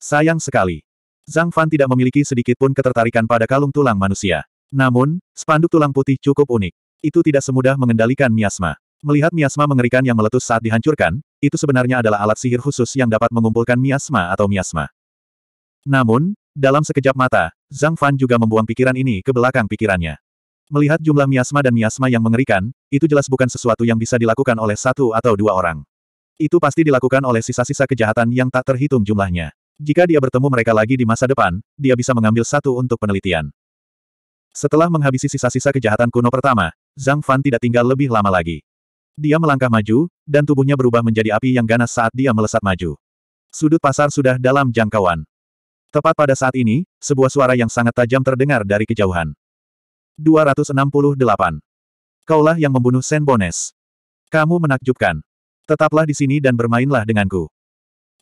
Sayang sekali. Zhang Fan tidak memiliki sedikit pun ketertarikan pada kalung tulang manusia. Namun, spanduk tulang putih cukup unik. Itu tidak semudah mengendalikan miasma. Melihat miasma mengerikan yang meletus saat dihancurkan, itu sebenarnya adalah alat sihir khusus yang dapat mengumpulkan miasma atau miasma. Namun, dalam sekejap mata, Zhang Fan juga membuang pikiran ini ke belakang pikirannya. Melihat jumlah miasma dan miasma yang mengerikan, itu jelas bukan sesuatu yang bisa dilakukan oleh satu atau dua orang. Itu pasti dilakukan oleh sisa-sisa kejahatan yang tak terhitung jumlahnya. Jika dia bertemu mereka lagi di masa depan, dia bisa mengambil satu untuk penelitian. Setelah menghabisi sisa-sisa kejahatan kuno pertama, Zhang Fan tidak tinggal lebih lama lagi. Dia melangkah maju, dan tubuhnya berubah menjadi api yang ganas saat dia melesat maju. Sudut pasar sudah dalam jangkauan. Tepat pada saat ini, sebuah suara yang sangat tajam terdengar dari kejauhan. 268. Kaulah yang membunuh Senbones. Kamu menakjubkan. Tetaplah di sini dan bermainlah denganku.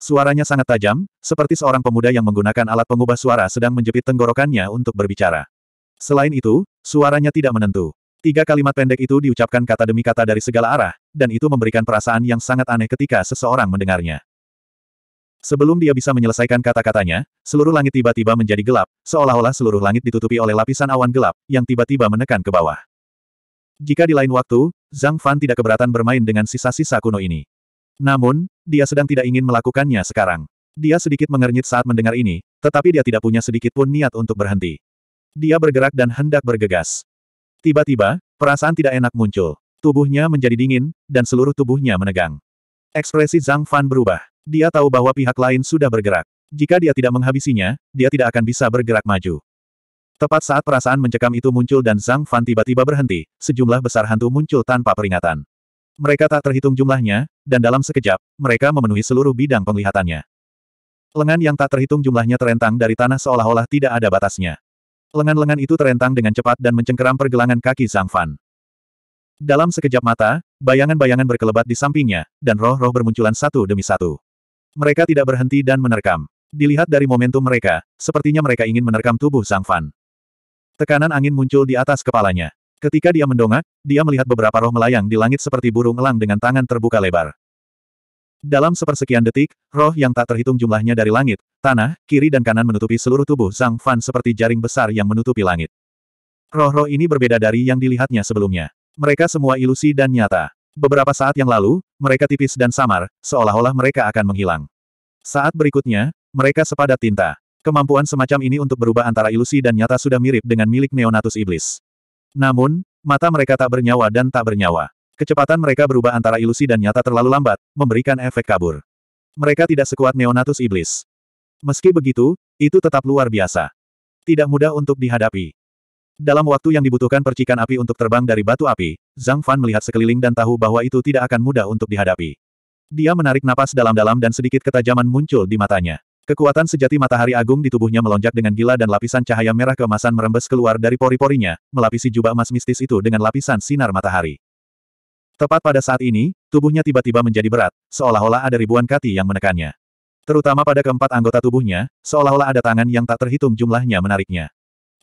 Suaranya sangat tajam, seperti seorang pemuda yang menggunakan alat pengubah suara sedang menjepit tenggorokannya untuk berbicara. Selain itu, suaranya tidak menentu. Tiga kalimat pendek itu diucapkan kata demi kata dari segala arah, dan itu memberikan perasaan yang sangat aneh ketika seseorang mendengarnya. Sebelum dia bisa menyelesaikan kata-katanya, seluruh langit tiba-tiba menjadi gelap, seolah-olah seluruh langit ditutupi oleh lapisan awan gelap, yang tiba-tiba menekan ke bawah. Jika di lain waktu, Zhang Fan tidak keberatan bermain dengan sisa-sisa kuno ini. Namun, dia sedang tidak ingin melakukannya sekarang. Dia sedikit mengernyit saat mendengar ini, tetapi dia tidak punya sedikit pun niat untuk berhenti. Dia bergerak dan hendak bergegas. Tiba-tiba, perasaan tidak enak muncul. Tubuhnya menjadi dingin, dan seluruh tubuhnya menegang. Ekspresi Zhang Fan berubah. Dia tahu bahwa pihak lain sudah bergerak. Jika dia tidak menghabisinya, dia tidak akan bisa bergerak maju. Tepat saat perasaan mencekam itu muncul dan Zhang Fan tiba-tiba berhenti, sejumlah besar hantu muncul tanpa peringatan. Mereka tak terhitung jumlahnya, dan dalam sekejap, mereka memenuhi seluruh bidang penglihatannya. Lengan yang tak terhitung jumlahnya terentang dari tanah seolah-olah tidak ada batasnya. Lengan-lengan itu terentang dengan cepat dan mencengkeram pergelangan kaki Zhang Fan. Dalam sekejap mata, bayangan-bayangan berkelebat di sampingnya, dan roh-roh bermunculan satu demi satu. Mereka tidak berhenti dan menerkam. Dilihat dari momentum mereka, sepertinya mereka ingin menerkam tubuh Zhang Fan. Tekanan angin muncul di atas kepalanya. Ketika dia mendongak, dia melihat beberapa roh melayang di langit seperti burung elang dengan tangan terbuka lebar. Dalam sepersekian detik, roh yang tak terhitung jumlahnya dari langit, tanah, kiri dan kanan menutupi seluruh tubuh Zhang Fan seperti jaring besar yang menutupi langit. Roh-roh ini berbeda dari yang dilihatnya sebelumnya. Mereka semua ilusi dan nyata. Beberapa saat yang lalu, mereka tipis dan samar, seolah-olah mereka akan menghilang. Saat berikutnya, mereka sepadat tinta. Kemampuan semacam ini untuk berubah antara ilusi dan nyata sudah mirip dengan milik Neonatus Iblis. Namun, mata mereka tak bernyawa dan tak bernyawa. Kecepatan mereka berubah antara ilusi dan nyata terlalu lambat, memberikan efek kabur. Mereka tidak sekuat Neonatus Iblis. Meski begitu, itu tetap luar biasa. Tidak mudah untuk dihadapi. Dalam waktu yang dibutuhkan percikan api untuk terbang dari batu api, Zhang Fan melihat sekeliling dan tahu bahwa itu tidak akan mudah untuk dihadapi. Dia menarik napas dalam-dalam dan sedikit ketajaman muncul di matanya. Kekuatan sejati matahari agung di tubuhnya melonjak dengan gila dan lapisan cahaya merah keemasan merembes keluar dari pori-porinya, melapisi jubah emas mistis itu dengan lapisan sinar matahari. Tepat pada saat ini, tubuhnya tiba-tiba menjadi berat, seolah-olah ada ribuan kati yang menekannya. Terutama pada keempat anggota tubuhnya, seolah-olah ada tangan yang tak terhitung jumlahnya menariknya.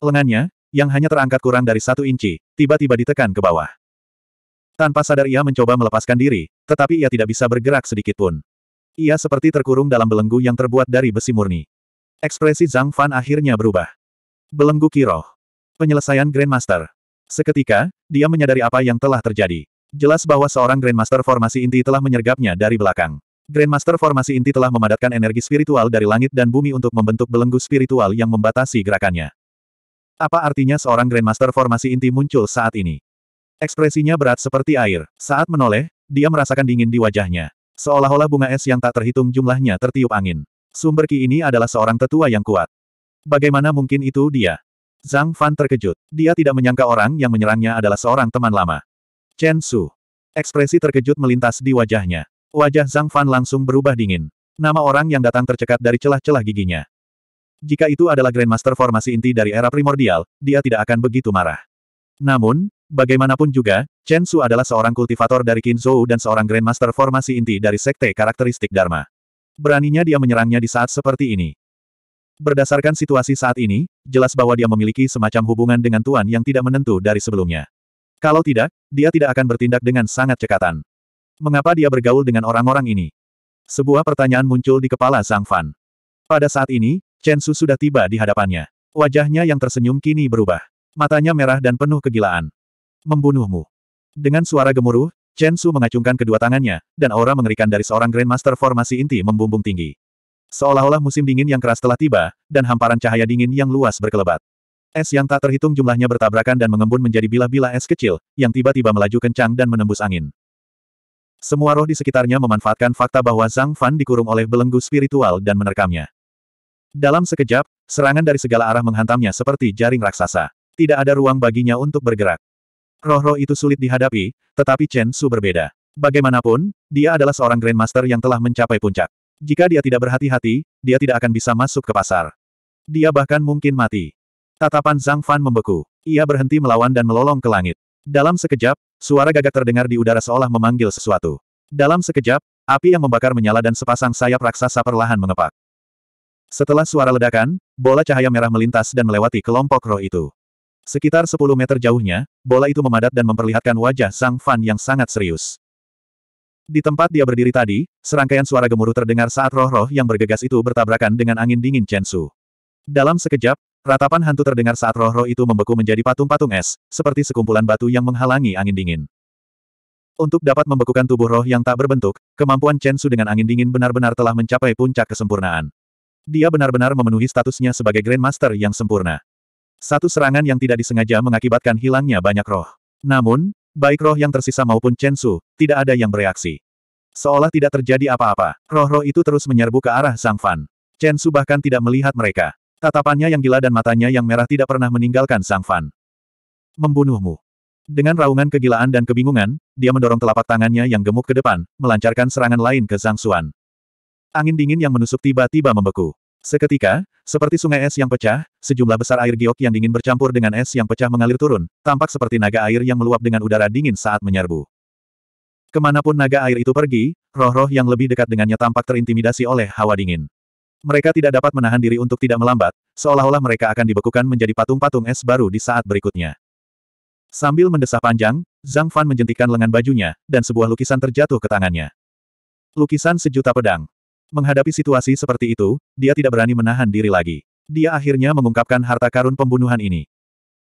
Lengannya, yang hanya terangkat kurang dari satu inci, tiba-tiba ditekan ke bawah. Tanpa sadar ia mencoba melepaskan diri, tetapi ia tidak bisa bergerak sedikit pun. Ia seperti terkurung dalam belenggu yang terbuat dari besi murni. Ekspresi Zhang Fan akhirnya berubah. Belenggu Kiroh. Penyelesaian Grandmaster. Seketika, dia menyadari apa yang telah terjadi. Jelas bahwa seorang Grandmaster formasi inti telah menyergapnya dari belakang. Grandmaster formasi inti telah memadatkan energi spiritual dari langit dan bumi untuk membentuk belenggu spiritual yang membatasi gerakannya. Apa artinya seorang Grandmaster formasi inti muncul saat ini? Ekspresinya berat seperti air. Saat menoleh, dia merasakan dingin di wajahnya. Seolah-olah bunga es yang tak terhitung jumlahnya tertiup angin. Sumber Ki ini adalah seorang tetua yang kuat. Bagaimana mungkin itu dia? Zhang Fan terkejut. Dia tidak menyangka orang yang menyerangnya adalah seorang teman lama. Chen Su. Ekspresi terkejut melintas di wajahnya. Wajah Zhang Fan langsung berubah dingin. Nama orang yang datang tercekat dari celah-celah giginya. Jika itu adalah Grandmaster formasi inti dari era primordial, dia tidak akan begitu marah. Namun, bagaimanapun juga, Chen Su adalah seorang kultivator dari Qin Zhou dan seorang Grandmaster formasi inti dari sekte karakteristik Dharma. Beraninya dia menyerangnya di saat seperti ini. Berdasarkan situasi saat ini, jelas bahwa dia memiliki semacam hubungan dengan Tuan yang tidak menentu dari sebelumnya. Kalau tidak, dia tidak akan bertindak dengan sangat cekatan. Mengapa dia bergaul dengan orang-orang ini? Sebuah pertanyaan muncul di kepala Zhang Fan. Pada saat ini, Chen Su sudah tiba di hadapannya. Wajahnya yang tersenyum kini berubah. Matanya merah dan penuh kegilaan. Membunuhmu. Dengan suara gemuruh, Chen Su mengacungkan kedua tangannya, dan aura mengerikan dari seorang Grandmaster formasi inti membumbung tinggi. Seolah-olah musim dingin yang keras telah tiba, dan hamparan cahaya dingin yang luas berkelebat. Es yang tak terhitung jumlahnya bertabrakan dan mengembun menjadi bilah-bilah es kecil, yang tiba-tiba melaju kencang dan menembus angin. Semua roh di sekitarnya memanfaatkan fakta bahwa Zhang Fan dikurung oleh belenggu spiritual dan menerkamnya. Dalam sekejap, serangan dari segala arah menghantamnya seperti jaring raksasa. Tidak ada ruang baginya untuk bergerak. Roh-roh itu sulit dihadapi, tetapi Chen Su berbeda. Bagaimanapun, dia adalah seorang Grandmaster yang telah mencapai puncak. Jika dia tidak berhati-hati, dia tidak akan bisa masuk ke pasar. Dia bahkan mungkin mati. Tatapan Zhang Fan membeku. Ia berhenti melawan dan melolong ke langit. Dalam sekejap, suara gagak terdengar di udara seolah memanggil sesuatu. Dalam sekejap, api yang membakar menyala dan sepasang sayap raksasa perlahan mengepak. Setelah suara ledakan, bola cahaya merah melintas dan melewati kelompok roh itu. Sekitar 10 meter jauhnya, bola itu memadat dan memperlihatkan wajah Zhang Fan yang sangat serius. Di tempat dia berdiri tadi, serangkaian suara gemuruh terdengar saat roh-roh yang bergegas itu bertabrakan dengan angin dingin Chen Su. Dalam sekejap, Ratapan hantu terdengar saat roh-roh itu membeku menjadi patung-patung es, seperti sekumpulan batu yang menghalangi angin dingin. Untuk dapat membekukan tubuh roh yang tak berbentuk, kemampuan Chen Su dengan angin dingin benar-benar telah mencapai puncak kesempurnaan. Dia benar-benar memenuhi statusnya sebagai Grandmaster yang sempurna. Satu serangan yang tidak disengaja mengakibatkan hilangnya banyak roh. Namun, baik roh yang tersisa maupun Chen Su, tidak ada yang bereaksi. Seolah tidak terjadi apa-apa, roh-roh itu terus menyerbu ke arah Zhang Fan. Chen Su bahkan tidak melihat mereka. Tatapannya yang gila dan matanya yang merah tidak pernah meninggalkan Sang Fan. Membunuhmu. Dengan raungan kegilaan dan kebingungan, dia mendorong telapak tangannya yang gemuk ke depan, melancarkan serangan lain ke Sang Suan. Angin dingin yang menusuk tiba-tiba membeku. Seketika, seperti sungai es yang pecah, sejumlah besar air giok yang dingin bercampur dengan es yang pecah mengalir turun, tampak seperti naga air yang meluap dengan udara dingin saat menyerbu. Kemanapun naga air itu pergi, roh-roh yang lebih dekat dengannya tampak terintimidasi oleh hawa dingin. Mereka tidak dapat menahan diri untuk tidak melambat, seolah-olah mereka akan dibekukan menjadi patung-patung es baru di saat berikutnya. Sambil mendesah panjang, Zhang Fan menjentikan lengan bajunya, dan sebuah lukisan terjatuh ke tangannya. Lukisan sejuta pedang. Menghadapi situasi seperti itu, dia tidak berani menahan diri lagi. Dia akhirnya mengungkapkan harta karun pembunuhan ini.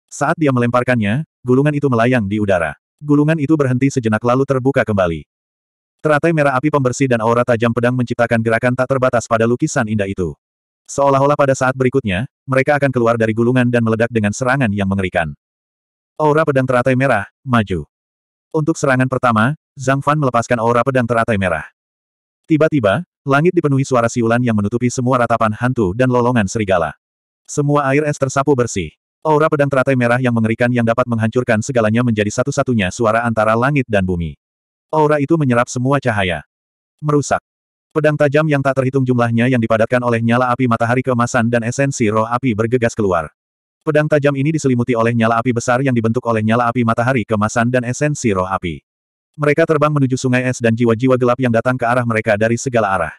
Saat dia melemparkannya, gulungan itu melayang di udara. Gulungan itu berhenti sejenak lalu terbuka kembali. Teratai merah api pembersih dan aura tajam pedang menciptakan gerakan tak terbatas pada lukisan indah itu. Seolah-olah pada saat berikutnya, mereka akan keluar dari gulungan dan meledak dengan serangan yang mengerikan. Aura pedang teratai merah, maju. Untuk serangan pertama, Zhang Fan melepaskan aura pedang teratai merah. Tiba-tiba, langit dipenuhi suara siulan yang menutupi semua ratapan hantu dan lolongan serigala. Semua air es tersapu bersih. Aura pedang teratai merah yang mengerikan yang dapat menghancurkan segalanya menjadi satu-satunya suara antara langit dan bumi. Aura itu menyerap semua cahaya. Merusak. Pedang tajam yang tak terhitung jumlahnya yang dipadatkan oleh nyala api matahari kemasan dan esensi roh api bergegas keluar. Pedang tajam ini diselimuti oleh nyala api besar yang dibentuk oleh nyala api matahari kemasan dan esensi roh api. Mereka terbang menuju sungai es dan jiwa-jiwa gelap yang datang ke arah mereka dari segala arah.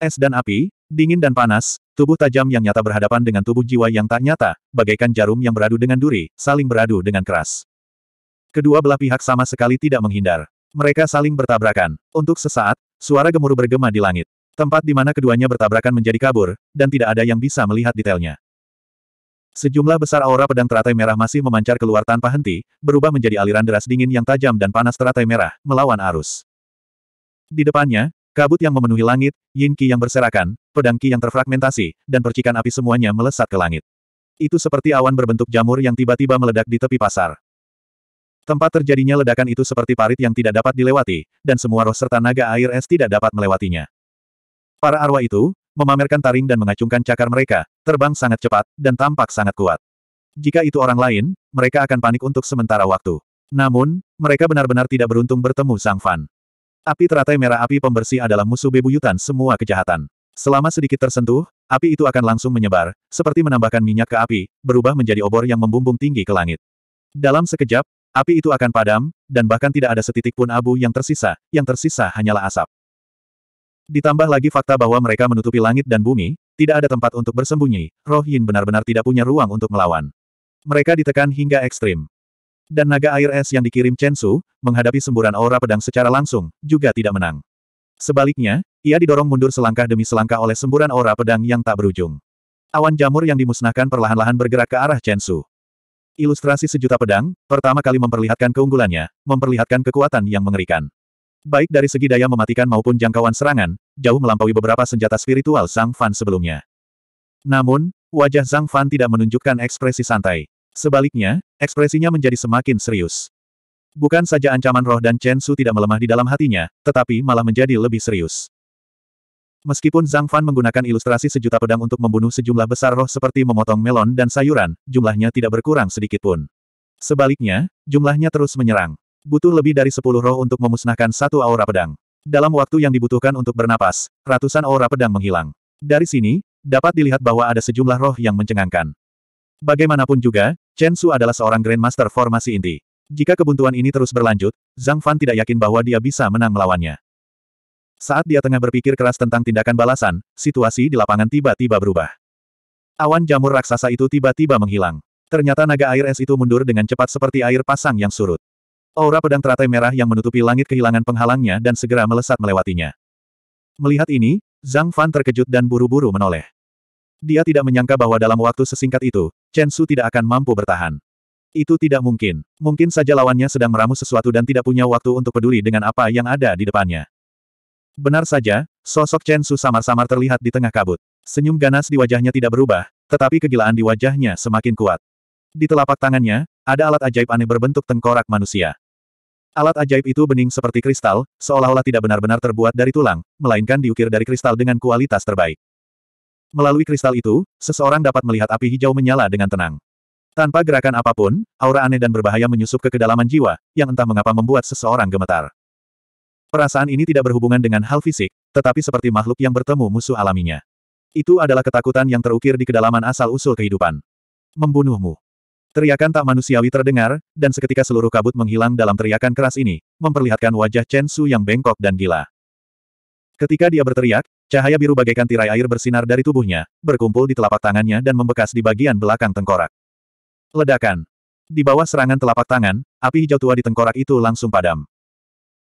Es dan api, dingin dan panas, tubuh tajam yang nyata berhadapan dengan tubuh jiwa yang tak nyata, bagaikan jarum yang beradu dengan duri, saling beradu dengan keras. Kedua belah pihak sama sekali tidak menghindar. Mereka saling bertabrakan. Untuk sesaat, suara gemuruh bergema di langit. Tempat di mana keduanya bertabrakan menjadi kabur, dan tidak ada yang bisa melihat detailnya. Sejumlah besar aura pedang teratai merah masih memancar keluar tanpa henti, berubah menjadi aliran deras dingin yang tajam dan panas teratai merah, melawan arus. Di depannya, kabut yang memenuhi langit, yin ki yang berserakan, pedang ki yang terfragmentasi, dan percikan api semuanya melesat ke langit. Itu seperti awan berbentuk jamur yang tiba-tiba meledak di tepi pasar. Tempat terjadinya ledakan itu seperti parit yang tidak dapat dilewati, dan semua roh serta naga air es tidak dapat melewatinya. Para arwah itu, memamerkan taring dan mengacungkan cakar mereka, terbang sangat cepat, dan tampak sangat kuat. Jika itu orang lain, mereka akan panik untuk sementara waktu. Namun, mereka benar-benar tidak beruntung bertemu Sang Fan. Api teratai merah api pembersih adalah musuh bebuyutan semua kejahatan. Selama sedikit tersentuh, api itu akan langsung menyebar, seperti menambahkan minyak ke api, berubah menjadi obor yang membumbung tinggi ke langit. Dalam sekejap, Api itu akan padam, dan bahkan tidak ada setitik pun abu yang tersisa, yang tersisa hanyalah asap. Ditambah lagi fakta bahwa mereka menutupi langit dan bumi, tidak ada tempat untuk bersembunyi, roh Yin benar-benar tidak punya ruang untuk melawan. Mereka ditekan hingga ekstrim. Dan naga air es yang dikirim Chen Su, menghadapi semburan aura pedang secara langsung, juga tidak menang. Sebaliknya, ia didorong mundur selangkah demi selangkah oleh semburan aura pedang yang tak berujung. Awan jamur yang dimusnahkan perlahan-lahan bergerak ke arah Chen Su. Ilustrasi sejuta pedang, pertama kali memperlihatkan keunggulannya, memperlihatkan kekuatan yang mengerikan. Baik dari segi daya mematikan maupun jangkauan serangan, jauh melampaui beberapa senjata spiritual Zhang Fan sebelumnya. Namun, wajah Zhang Fan tidak menunjukkan ekspresi santai. Sebaliknya, ekspresinya menjadi semakin serius. Bukan saja ancaman roh dan Chen Su tidak melemah di dalam hatinya, tetapi malah menjadi lebih serius. Meskipun Zhang Fan menggunakan ilustrasi sejuta pedang untuk membunuh sejumlah besar roh seperti memotong melon dan sayuran, jumlahnya tidak berkurang sedikit pun. Sebaliknya, jumlahnya terus menyerang. Butuh lebih dari sepuluh roh untuk memusnahkan satu aura pedang. Dalam waktu yang dibutuhkan untuk bernapas, ratusan aura pedang menghilang. Dari sini, dapat dilihat bahwa ada sejumlah roh yang mencengangkan. Bagaimanapun juga, Chen Su adalah seorang Grandmaster formasi inti. Jika kebuntuan ini terus berlanjut, Zhang Fan tidak yakin bahwa dia bisa menang melawannya. Saat dia tengah berpikir keras tentang tindakan balasan, situasi di lapangan tiba-tiba berubah. Awan jamur raksasa itu tiba-tiba menghilang. Ternyata naga air es itu mundur dengan cepat seperti air pasang yang surut. Aura pedang teratai merah yang menutupi langit kehilangan penghalangnya dan segera melesat melewatinya. Melihat ini, Zhang Fan terkejut dan buru-buru menoleh. Dia tidak menyangka bahwa dalam waktu sesingkat itu, Chen Su tidak akan mampu bertahan. Itu tidak mungkin. Mungkin saja lawannya sedang meramu sesuatu dan tidak punya waktu untuk peduli dengan apa yang ada di depannya. Benar saja, sosok Chen Su samar-samar terlihat di tengah kabut. Senyum ganas di wajahnya tidak berubah, tetapi kegilaan di wajahnya semakin kuat. Di telapak tangannya, ada alat ajaib aneh berbentuk tengkorak manusia. Alat ajaib itu bening seperti kristal, seolah-olah tidak benar-benar terbuat dari tulang, melainkan diukir dari kristal dengan kualitas terbaik. Melalui kristal itu, seseorang dapat melihat api hijau menyala dengan tenang. Tanpa gerakan apapun, aura aneh dan berbahaya menyusup ke kedalaman jiwa, yang entah mengapa membuat seseorang gemetar. Perasaan ini tidak berhubungan dengan hal fisik, tetapi seperti makhluk yang bertemu musuh alaminya. Itu adalah ketakutan yang terukir di kedalaman asal-usul kehidupan. Membunuhmu. Teriakan tak manusiawi terdengar, dan seketika seluruh kabut menghilang dalam teriakan keras ini, memperlihatkan wajah Chen Su yang bengkok dan gila. Ketika dia berteriak, cahaya biru bagaikan tirai air bersinar dari tubuhnya, berkumpul di telapak tangannya dan membekas di bagian belakang tengkorak. Ledakan. Di bawah serangan telapak tangan, api hijau tua di tengkorak itu langsung padam.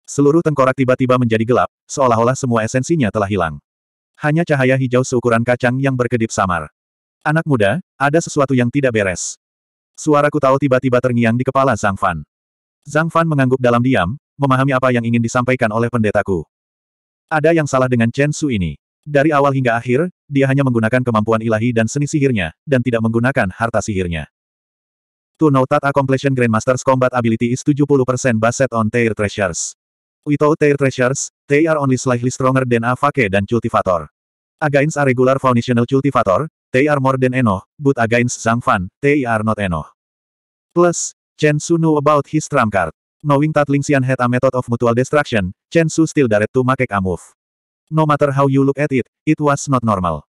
Seluruh tengkorak tiba-tiba menjadi gelap, seolah-olah semua esensinya telah hilang. Hanya cahaya hijau seukuran kacang yang berkedip samar. Anak muda, ada sesuatu yang tidak beres. Suara tahu tiba-tiba terngiang di kepala Zhang Fan. Zhang Fan mengangguk dalam diam, memahami apa yang ingin disampaikan oleh pendetaku. Ada yang salah dengan Chen Su ini. Dari awal hingga akhir, dia hanya menggunakan kemampuan ilahi dan seni sihirnya, dan tidak menggunakan harta sihirnya. To note that Completion Grandmaster's Combat Ability is 70% based on their Treasures. Without their treasures, they are only slightly stronger than Avake dan Cultivator. Against a regular foundational Cultivator, they are more than Eno, but against Zhang Fan, they are not Eno. Plus, Chen Su knew about his trump card. Knowing that Ling Xian had a method of mutual destruction, Chen Su still dared to make a move. No matter how you look at it, it was not normal.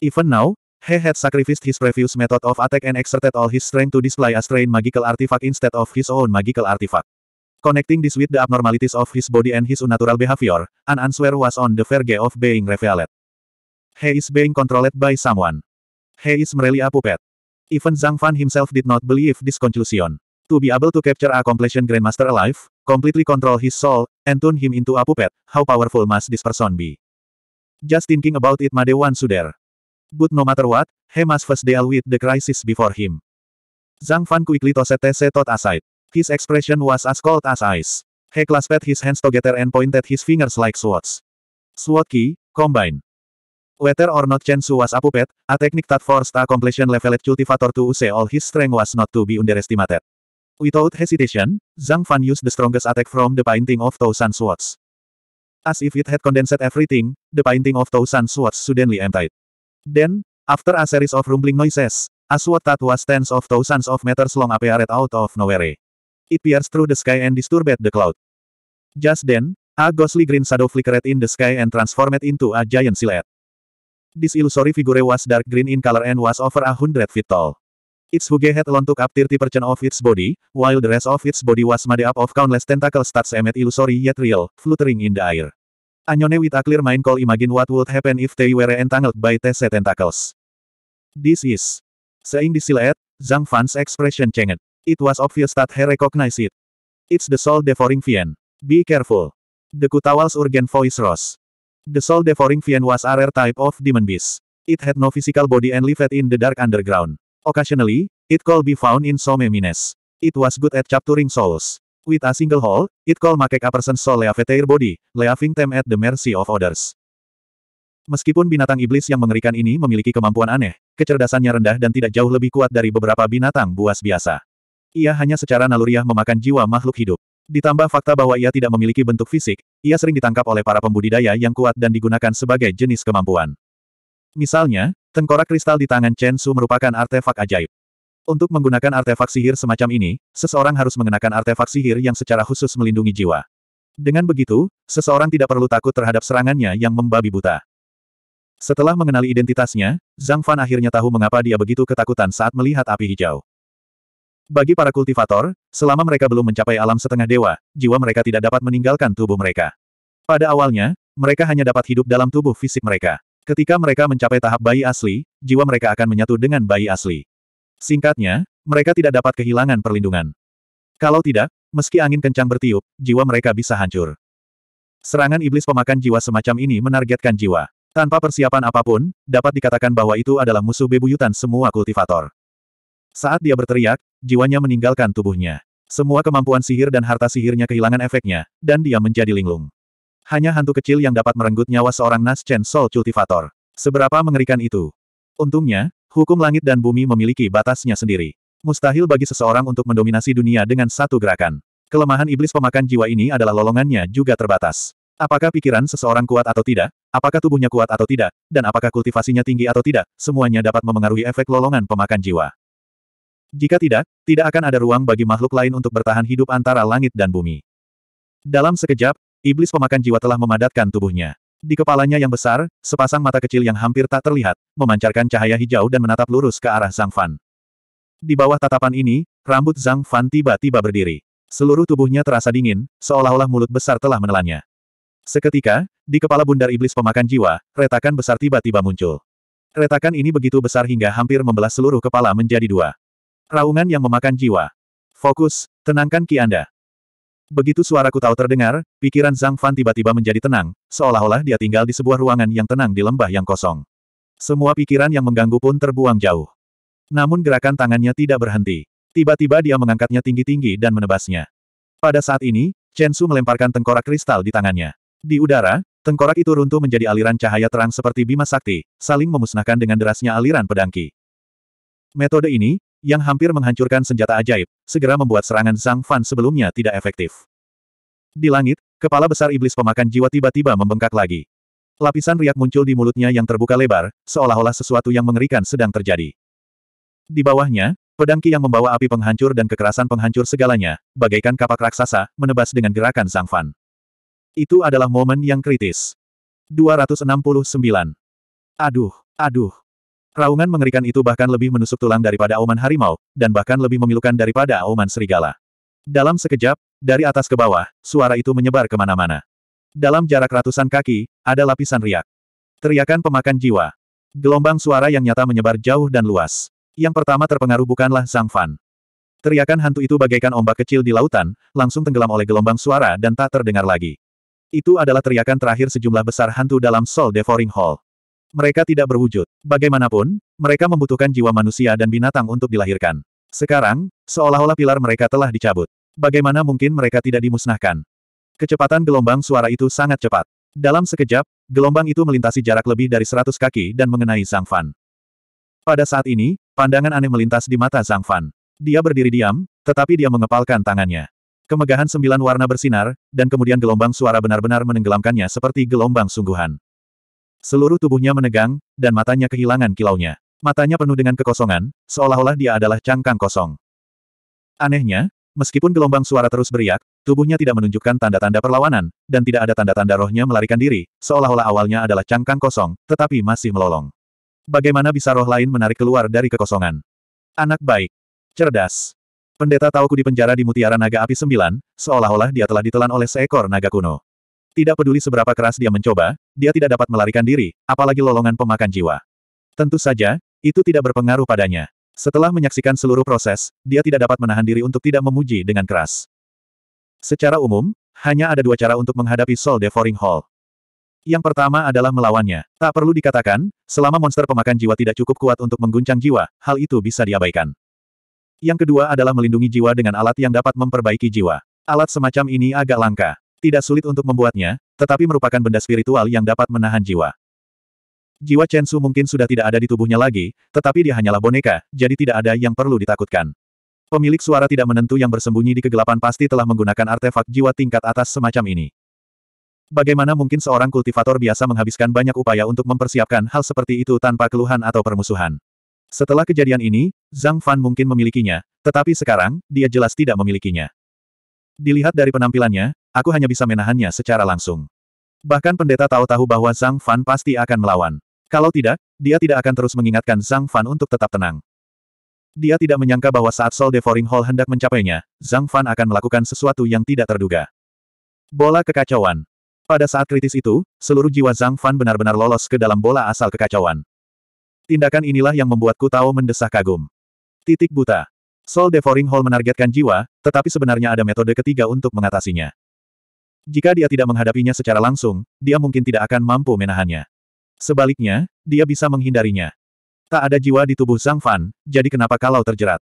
Even now, he had sacrificed his previous method of attack and exerted all his strength to display a strange magical artifact instead of his own magical artifact. Connecting this with the abnormalities of his body and his unnatural behavior, an answer was on the verge of being revealed. He is being controlled by someone. He is merely a puppet. Even Zhang Fan himself did not believe this conclusion. To be able to capture a completion grandmaster alive, completely control his soul, and turn him into a puppet, how powerful must this person be? Just thinking about it made one sudder. But no matter what, he must first deal with the crisis before him. Zhang Fan quickly tossed Tse thought aside. His expression was as cold as ice. He clasped his hands together and pointed his fingers like swords. Sword key, combine. Whether or not Chen Su was a puppet, a technique that forced a completion leveled cultivator to use all his strength was not to be underestimated. Without hesitation, Zhang Fan used the strongest attack from the painting of thousand swords. As if it had condensed everything, the painting of thousand swords suddenly emptied. Then, after a series of rumbling noises, a sword that was tens of thousands of meters long appeared out of nowhere. It pierced through the sky and disturbed the cloud. Just then, a ghostly green shadow flickered in the sky and transformed into a giant silhouette. This illusory figure was dark green in color and was over a hundred feet tall. Its huge head loomed up 30% of its body, while the rest of its body was made up of countless tentacle stats emit illusory yet real, fluttering in the air. Anyone with a clear mind call imagine what would happen if they were entangled by these tentacles. This is. saying the silhouette, Zhang Fan's expression changed. It was obvious that he recognized it. It's the soul-devouring fiend. Be careful. The Kutawal's urgent voice rose. The soul-devouring fiend was a rare type of demon beast. It had no physical body and lived in the dark underground. Occasionally, it could be found in some mines. It was good at capturing souls. With a single hole, it could make a person's soul leave their body, leaving them at the mercy of others. Meskipun binatang iblis yang mengerikan ini memiliki kemampuan aneh, kecerdasannya rendah dan tidak jauh lebih kuat dari beberapa binatang buas biasa. Ia hanya secara naluriah memakan jiwa makhluk hidup. Ditambah fakta bahwa ia tidak memiliki bentuk fisik, ia sering ditangkap oleh para pembudidaya yang kuat dan digunakan sebagai jenis kemampuan. Misalnya, tengkorak kristal di tangan Chen Su merupakan artefak ajaib. Untuk menggunakan artefak sihir semacam ini, seseorang harus mengenakan artefak sihir yang secara khusus melindungi jiwa. Dengan begitu, seseorang tidak perlu takut terhadap serangannya yang membabi buta. Setelah mengenali identitasnya, Zhang Fan akhirnya tahu mengapa dia begitu ketakutan saat melihat api hijau. Bagi para kultivator, selama mereka belum mencapai alam setengah dewa, jiwa mereka tidak dapat meninggalkan tubuh mereka. Pada awalnya, mereka hanya dapat hidup dalam tubuh fisik mereka. Ketika mereka mencapai tahap bayi asli, jiwa mereka akan menyatu dengan bayi asli. Singkatnya, mereka tidak dapat kehilangan perlindungan. Kalau tidak, meski angin kencang bertiup, jiwa mereka bisa hancur. Serangan iblis pemakan jiwa semacam ini menargetkan jiwa. Tanpa persiapan apapun, dapat dikatakan bahwa itu adalah musuh bebuyutan semua kultivator. Saat dia berteriak, jiwanya meninggalkan tubuhnya. Semua kemampuan sihir dan harta sihirnya kehilangan efeknya, dan dia menjadi linglung. Hanya hantu kecil yang dapat merenggut nyawa seorang Naschen Soul Cultivator. Seberapa mengerikan itu? Untungnya, hukum langit dan bumi memiliki batasnya sendiri. Mustahil bagi seseorang untuk mendominasi dunia dengan satu gerakan. Kelemahan iblis pemakan jiwa ini adalah lolongannya juga terbatas. Apakah pikiran seseorang kuat atau tidak, apakah tubuhnya kuat atau tidak, dan apakah kultivasinya tinggi atau tidak, semuanya dapat memengaruhi efek lolongan pemakan jiwa. Jika tidak, tidak akan ada ruang bagi makhluk lain untuk bertahan hidup antara langit dan bumi. Dalam sekejap, iblis pemakan jiwa telah memadatkan tubuhnya. Di kepalanya yang besar, sepasang mata kecil yang hampir tak terlihat, memancarkan cahaya hijau dan menatap lurus ke arah Zhang Fan. Di bawah tatapan ini, rambut Zhang Fan tiba-tiba berdiri. Seluruh tubuhnya terasa dingin, seolah-olah mulut besar telah menelannya. Seketika, di kepala bundar iblis pemakan jiwa, retakan besar tiba-tiba muncul. Retakan ini begitu besar hingga hampir membelah seluruh kepala menjadi dua. Raungan yang memakan jiwa. Fokus, tenangkan ki Anda. Begitu suara tahu terdengar, pikiran Zhang Fan tiba-tiba menjadi tenang, seolah-olah dia tinggal di sebuah ruangan yang tenang di lembah yang kosong. Semua pikiran yang mengganggu pun terbuang jauh. Namun gerakan tangannya tidak berhenti. Tiba-tiba dia mengangkatnya tinggi-tinggi dan menebasnya. Pada saat ini, Chen Su melemparkan tengkorak kristal di tangannya. Di udara, Tengkorak itu runtuh menjadi aliran cahaya terang seperti bima sakti, saling memusnahkan dengan derasnya aliran pedangki. Metode ini, yang hampir menghancurkan senjata ajaib, segera membuat serangan Zhang Fan sebelumnya tidak efektif. Di langit, kepala besar iblis pemakan jiwa tiba-tiba membengkak lagi. Lapisan riak muncul di mulutnya yang terbuka lebar, seolah-olah sesuatu yang mengerikan sedang terjadi. Di bawahnya, pedangki yang membawa api penghancur dan kekerasan penghancur segalanya, bagaikan kapak raksasa, menebas dengan gerakan Zhang Fan. Itu adalah momen yang kritis. 269. Aduh, aduh, Raungan mengerikan itu bahkan lebih menusuk tulang daripada auman harimau, dan bahkan lebih memilukan daripada auman serigala. Dalam sekejap, dari atas ke bawah, suara itu menyebar kemana-mana. Dalam jarak ratusan kaki, ada lapisan riak. Teriakan pemakan jiwa. Gelombang suara yang nyata menyebar jauh dan luas. Yang pertama terpengaruh bukanlah Zhang Fan. Teriakan hantu itu bagaikan ombak kecil di lautan, langsung tenggelam oleh gelombang suara dan tak terdengar lagi. Itu adalah teriakan terakhir sejumlah besar hantu dalam Soul Devouring Hall. Mereka tidak berwujud. Bagaimanapun, mereka membutuhkan jiwa manusia dan binatang untuk dilahirkan. Sekarang, seolah-olah pilar mereka telah dicabut. Bagaimana mungkin mereka tidak dimusnahkan? Kecepatan gelombang suara itu sangat cepat. Dalam sekejap, gelombang itu melintasi jarak lebih dari seratus kaki dan mengenai Zhang Fan. Pada saat ini, pandangan aneh melintas di mata Zhang Fan. Dia berdiri diam, tetapi dia mengepalkan tangannya. Kemegahan sembilan warna bersinar, dan kemudian gelombang suara benar-benar menenggelamkannya seperti gelombang sungguhan. Seluruh tubuhnya menegang, dan matanya kehilangan kilaunya. Matanya penuh dengan kekosongan, seolah-olah dia adalah cangkang kosong. Anehnya, meskipun gelombang suara terus beriak, tubuhnya tidak menunjukkan tanda-tanda perlawanan, dan tidak ada tanda-tanda rohnya melarikan diri, seolah-olah awalnya adalah cangkang kosong, tetapi masih melolong. Bagaimana bisa roh lain menarik keluar dari kekosongan? Anak baik. Cerdas. Pendeta tahu ku dipenjara di Mutiara Naga Api Sembilan, seolah-olah dia telah ditelan oleh seekor naga kuno. Tidak peduli seberapa keras dia mencoba, dia tidak dapat melarikan diri, apalagi lolongan pemakan jiwa. Tentu saja, itu tidak berpengaruh padanya. Setelah menyaksikan seluruh proses, dia tidak dapat menahan diri untuk tidak memuji dengan keras. Secara umum, hanya ada dua cara untuk menghadapi Soul Devouring Hall. Yang pertama adalah melawannya. Tak perlu dikatakan, selama monster pemakan jiwa tidak cukup kuat untuk mengguncang jiwa, hal itu bisa diabaikan. Yang kedua adalah melindungi jiwa dengan alat yang dapat memperbaiki jiwa. Alat semacam ini agak langka. Tidak sulit untuk membuatnya, tetapi merupakan benda spiritual yang dapat menahan jiwa. Jiwa Chen Su mungkin sudah tidak ada di tubuhnya lagi, tetapi dia hanyalah boneka, jadi tidak ada yang perlu ditakutkan. Pemilik suara tidak menentu yang bersembunyi di kegelapan pasti telah menggunakan artefak jiwa tingkat atas semacam ini. Bagaimana mungkin seorang kultivator biasa menghabiskan banyak upaya untuk mempersiapkan hal seperti itu tanpa keluhan atau permusuhan? Setelah kejadian ini, Zhang Fan mungkin memilikinya, tetapi sekarang, dia jelas tidak memilikinya. Dilihat dari penampilannya, aku hanya bisa menahannya secara langsung. Bahkan pendeta tahu-tahu bahwa Zhang Fan pasti akan melawan. Kalau tidak, dia tidak akan terus mengingatkan Zhang Fan untuk tetap tenang. Dia tidak menyangka bahwa saat Soul Devouring Hall hendak mencapainya, Zhang Fan akan melakukan sesuatu yang tidak terduga. Bola kekacauan. Pada saat kritis itu, seluruh jiwa Zhang Fan benar-benar lolos ke dalam bola asal kekacauan. Tindakan inilah yang membuatku tahu mendesah kagum. Titik buta. Soul Devouring Hall menargetkan jiwa, tetapi sebenarnya ada metode ketiga untuk mengatasinya. Jika dia tidak menghadapinya secara langsung, dia mungkin tidak akan mampu menahannya. Sebaliknya, dia bisa menghindarinya. Tak ada jiwa di tubuh Zhang Fan, jadi kenapa kalau terjerat?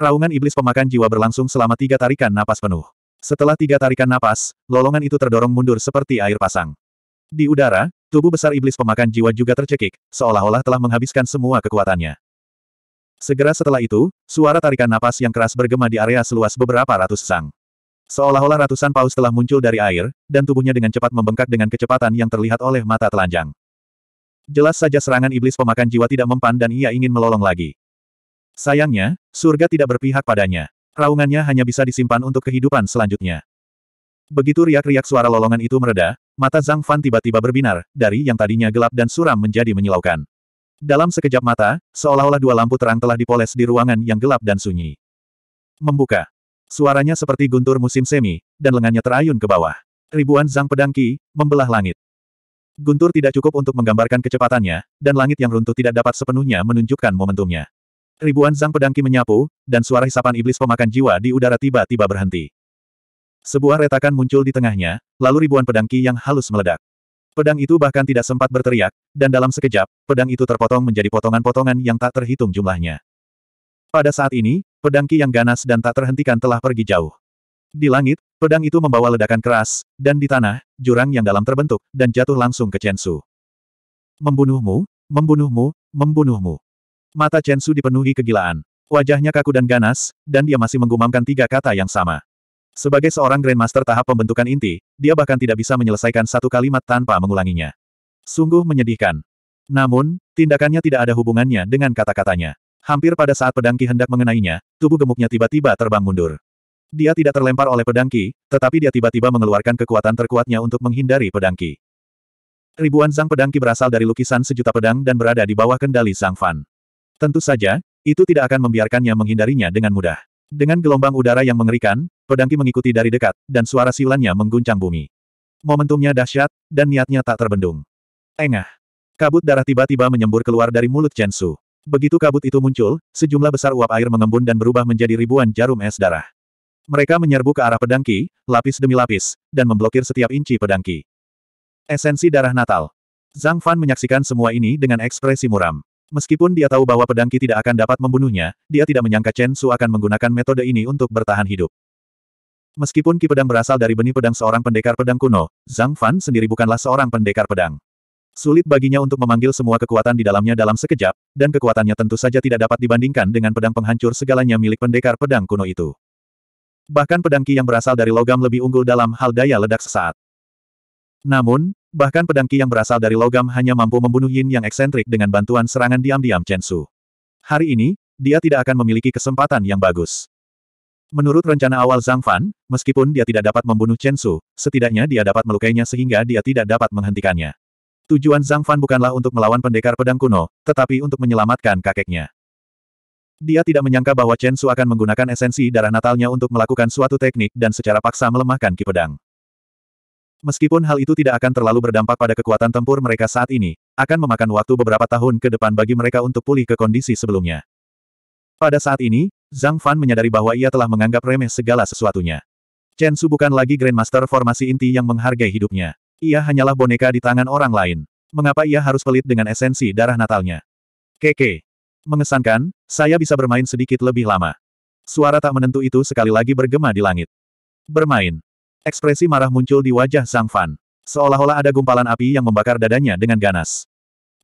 Raungan iblis pemakan jiwa berlangsung selama tiga tarikan napas penuh. Setelah tiga tarikan napas, lolongan itu terdorong mundur seperti air pasang. Di udara, tubuh besar iblis pemakan jiwa juga tercekik, seolah-olah telah menghabiskan semua kekuatannya. Segera setelah itu, suara tarikan napas yang keras bergema di area seluas beberapa ratus sang. Seolah-olah ratusan paus telah muncul dari air, dan tubuhnya dengan cepat membengkak dengan kecepatan yang terlihat oleh mata telanjang. Jelas saja serangan iblis pemakan jiwa tidak mempan dan ia ingin melolong lagi. Sayangnya, surga tidak berpihak padanya. Raungannya hanya bisa disimpan untuk kehidupan selanjutnya. Begitu riak-riak suara lolongan itu mereda, mata Zhang Fan tiba-tiba berbinar, dari yang tadinya gelap dan suram menjadi menyilaukan. Dalam sekejap mata, seolah-olah dua lampu terang telah dipoles di ruangan yang gelap dan sunyi. Membuka. Suaranya seperti guntur musim semi, dan lengannya terayun ke bawah. Ribuan zang pedang ki, membelah langit. Guntur tidak cukup untuk menggambarkan kecepatannya, dan langit yang runtuh tidak dapat sepenuhnya menunjukkan momentumnya. Ribuan zang pedang ki menyapu, dan suara hisapan iblis pemakan jiwa di udara tiba-tiba berhenti. Sebuah retakan muncul di tengahnya, lalu ribuan pedang ki yang halus meledak. Pedang itu bahkan tidak sempat berteriak, dan dalam sekejap, pedang itu terpotong menjadi potongan-potongan yang tak terhitung jumlahnya. Pada saat ini, Pedangki yang ganas dan tak terhentikan telah pergi jauh. Di langit, pedang itu membawa ledakan keras, dan di tanah, jurang yang dalam terbentuk, dan jatuh langsung ke Chen Su. Membunuhmu, membunuhmu, membunuhmu. Mata Chen Su dipenuhi kegilaan. Wajahnya kaku dan ganas, dan dia masih menggumamkan tiga kata yang sama. Sebagai seorang Grandmaster tahap pembentukan inti, dia bahkan tidak bisa menyelesaikan satu kalimat tanpa mengulanginya. Sungguh menyedihkan. Namun, tindakannya tidak ada hubungannya dengan kata-katanya. Hampir pada saat pedangki hendak mengenainya, tubuh gemuknya tiba-tiba terbang mundur. Dia tidak terlempar oleh pedangki, tetapi dia tiba-tiba mengeluarkan kekuatan terkuatnya untuk menghindari pedangki. Ribuan zang pedangki berasal dari lukisan sejuta pedang dan berada di bawah kendali sang Fan. Tentu saja, itu tidak akan membiarkannya menghindarinya dengan mudah. Dengan gelombang udara yang mengerikan, pedangki mengikuti dari dekat, dan suara siulannya mengguncang bumi. Momentumnya dahsyat, dan niatnya tak terbendung. Engah. Kabut darah tiba-tiba menyembur keluar dari mulut Chen Su. Begitu kabut itu muncul, sejumlah besar uap air mengembun dan berubah menjadi ribuan jarum es darah. Mereka menyerbu ke arah pedangki, lapis demi lapis, dan memblokir setiap inci pedangki. Esensi darah natal. Zhang Fan menyaksikan semua ini dengan ekspresi muram. Meskipun dia tahu bahwa pedangki tidak akan dapat membunuhnya, dia tidak menyangka Chen Su akan menggunakan metode ini untuk bertahan hidup. Meskipun Ki pedang berasal dari benih pedang seorang pendekar pedang kuno, Zhang Fan sendiri bukanlah seorang pendekar pedang. Sulit baginya untuk memanggil semua kekuatan di dalamnya dalam sekejap, dan kekuatannya tentu saja tidak dapat dibandingkan dengan pedang penghancur segalanya milik pendekar pedang kuno itu. Bahkan pedang Ki yang berasal dari logam lebih unggul dalam hal daya ledak sesaat. Namun, bahkan pedang Ki yang berasal dari logam hanya mampu membunuh Yin yang eksentrik dengan bantuan serangan diam-diam Chen Su. Hari ini, dia tidak akan memiliki kesempatan yang bagus. Menurut rencana awal Zhang Fan, meskipun dia tidak dapat membunuh Chen Su, setidaknya dia dapat melukainya sehingga dia tidak dapat menghentikannya. Tujuan Zhang Fan bukanlah untuk melawan pendekar pedang kuno, tetapi untuk menyelamatkan kakeknya. Dia tidak menyangka bahwa Chen Su akan menggunakan esensi darah natalnya untuk melakukan suatu teknik dan secara paksa melemahkan Ki Pedang. Meskipun hal itu tidak akan terlalu berdampak pada kekuatan tempur mereka saat ini, akan memakan waktu beberapa tahun ke depan bagi mereka untuk pulih ke kondisi sebelumnya. Pada saat ini, Zhang Fan menyadari bahwa ia telah menganggap remeh segala sesuatunya. Chen Su bukan lagi Grandmaster formasi inti yang menghargai hidupnya. Ia hanyalah boneka di tangan orang lain. Mengapa ia harus pelit dengan esensi darah natalnya? Keke. Mengesankan, saya bisa bermain sedikit lebih lama. Suara tak menentu itu sekali lagi bergema di langit. Bermain. Ekspresi marah muncul di wajah Sang Fan. Seolah-olah ada gumpalan api yang membakar dadanya dengan ganas.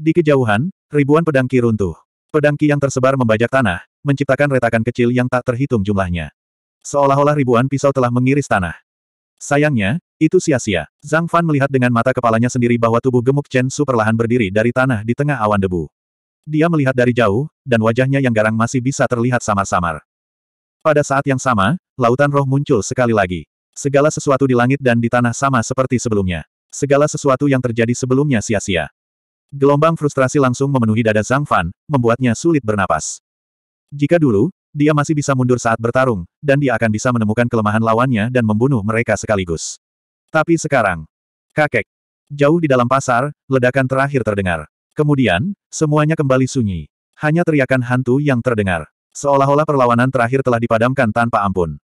Di kejauhan, ribuan pedang ki runtuh. Pedang ki yang tersebar membajak tanah, menciptakan retakan kecil yang tak terhitung jumlahnya. Seolah-olah ribuan pisau telah mengiris tanah. Sayangnya, itu sia-sia. Zhang Fan melihat dengan mata kepalanya sendiri bahwa tubuh gemuk Chen Su perlahan berdiri dari tanah di tengah awan debu. Dia melihat dari jauh, dan wajahnya yang garang masih bisa terlihat samar-samar. Pada saat yang sama, lautan roh muncul sekali lagi. Segala sesuatu di langit dan di tanah sama seperti sebelumnya. Segala sesuatu yang terjadi sebelumnya sia-sia. Gelombang frustrasi langsung memenuhi dada Zhang Fan, membuatnya sulit bernapas. Jika dulu, dia masih bisa mundur saat bertarung, dan dia akan bisa menemukan kelemahan lawannya dan membunuh mereka sekaligus. Tapi sekarang, kakek, jauh di dalam pasar, ledakan terakhir terdengar. Kemudian, semuanya kembali sunyi. Hanya teriakan hantu yang terdengar. Seolah-olah perlawanan terakhir telah dipadamkan tanpa ampun.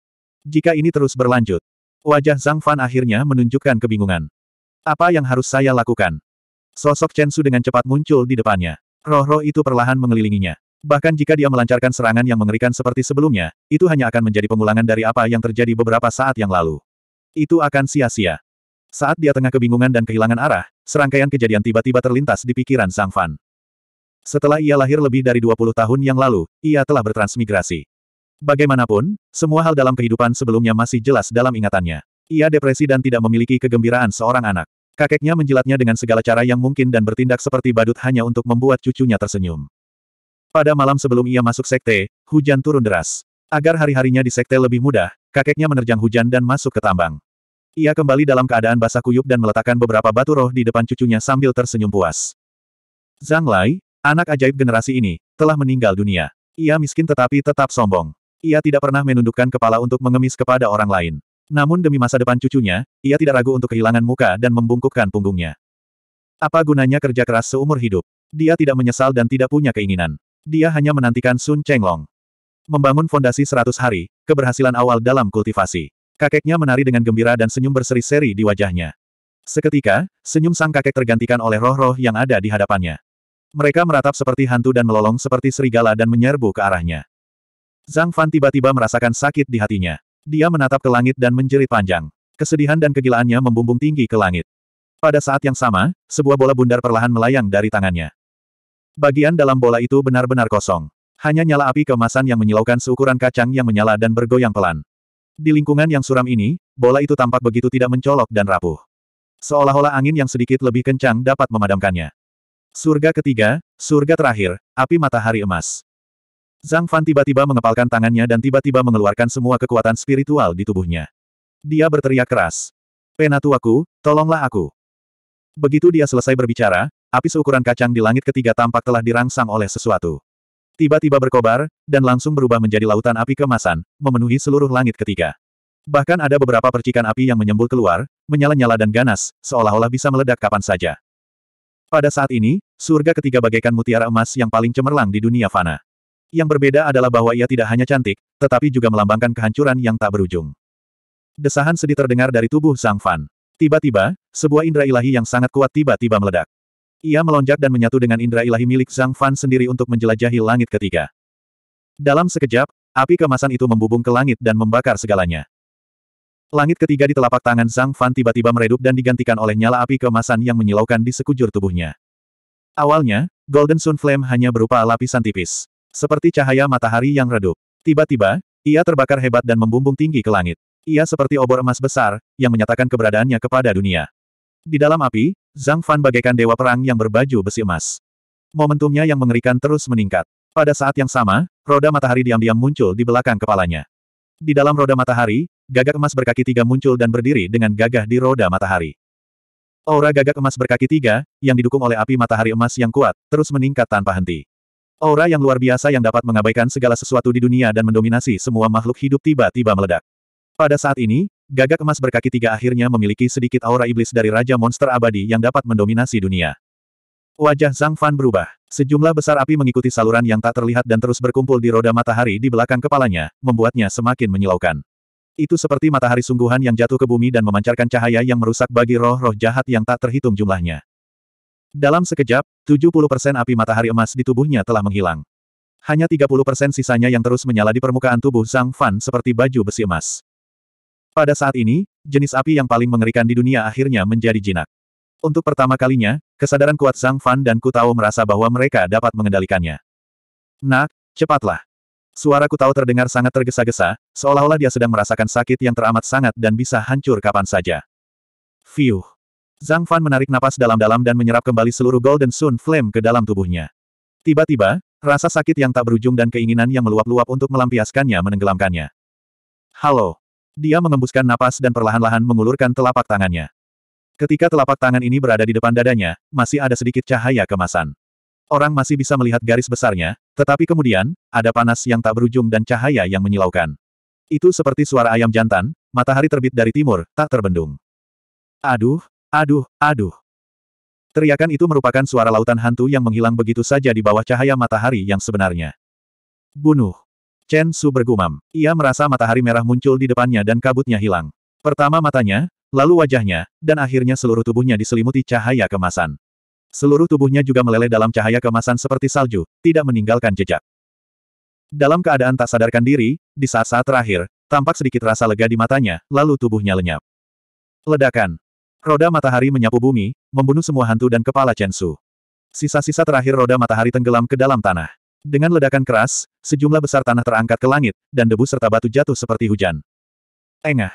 Jika ini terus berlanjut, wajah Zhang Fan akhirnya menunjukkan kebingungan. Apa yang harus saya lakukan? Sosok Chen Su dengan cepat muncul di depannya. Roh-roh itu perlahan mengelilinginya. Bahkan jika dia melancarkan serangan yang mengerikan seperti sebelumnya, itu hanya akan menjadi pengulangan dari apa yang terjadi beberapa saat yang lalu. Itu akan sia-sia. Saat dia tengah kebingungan dan kehilangan arah, serangkaian kejadian tiba-tiba terlintas di pikiran sang Fan. Setelah ia lahir lebih dari 20 tahun yang lalu, ia telah bertransmigrasi. Bagaimanapun, semua hal dalam kehidupan sebelumnya masih jelas dalam ingatannya. Ia depresi dan tidak memiliki kegembiraan seorang anak. Kakeknya menjilatnya dengan segala cara yang mungkin dan bertindak seperti badut hanya untuk membuat cucunya tersenyum. Pada malam sebelum ia masuk sekte, hujan turun deras. Agar hari-harinya di sekte lebih mudah, kakeknya menerjang hujan dan masuk ke tambang. Ia kembali dalam keadaan basah kuyup dan meletakkan beberapa batu roh di depan cucunya sambil tersenyum puas. Zhang Lai, anak ajaib generasi ini, telah meninggal dunia. Ia miskin tetapi tetap sombong. Ia tidak pernah menundukkan kepala untuk mengemis kepada orang lain. Namun demi masa depan cucunya, ia tidak ragu untuk kehilangan muka dan membungkukkan punggungnya. Apa gunanya kerja keras seumur hidup? Dia tidak menyesal dan tidak punya keinginan. Dia hanya menantikan Sun Chenglong. Membangun fondasi 100 hari, keberhasilan awal dalam kultivasi. Kakeknya menari dengan gembira dan senyum berseri-seri di wajahnya. Seketika, senyum sang kakek tergantikan oleh roh-roh yang ada di hadapannya. Mereka meratap seperti hantu dan melolong seperti serigala dan menyerbu ke arahnya. Zhang Fan tiba-tiba merasakan sakit di hatinya. Dia menatap ke langit dan menjerit panjang. Kesedihan dan kegilaannya membumbung tinggi ke langit. Pada saat yang sama, sebuah bola bundar perlahan melayang dari tangannya. Bagian dalam bola itu benar-benar kosong. Hanya nyala api kemasan yang menyilaukan seukuran kacang yang menyala dan bergoyang pelan. Di lingkungan yang suram ini, bola itu tampak begitu tidak mencolok dan rapuh. Seolah-olah angin yang sedikit lebih kencang dapat memadamkannya. Surga ketiga, surga terakhir, api matahari emas. Zhang Fan tiba-tiba mengepalkan tangannya dan tiba-tiba mengeluarkan semua kekuatan spiritual di tubuhnya. Dia berteriak keras. Penatuaku, tolonglah aku. Begitu dia selesai berbicara, Api seukuran kacang di langit ketiga tampak telah dirangsang oleh sesuatu. Tiba-tiba berkobar, dan langsung berubah menjadi lautan api kemasan, memenuhi seluruh langit ketiga. Bahkan ada beberapa percikan api yang menyembul keluar, menyala-nyala dan ganas, seolah-olah bisa meledak kapan saja. Pada saat ini, surga ketiga bagaikan mutiara emas yang paling cemerlang di dunia fana. Yang berbeda adalah bahwa ia tidak hanya cantik, tetapi juga melambangkan kehancuran yang tak berujung. Desahan sedih terdengar dari tubuh Zhang Fan. Tiba-tiba, sebuah indera ilahi yang sangat kuat tiba-tiba meledak. Ia melonjak dan menyatu dengan indera ilahi milik Zhang Fan sendiri untuk menjelajahi langit ketiga. Dalam sekejap, api kemasan itu membubung ke langit dan membakar segalanya. Langit ketiga di telapak tangan Zhang Fan tiba-tiba meredup dan digantikan oleh nyala api kemasan yang menyilaukan di sekujur tubuhnya. Awalnya, Golden Sun Flame hanya berupa lapisan tipis. Seperti cahaya matahari yang redup. Tiba-tiba, ia terbakar hebat dan membumbung tinggi ke langit. Ia seperti obor emas besar, yang menyatakan keberadaannya kepada dunia. Di dalam api, Zhang Fan bagaikan dewa perang yang berbaju besi emas. Momentumnya yang mengerikan terus meningkat. Pada saat yang sama, roda matahari diam-diam muncul di belakang kepalanya. Di dalam roda matahari, gagak emas berkaki tiga muncul dan berdiri dengan gagah di roda matahari. Aura gagak emas berkaki tiga, yang didukung oleh api matahari emas yang kuat, terus meningkat tanpa henti. Aura yang luar biasa yang dapat mengabaikan segala sesuatu di dunia dan mendominasi semua makhluk hidup tiba-tiba meledak. Pada saat ini, Gagak emas berkaki tiga akhirnya memiliki sedikit aura iblis dari Raja Monster Abadi yang dapat mendominasi dunia. Wajah Zhang Fan berubah. Sejumlah besar api mengikuti saluran yang tak terlihat dan terus berkumpul di roda matahari di belakang kepalanya, membuatnya semakin menyilaukan. Itu seperti matahari sungguhan yang jatuh ke bumi dan memancarkan cahaya yang merusak bagi roh-roh jahat yang tak terhitung jumlahnya. Dalam sekejap, 70% api matahari emas di tubuhnya telah menghilang. Hanya 30% sisanya yang terus menyala di permukaan tubuh Zhang Fan seperti baju besi emas. Pada saat ini, jenis api yang paling mengerikan di dunia akhirnya menjadi jinak. Untuk pertama kalinya, kesadaran kuat Zhang Fan dan Kutao merasa bahwa mereka dapat mengendalikannya. Nak, cepatlah. Suara Kutao terdengar sangat tergesa-gesa, seolah-olah dia sedang merasakan sakit yang teramat sangat dan bisa hancur kapan saja. Fiuh. Zhang Fan menarik napas dalam-dalam dan menyerap kembali seluruh Golden Sun Flame ke dalam tubuhnya. Tiba-tiba, rasa sakit yang tak berujung dan keinginan yang meluap-luap untuk melampiaskannya menenggelamkannya. Halo, dia mengembuskan napas dan perlahan-lahan mengulurkan telapak tangannya. Ketika telapak tangan ini berada di depan dadanya, masih ada sedikit cahaya kemasan. Orang masih bisa melihat garis besarnya, tetapi kemudian, ada panas yang tak berujung dan cahaya yang menyilaukan. Itu seperti suara ayam jantan, matahari terbit dari timur, tak terbendung. Aduh, aduh, aduh. Teriakan itu merupakan suara lautan hantu yang menghilang begitu saja di bawah cahaya matahari yang sebenarnya. Bunuh. Chen Su bergumam. Ia merasa matahari merah muncul di depannya dan kabutnya hilang. Pertama matanya, lalu wajahnya, dan akhirnya seluruh tubuhnya diselimuti cahaya kemasan. Seluruh tubuhnya juga meleleh dalam cahaya kemasan seperti salju, tidak meninggalkan jejak. Dalam keadaan tak sadarkan diri, di saat-saat terakhir, tampak sedikit rasa lega di matanya, lalu tubuhnya lenyap. Ledakan. Roda matahari menyapu bumi, membunuh semua hantu dan kepala Chen Su. Sisa-sisa terakhir roda matahari tenggelam ke dalam tanah. Dengan ledakan keras, sejumlah besar tanah terangkat ke langit, dan debu serta batu jatuh seperti hujan. Engah.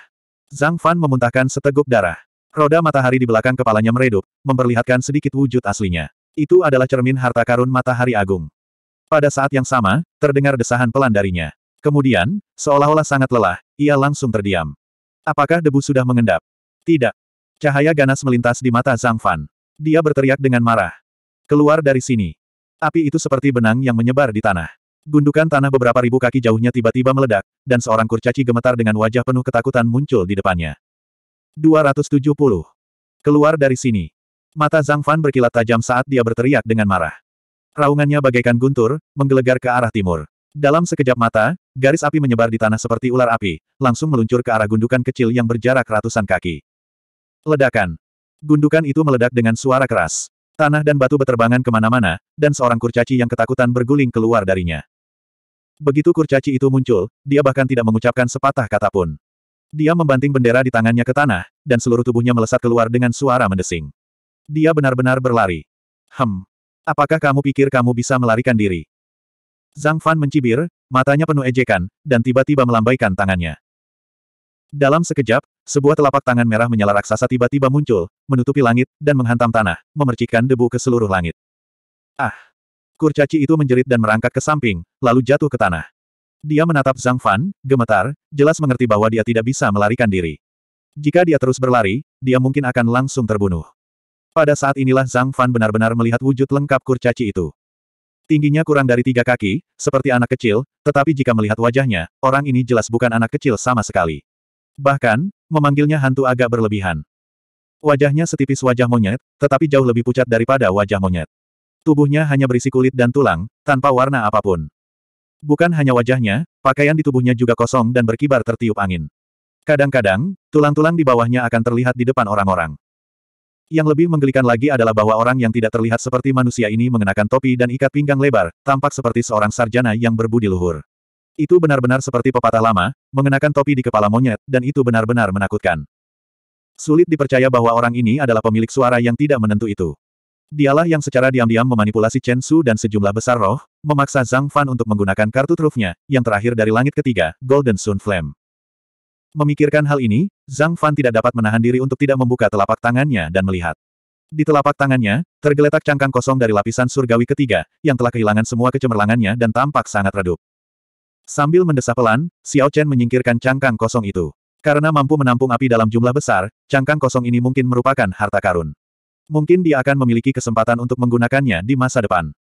Zhang Fan memuntahkan seteguk darah. Roda matahari di belakang kepalanya meredup, memperlihatkan sedikit wujud aslinya. Itu adalah cermin harta karun matahari agung. Pada saat yang sama, terdengar desahan pelan darinya. Kemudian, seolah-olah sangat lelah, ia langsung terdiam. Apakah debu sudah mengendap? Tidak. Cahaya ganas melintas di mata Zhang Fan. Dia berteriak dengan marah. Keluar dari sini. Api itu seperti benang yang menyebar di tanah. Gundukan tanah beberapa ribu kaki jauhnya tiba-tiba meledak, dan seorang kurcaci gemetar dengan wajah penuh ketakutan muncul di depannya. 270. Keluar dari sini. Mata Zhang Fan berkilat tajam saat dia berteriak dengan marah. Raungannya bagaikan guntur, menggelegar ke arah timur. Dalam sekejap mata, garis api menyebar di tanah seperti ular api, langsung meluncur ke arah gundukan kecil yang berjarak ratusan kaki. Ledakan. Gundukan itu meledak dengan suara keras. Tanah dan batu beterbangan kemana-mana, dan seorang kurcaci yang ketakutan berguling keluar darinya. Begitu kurcaci itu muncul, dia bahkan tidak mengucapkan sepatah kata pun. Dia membanting bendera di tangannya ke tanah, dan seluruh tubuhnya melesat keluar dengan suara mendesing. Dia benar-benar berlari. Hem. Apakah kamu pikir kamu bisa melarikan diri? Zhang Fan mencibir, matanya penuh ejekan, dan tiba-tiba melambaikan tangannya. Dalam sekejap, sebuah telapak tangan merah menyala raksasa tiba-tiba muncul, menutupi langit, dan menghantam tanah, memercikan debu ke seluruh langit. Ah! Kurcaci itu menjerit dan merangkak ke samping, lalu jatuh ke tanah. Dia menatap Zhang Fan, gemetar, jelas mengerti bahwa dia tidak bisa melarikan diri. Jika dia terus berlari, dia mungkin akan langsung terbunuh. Pada saat inilah Zhang Fan benar-benar melihat wujud lengkap kurcaci itu. Tingginya kurang dari tiga kaki, seperti anak kecil, tetapi jika melihat wajahnya, orang ini jelas bukan anak kecil sama sekali. Bahkan, memanggilnya hantu agak berlebihan. Wajahnya setipis wajah monyet, tetapi jauh lebih pucat daripada wajah monyet. Tubuhnya hanya berisi kulit dan tulang, tanpa warna apapun. Bukan hanya wajahnya, pakaian di tubuhnya juga kosong dan berkibar tertiup angin. Kadang-kadang, tulang-tulang di bawahnya akan terlihat di depan orang-orang. Yang lebih menggelikan lagi adalah bahwa orang yang tidak terlihat seperti manusia ini mengenakan topi dan ikat pinggang lebar, tampak seperti seorang sarjana yang berbudi luhur. Itu benar-benar seperti pepatah lama, mengenakan topi di kepala monyet, dan itu benar-benar menakutkan. Sulit dipercaya bahwa orang ini adalah pemilik suara yang tidak menentu itu. Dialah yang secara diam-diam memanipulasi Chen Su dan sejumlah besar roh, memaksa Zhang Fan untuk menggunakan kartu trufnya, yang terakhir dari langit ketiga, Golden Sun Flame. Memikirkan hal ini, Zhang Fan tidak dapat menahan diri untuk tidak membuka telapak tangannya dan melihat. Di telapak tangannya, tergeletak cangkang kosong dari lapisan surgawi ketiga, yang telah kehilangan semua kecemerlangannya dan tampak sangat redup. Sambil mendesah pelan, Xiao Chen menyingkirkan cangkang kosong itu. Karena mampu menampung api dalam jumlah besar, cangkang kosong ini mungkin merupakan harta karun. Mungkin dia akan memiliki kesempatan untuk menggunakannya di masa depan.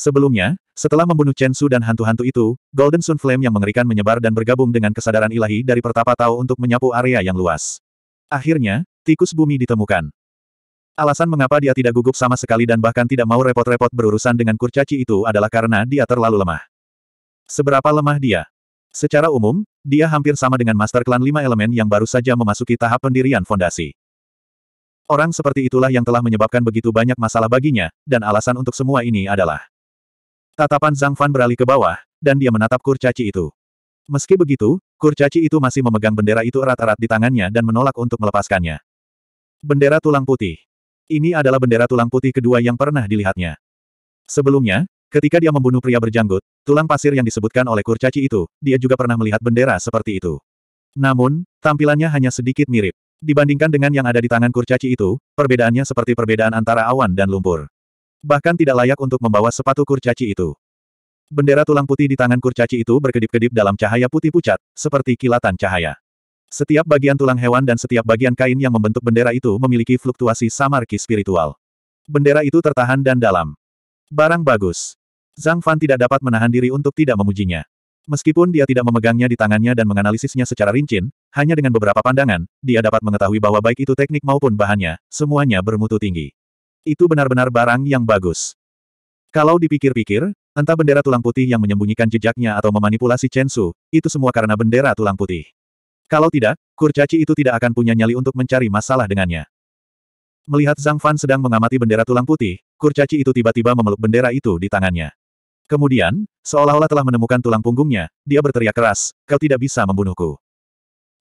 Sebelumnya, setelah membunuh Chen Su dan hantu-hantu itu, Golden Sun Flame yang mengerikan menyebar dan bergabung dengan kesadaran ilahi dari pertapa Tao untuk menyapu area yang luas. Akhirnya, tikus bumi ditemukan. Alasan mengapa dia tidak gugup sama sekali dan bahkan tidak mau repot-repot berurusan dengan kurcaci itu adalah karena dia terlalu lemah. Seberapa lemah dia? Secara umum, dia hampir sama dengan Master Klan Lima Elemen yang baru saja memasuki tahap pendirian fondasi. Orang seperti itulah yang telah menyebabkan begitu banyak masalah baginya, dan alasan untuk semua ini adalah Tatapan Zhang Fan beralih ke bawah, dan dia menatap kurcaci itu. Meski begitu, kurcaci itu masih memegang bendera itu erat-erat di tangannya dan menolak untuk melepaskannya. Bendera tulang putih. Ini adalah bendera tulang putih kedua yang pernah dilihatnya. Sebelumnya, Ketika dia membunuh pria berjanggut, tulang pasir yang disebutkan oleh kurcaci itu, dia juga pernah melihat bendera seperti itu. Namun, tampilannya hanya sedikit mirip. Dibandingkan dengan yang ada di tangan kurcaci itu, perbedaannya seperti perbedaan antara awan dan lumpur. Bahkan tidak layak untuk membawa sepatu kurcaci itu. Bendera tulang putih di tangan kurcaci itu berkedip-kedip dalam cahaya putih pucat, seperti kilatan cahaya. Setiap bagian tulang hewan dan setiap bagian kain yang membentuk bendera itu memiliki fluktuasi samarki spiritual. Bendera itu tertahan dan dalam. Barang bagus. Zhang Fan tidak dapat menahan diri untuk tidak memujinya. Meskipun dia tidak memegangnya di tangannya dan menganalisisnya secara rinci, hanya dengan beberapa pandangan, dia dapat mengetahui bahwa baik itu teknik maupun bahannya, semuanya bermutu tinggi. Itu benar-benar barang yang bagus. Kalau dipikir-pikir, entah bendera tulang putih yang menyembunyikan jejaknya atau memanipulasi Chen Su, itu semua karena bendera tulang putih. Kalau tidak, kurcaci itu tidak akan punya nyali untuk mencari masalah dengannya. Melihat Zhang Fan sedang mengamati bendera tulang putih, kurcaci itu tiba-tiba memeluk bendera itu di tangannya. Kemudian, seolah-olah telah menemukan tulang punggungnya, dia berteriak keras, kau tidak bisa membunuhku.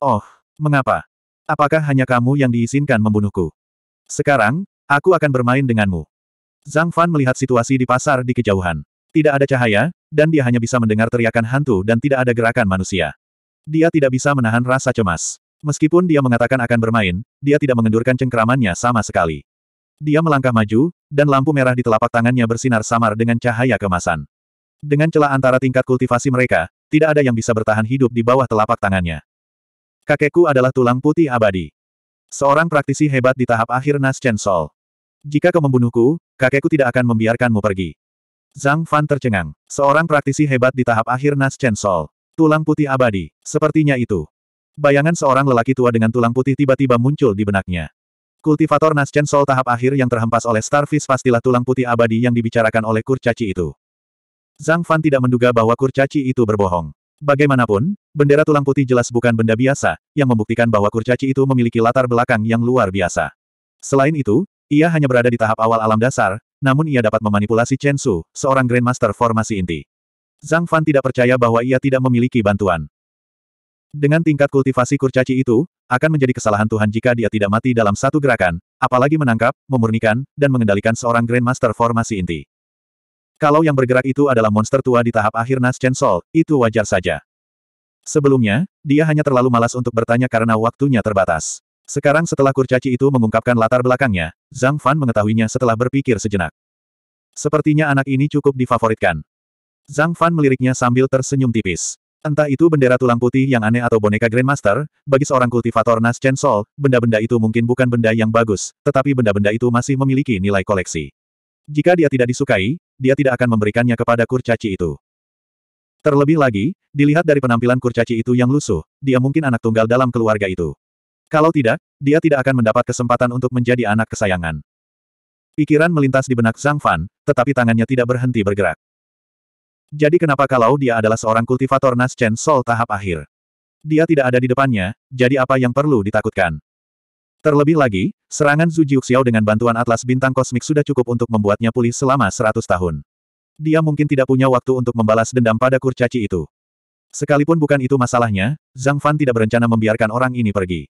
Oh, mengapa? Apakah hanya kamu yang diizinkan membunuhku? Sekarang, aku akan bermain denganmu. Zhang Fan melihat situasi di pasar di kejauhan. Tidak ada cahaya, dan dia hanya bisa mendengar teriakan hantu dan tidak ada gerakan manusia. Dia tidak bisa menahan rasa cemas. Meskipun dia mengatakan akan bermain, dia tidak mengendurkan cengkeramannya sama sekali. Dia melangkah maju, dan lampu merah di telapak tangannya bersinar samar dengan cahaya kemasan. Dengan celah antara tingkat kultivasi mereka, tidak ada yang bisa bertahan hidup di bawah telapak tangannya. Kakekku adalah tulang putih abadi. Seorang praktisi hebat di tahap akhir Nas Chen Sol. Jika kau membunuhku, kakekku tidak akan membiarkanmu pergi. Zhang Fan tercengang. Seorang praktisi hebat di tahap akhir Nas Chen Sol. Tulang putih abadi. Sepertinya itu. Bayangan seorang lelaki tua dengan tulang putih tiba-tiba muncul di benaknya. Kultivator Nas Chen Sol tahap akhir yang terhempas oleh Starfish pastilah tulang putih abadi yang dibicarakan oleh kurcaci itu. Zhang Fan tidak menduga bahwa kurcaci itu berbohong. Bagaimanapun, bendera tulang putih jelas bukan benda biasa, yang membuktikan bahwa kurcaci itu memiliki latar belakang yang luar biasa. Selain itu, ia hanya berada di tahap awal alam dasar, namun ia dapat memanipulasi Chen Su, seorang Grandmaster formasi inti. Zhang Fan tidak percaya bahwa ia tidak memiliki bantuan. Dengan tingkat kultivasi kurcaci itu, akan menjadi kesalahan Tuhan jika dia tidak mati dalam satu gerakan, apalagi menangkap, memurnikan, dan mengendalikan seorang Grandmaster formasi inti. Kalau yang bergerak itu adalah monster tua di tahap akhir Nas Chen Sol, itu wajar saja. Sebelumnya, dia hanya terlalu malas untuk bertanya karena waktunya terbatas. Sekarang setelah kurcaci itu mengungkapkan latar belakangnya, Zhang Fan mengetahuinya setelah berpikir sejenak. Sepertinya anak ini cukup difavoritkan. Zhang Fan meliriknya sambil tersenyum tipis. Entah itu bendera tulang putih yang aneh atau boneka Grandmaster, bagi seorang kultivator Nas Chen Sol, benda-benda itu mungkin bukan benda yang bagus, tetapi benda-benda itu masih memiliki nilai koleksi. Jika dia tidak disukai, dia tidak akan memberikannya kepada kurcaci itu. Terlebih lagi, dilihat dari penampilan kurcaci itu yang lusuh, dia mungkin anak tunggal dalam keluarga itu. Kalau tidak, dia tidak akan mendapat kesempatan untuk menjadi anak kesayangan. Pikiran melintas di benak Zhang Fan, tetapi tangannya tidak berhenti bergerak. Jadi kenapa kalau dia adalah seorang kultivator Nas Chen Sol tahap akhir? Dia tidak ada di depannya, jadi apa yang perlu ditakutkan? Terlebih lagi, serangan Zhu Jiuxiao dengan bantuan Atlas Bintang Kosmik sudah cukup untuk membuatnya pulih selama 100 tahun. Dia mungkin tidak punya waktu untuk membalas dendam pada kurcaci itu. Sekalipun bukan itu masalahnya, Zhang Fan tidak berencana membiarkan orang ini pergi.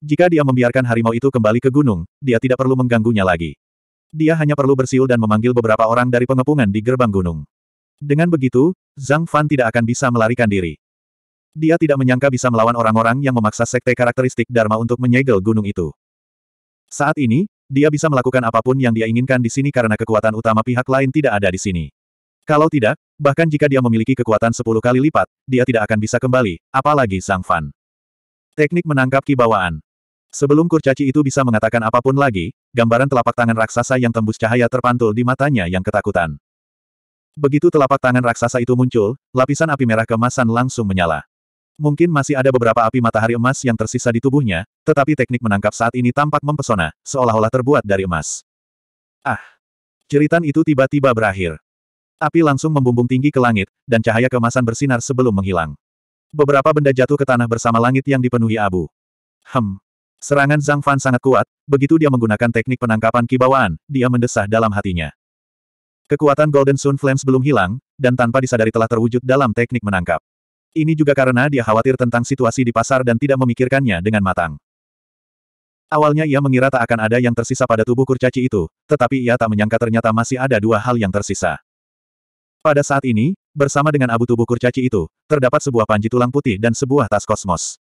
Jika dia membiarkan harimau itu kembali ke gunung, dia tidak perlu mengganggunya lagi. Dia hanya perlu bersiul dan memanggil beberapa orang dari pengepungan di gerbang gunung. Dengan begitu, Zhang Fan tidak akan bisa melarikan diri. Dia tidak menyangka bisa melawan orang-orang yang memaksa sekte karakteristik Dharma untuk menyegel gunung itu. Saat ini, dia bisa melakukan apapun yang dia inginkan di sini karena kekuatan utama pihak lain tidak ada di sini. Kalau tidak, bahkan jika dia memiliki kekuatan 10 kali lipat, dia tidak akan bisa kembali, apalagi Sang Fan. Teknik menangkap kibawaan. Sebelum kurcaci itu bisa mengatakan apapun lagi, gambaran telapak tangan raksasa yang tembus cahaya terpantul di matanya yang ketakutan. Begitu telapak tangan raksasa itu muncul, lapisan api merah kemasan langsung menyala. Mungkin masih ada beberapa api matahari emas yang tersisa di tubuhnya, tetapi teknik menangkap saat ini tampak mempesona, seolah-olah terbuat dari emas. Ah! Jeritan itu tiba-tiba berakhir. Api langsung membumbung tinggi ke langit, dan cahaya kemasan bersinar sebelum menghilang. Beberapa benda jatuh ke tanah bersama langit yang dipenuhi abu. Hem. Serangan Zhang Fan sangat kuat, begitu dia menggunakan teknik penangkapan kibawaan, dia mendesah dalam hatinya. Kekuatan Golden Sun Flames belum hilang, dan tanpa disadari telah terwujud dalam teknik menangkap. Ini juga karena dia khawatir tentang situasi di pasar dan tidak memikirkannya dengan matang. Awalnya ia mengira tak akan ada yang tersisa pada tubuh kurcaci itu, tetapi ia tak menyangka ternyata masih ada dua hal yang tersisa. Pada saat ini, bersama dengan abu tubuh kurcaci itu, terdapat sebuah panji tulang putih dan sebuah tas kosmos.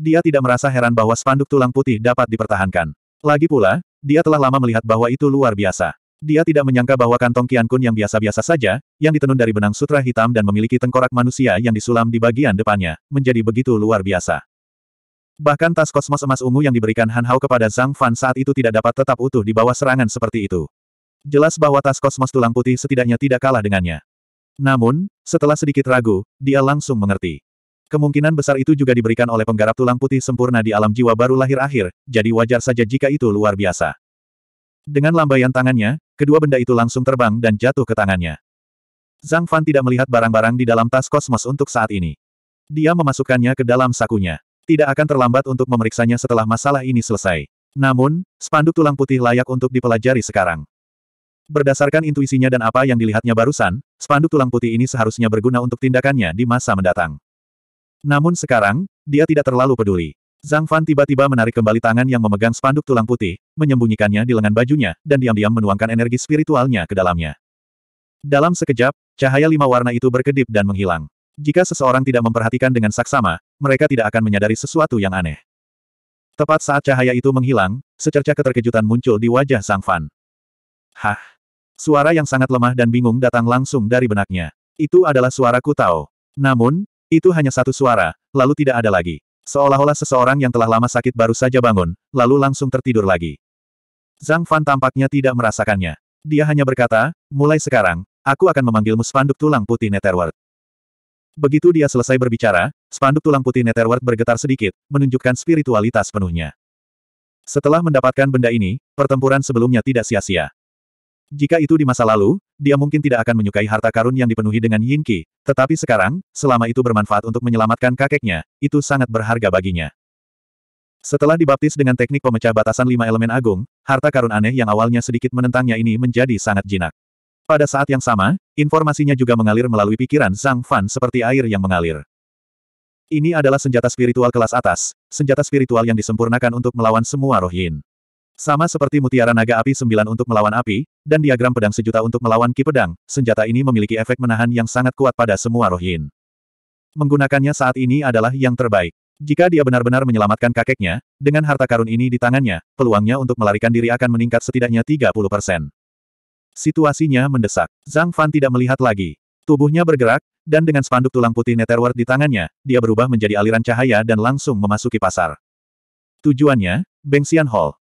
Dia tidak merasa heran bahwa spanduk tulang putih dapat dipertahankan. Lagi pula, dia telah lama melihat bahwa itu luar biasa. Dia tidak menyangka bahwa kantong Kun yang biasa-biasa saja, yang ditenun dari benang sutra hitam dan memiliki tengkorak manusia yang disulam di bagian depannya, menjadi begitu luar biasa. Bahkan tas kosmos emas ungu yang diberikan Han Hao kepada Zhang Fan saat itu tidak dapat tetap utuh di bawah serangan seperti itu. Jelas bahwa tas kosmos tulang putih setidaknya tidak kalah dengannya. Namun, setelah sedikit ragu, dia langsung mengerti. Kemungkinan besar itu juga diberikan oleh penggarap tulang putih sempurna di alam jiwa baru lahir akhir, jadi wajar saja jika itu luar biasa. Dengan lambaian tangannya, Kedua benda itu langsung terbang dan jatuh ke tangannya. Zhang Fan tidak melihat barang-barang di dalam tas kosmos untuk saat ini. Dia memasukkannya ke dalam sakunya. Tidak akan terlambat untuk memeriksanya setelah masalah ini selesai. Namun, spanduk tulang putih layak untuk dipelajari sekarang. Berdasarkan intuisinya dan apa yang dilihatnya barusan, spanduk tulang putih ini seharusnya berguna untuk tindakannya di masa mendatang. Namun sekarang, dia tidak terlalu peduli. Zhang Fan tiba-tiba menarik kembali tangan yang memegang spanduk tulang putih, menyembunyikannya di lengan bajunya, dan diam-diam menuangkan energi spiritualnya ke dalamnya. Dalam sekejap, cahaya lima warna itu berkedip dan menghilang. Jika seseorang tidak memperhatikan dengan saksama, mereka tidak akan menyadari sesuatu yang aneh. Tepat saat cahaya itu menghilang, secerca keterkejutan muncul di wajah Zhang Fan. Hah! Suara yang sangat lemah dan bingung datang langsung dari benaknya. Itu adalah suara Kutao. Namun, itu hanya satu suara, lalu tidak ada lagi. Seolah-olah seseorang yang telah lama sakit baru saja bangun, lalu langsung tertidur lagi. Zhang Fan tampaknya tidak merasakannya. Dia hanya berkata, mulai sekarang, aku akan memanggilmu spanduk tulang putih Netherworld. Begitu dia selesai berbicara, spanduk tulang putih Netherworld bergetar sedikit, menunjukkan spiritualitas penuhnya. Setelah mendapatkan benda ini, pertempuran sebelumnya tidak sia-sia. Jika itu di masa lalu, dia mungkin tidak akan menyukai harta karun yang dipenuhi dengan Yin Qi, tetapi sekarang, selama itu bermanfaat untuk menyelamatkan kakeknya, itu sangat berharga baginya. Setelah dibaptis dengan teknik pemecah batasan lima elemen agung, harta karun aneh yang awalnya sedikit menentangnya ini menjadi sangat jinak. Pada saat yang sama, informasinya juga mengalir melalui pikiran Zhang Fan seperti air yang mengalir. Ini adalah senjata spiritual kelas atas, senjata spiritual yang disempurnakan untuk melawan semua roh yin. Sama seperti mutiara naga api sembilan untuk melawan api, dan diagram pedang sejuta untuk melawan ki pedang, senjata ini memiliki efek menahan yang sangat kuat pada semua rohin. Menggunakannya saat ini adalah yang terbaik. Jika dia benar-benar menyelamatkan kakeknya, dengan harta karun ini di tangannya, peluangnya untuk melarikan diri akan meningkat setidaknya 30 persen. Situasinya mendesak. Zhang Fan tidak melihat lagi. Tubuhnya bergerak, dan dengan spanduk tulang putih Netherworld di tangannya, dia berubah menjadi aliran cahaya dan langsung memasuki pasar. Tujuannya, Bengxian Hall.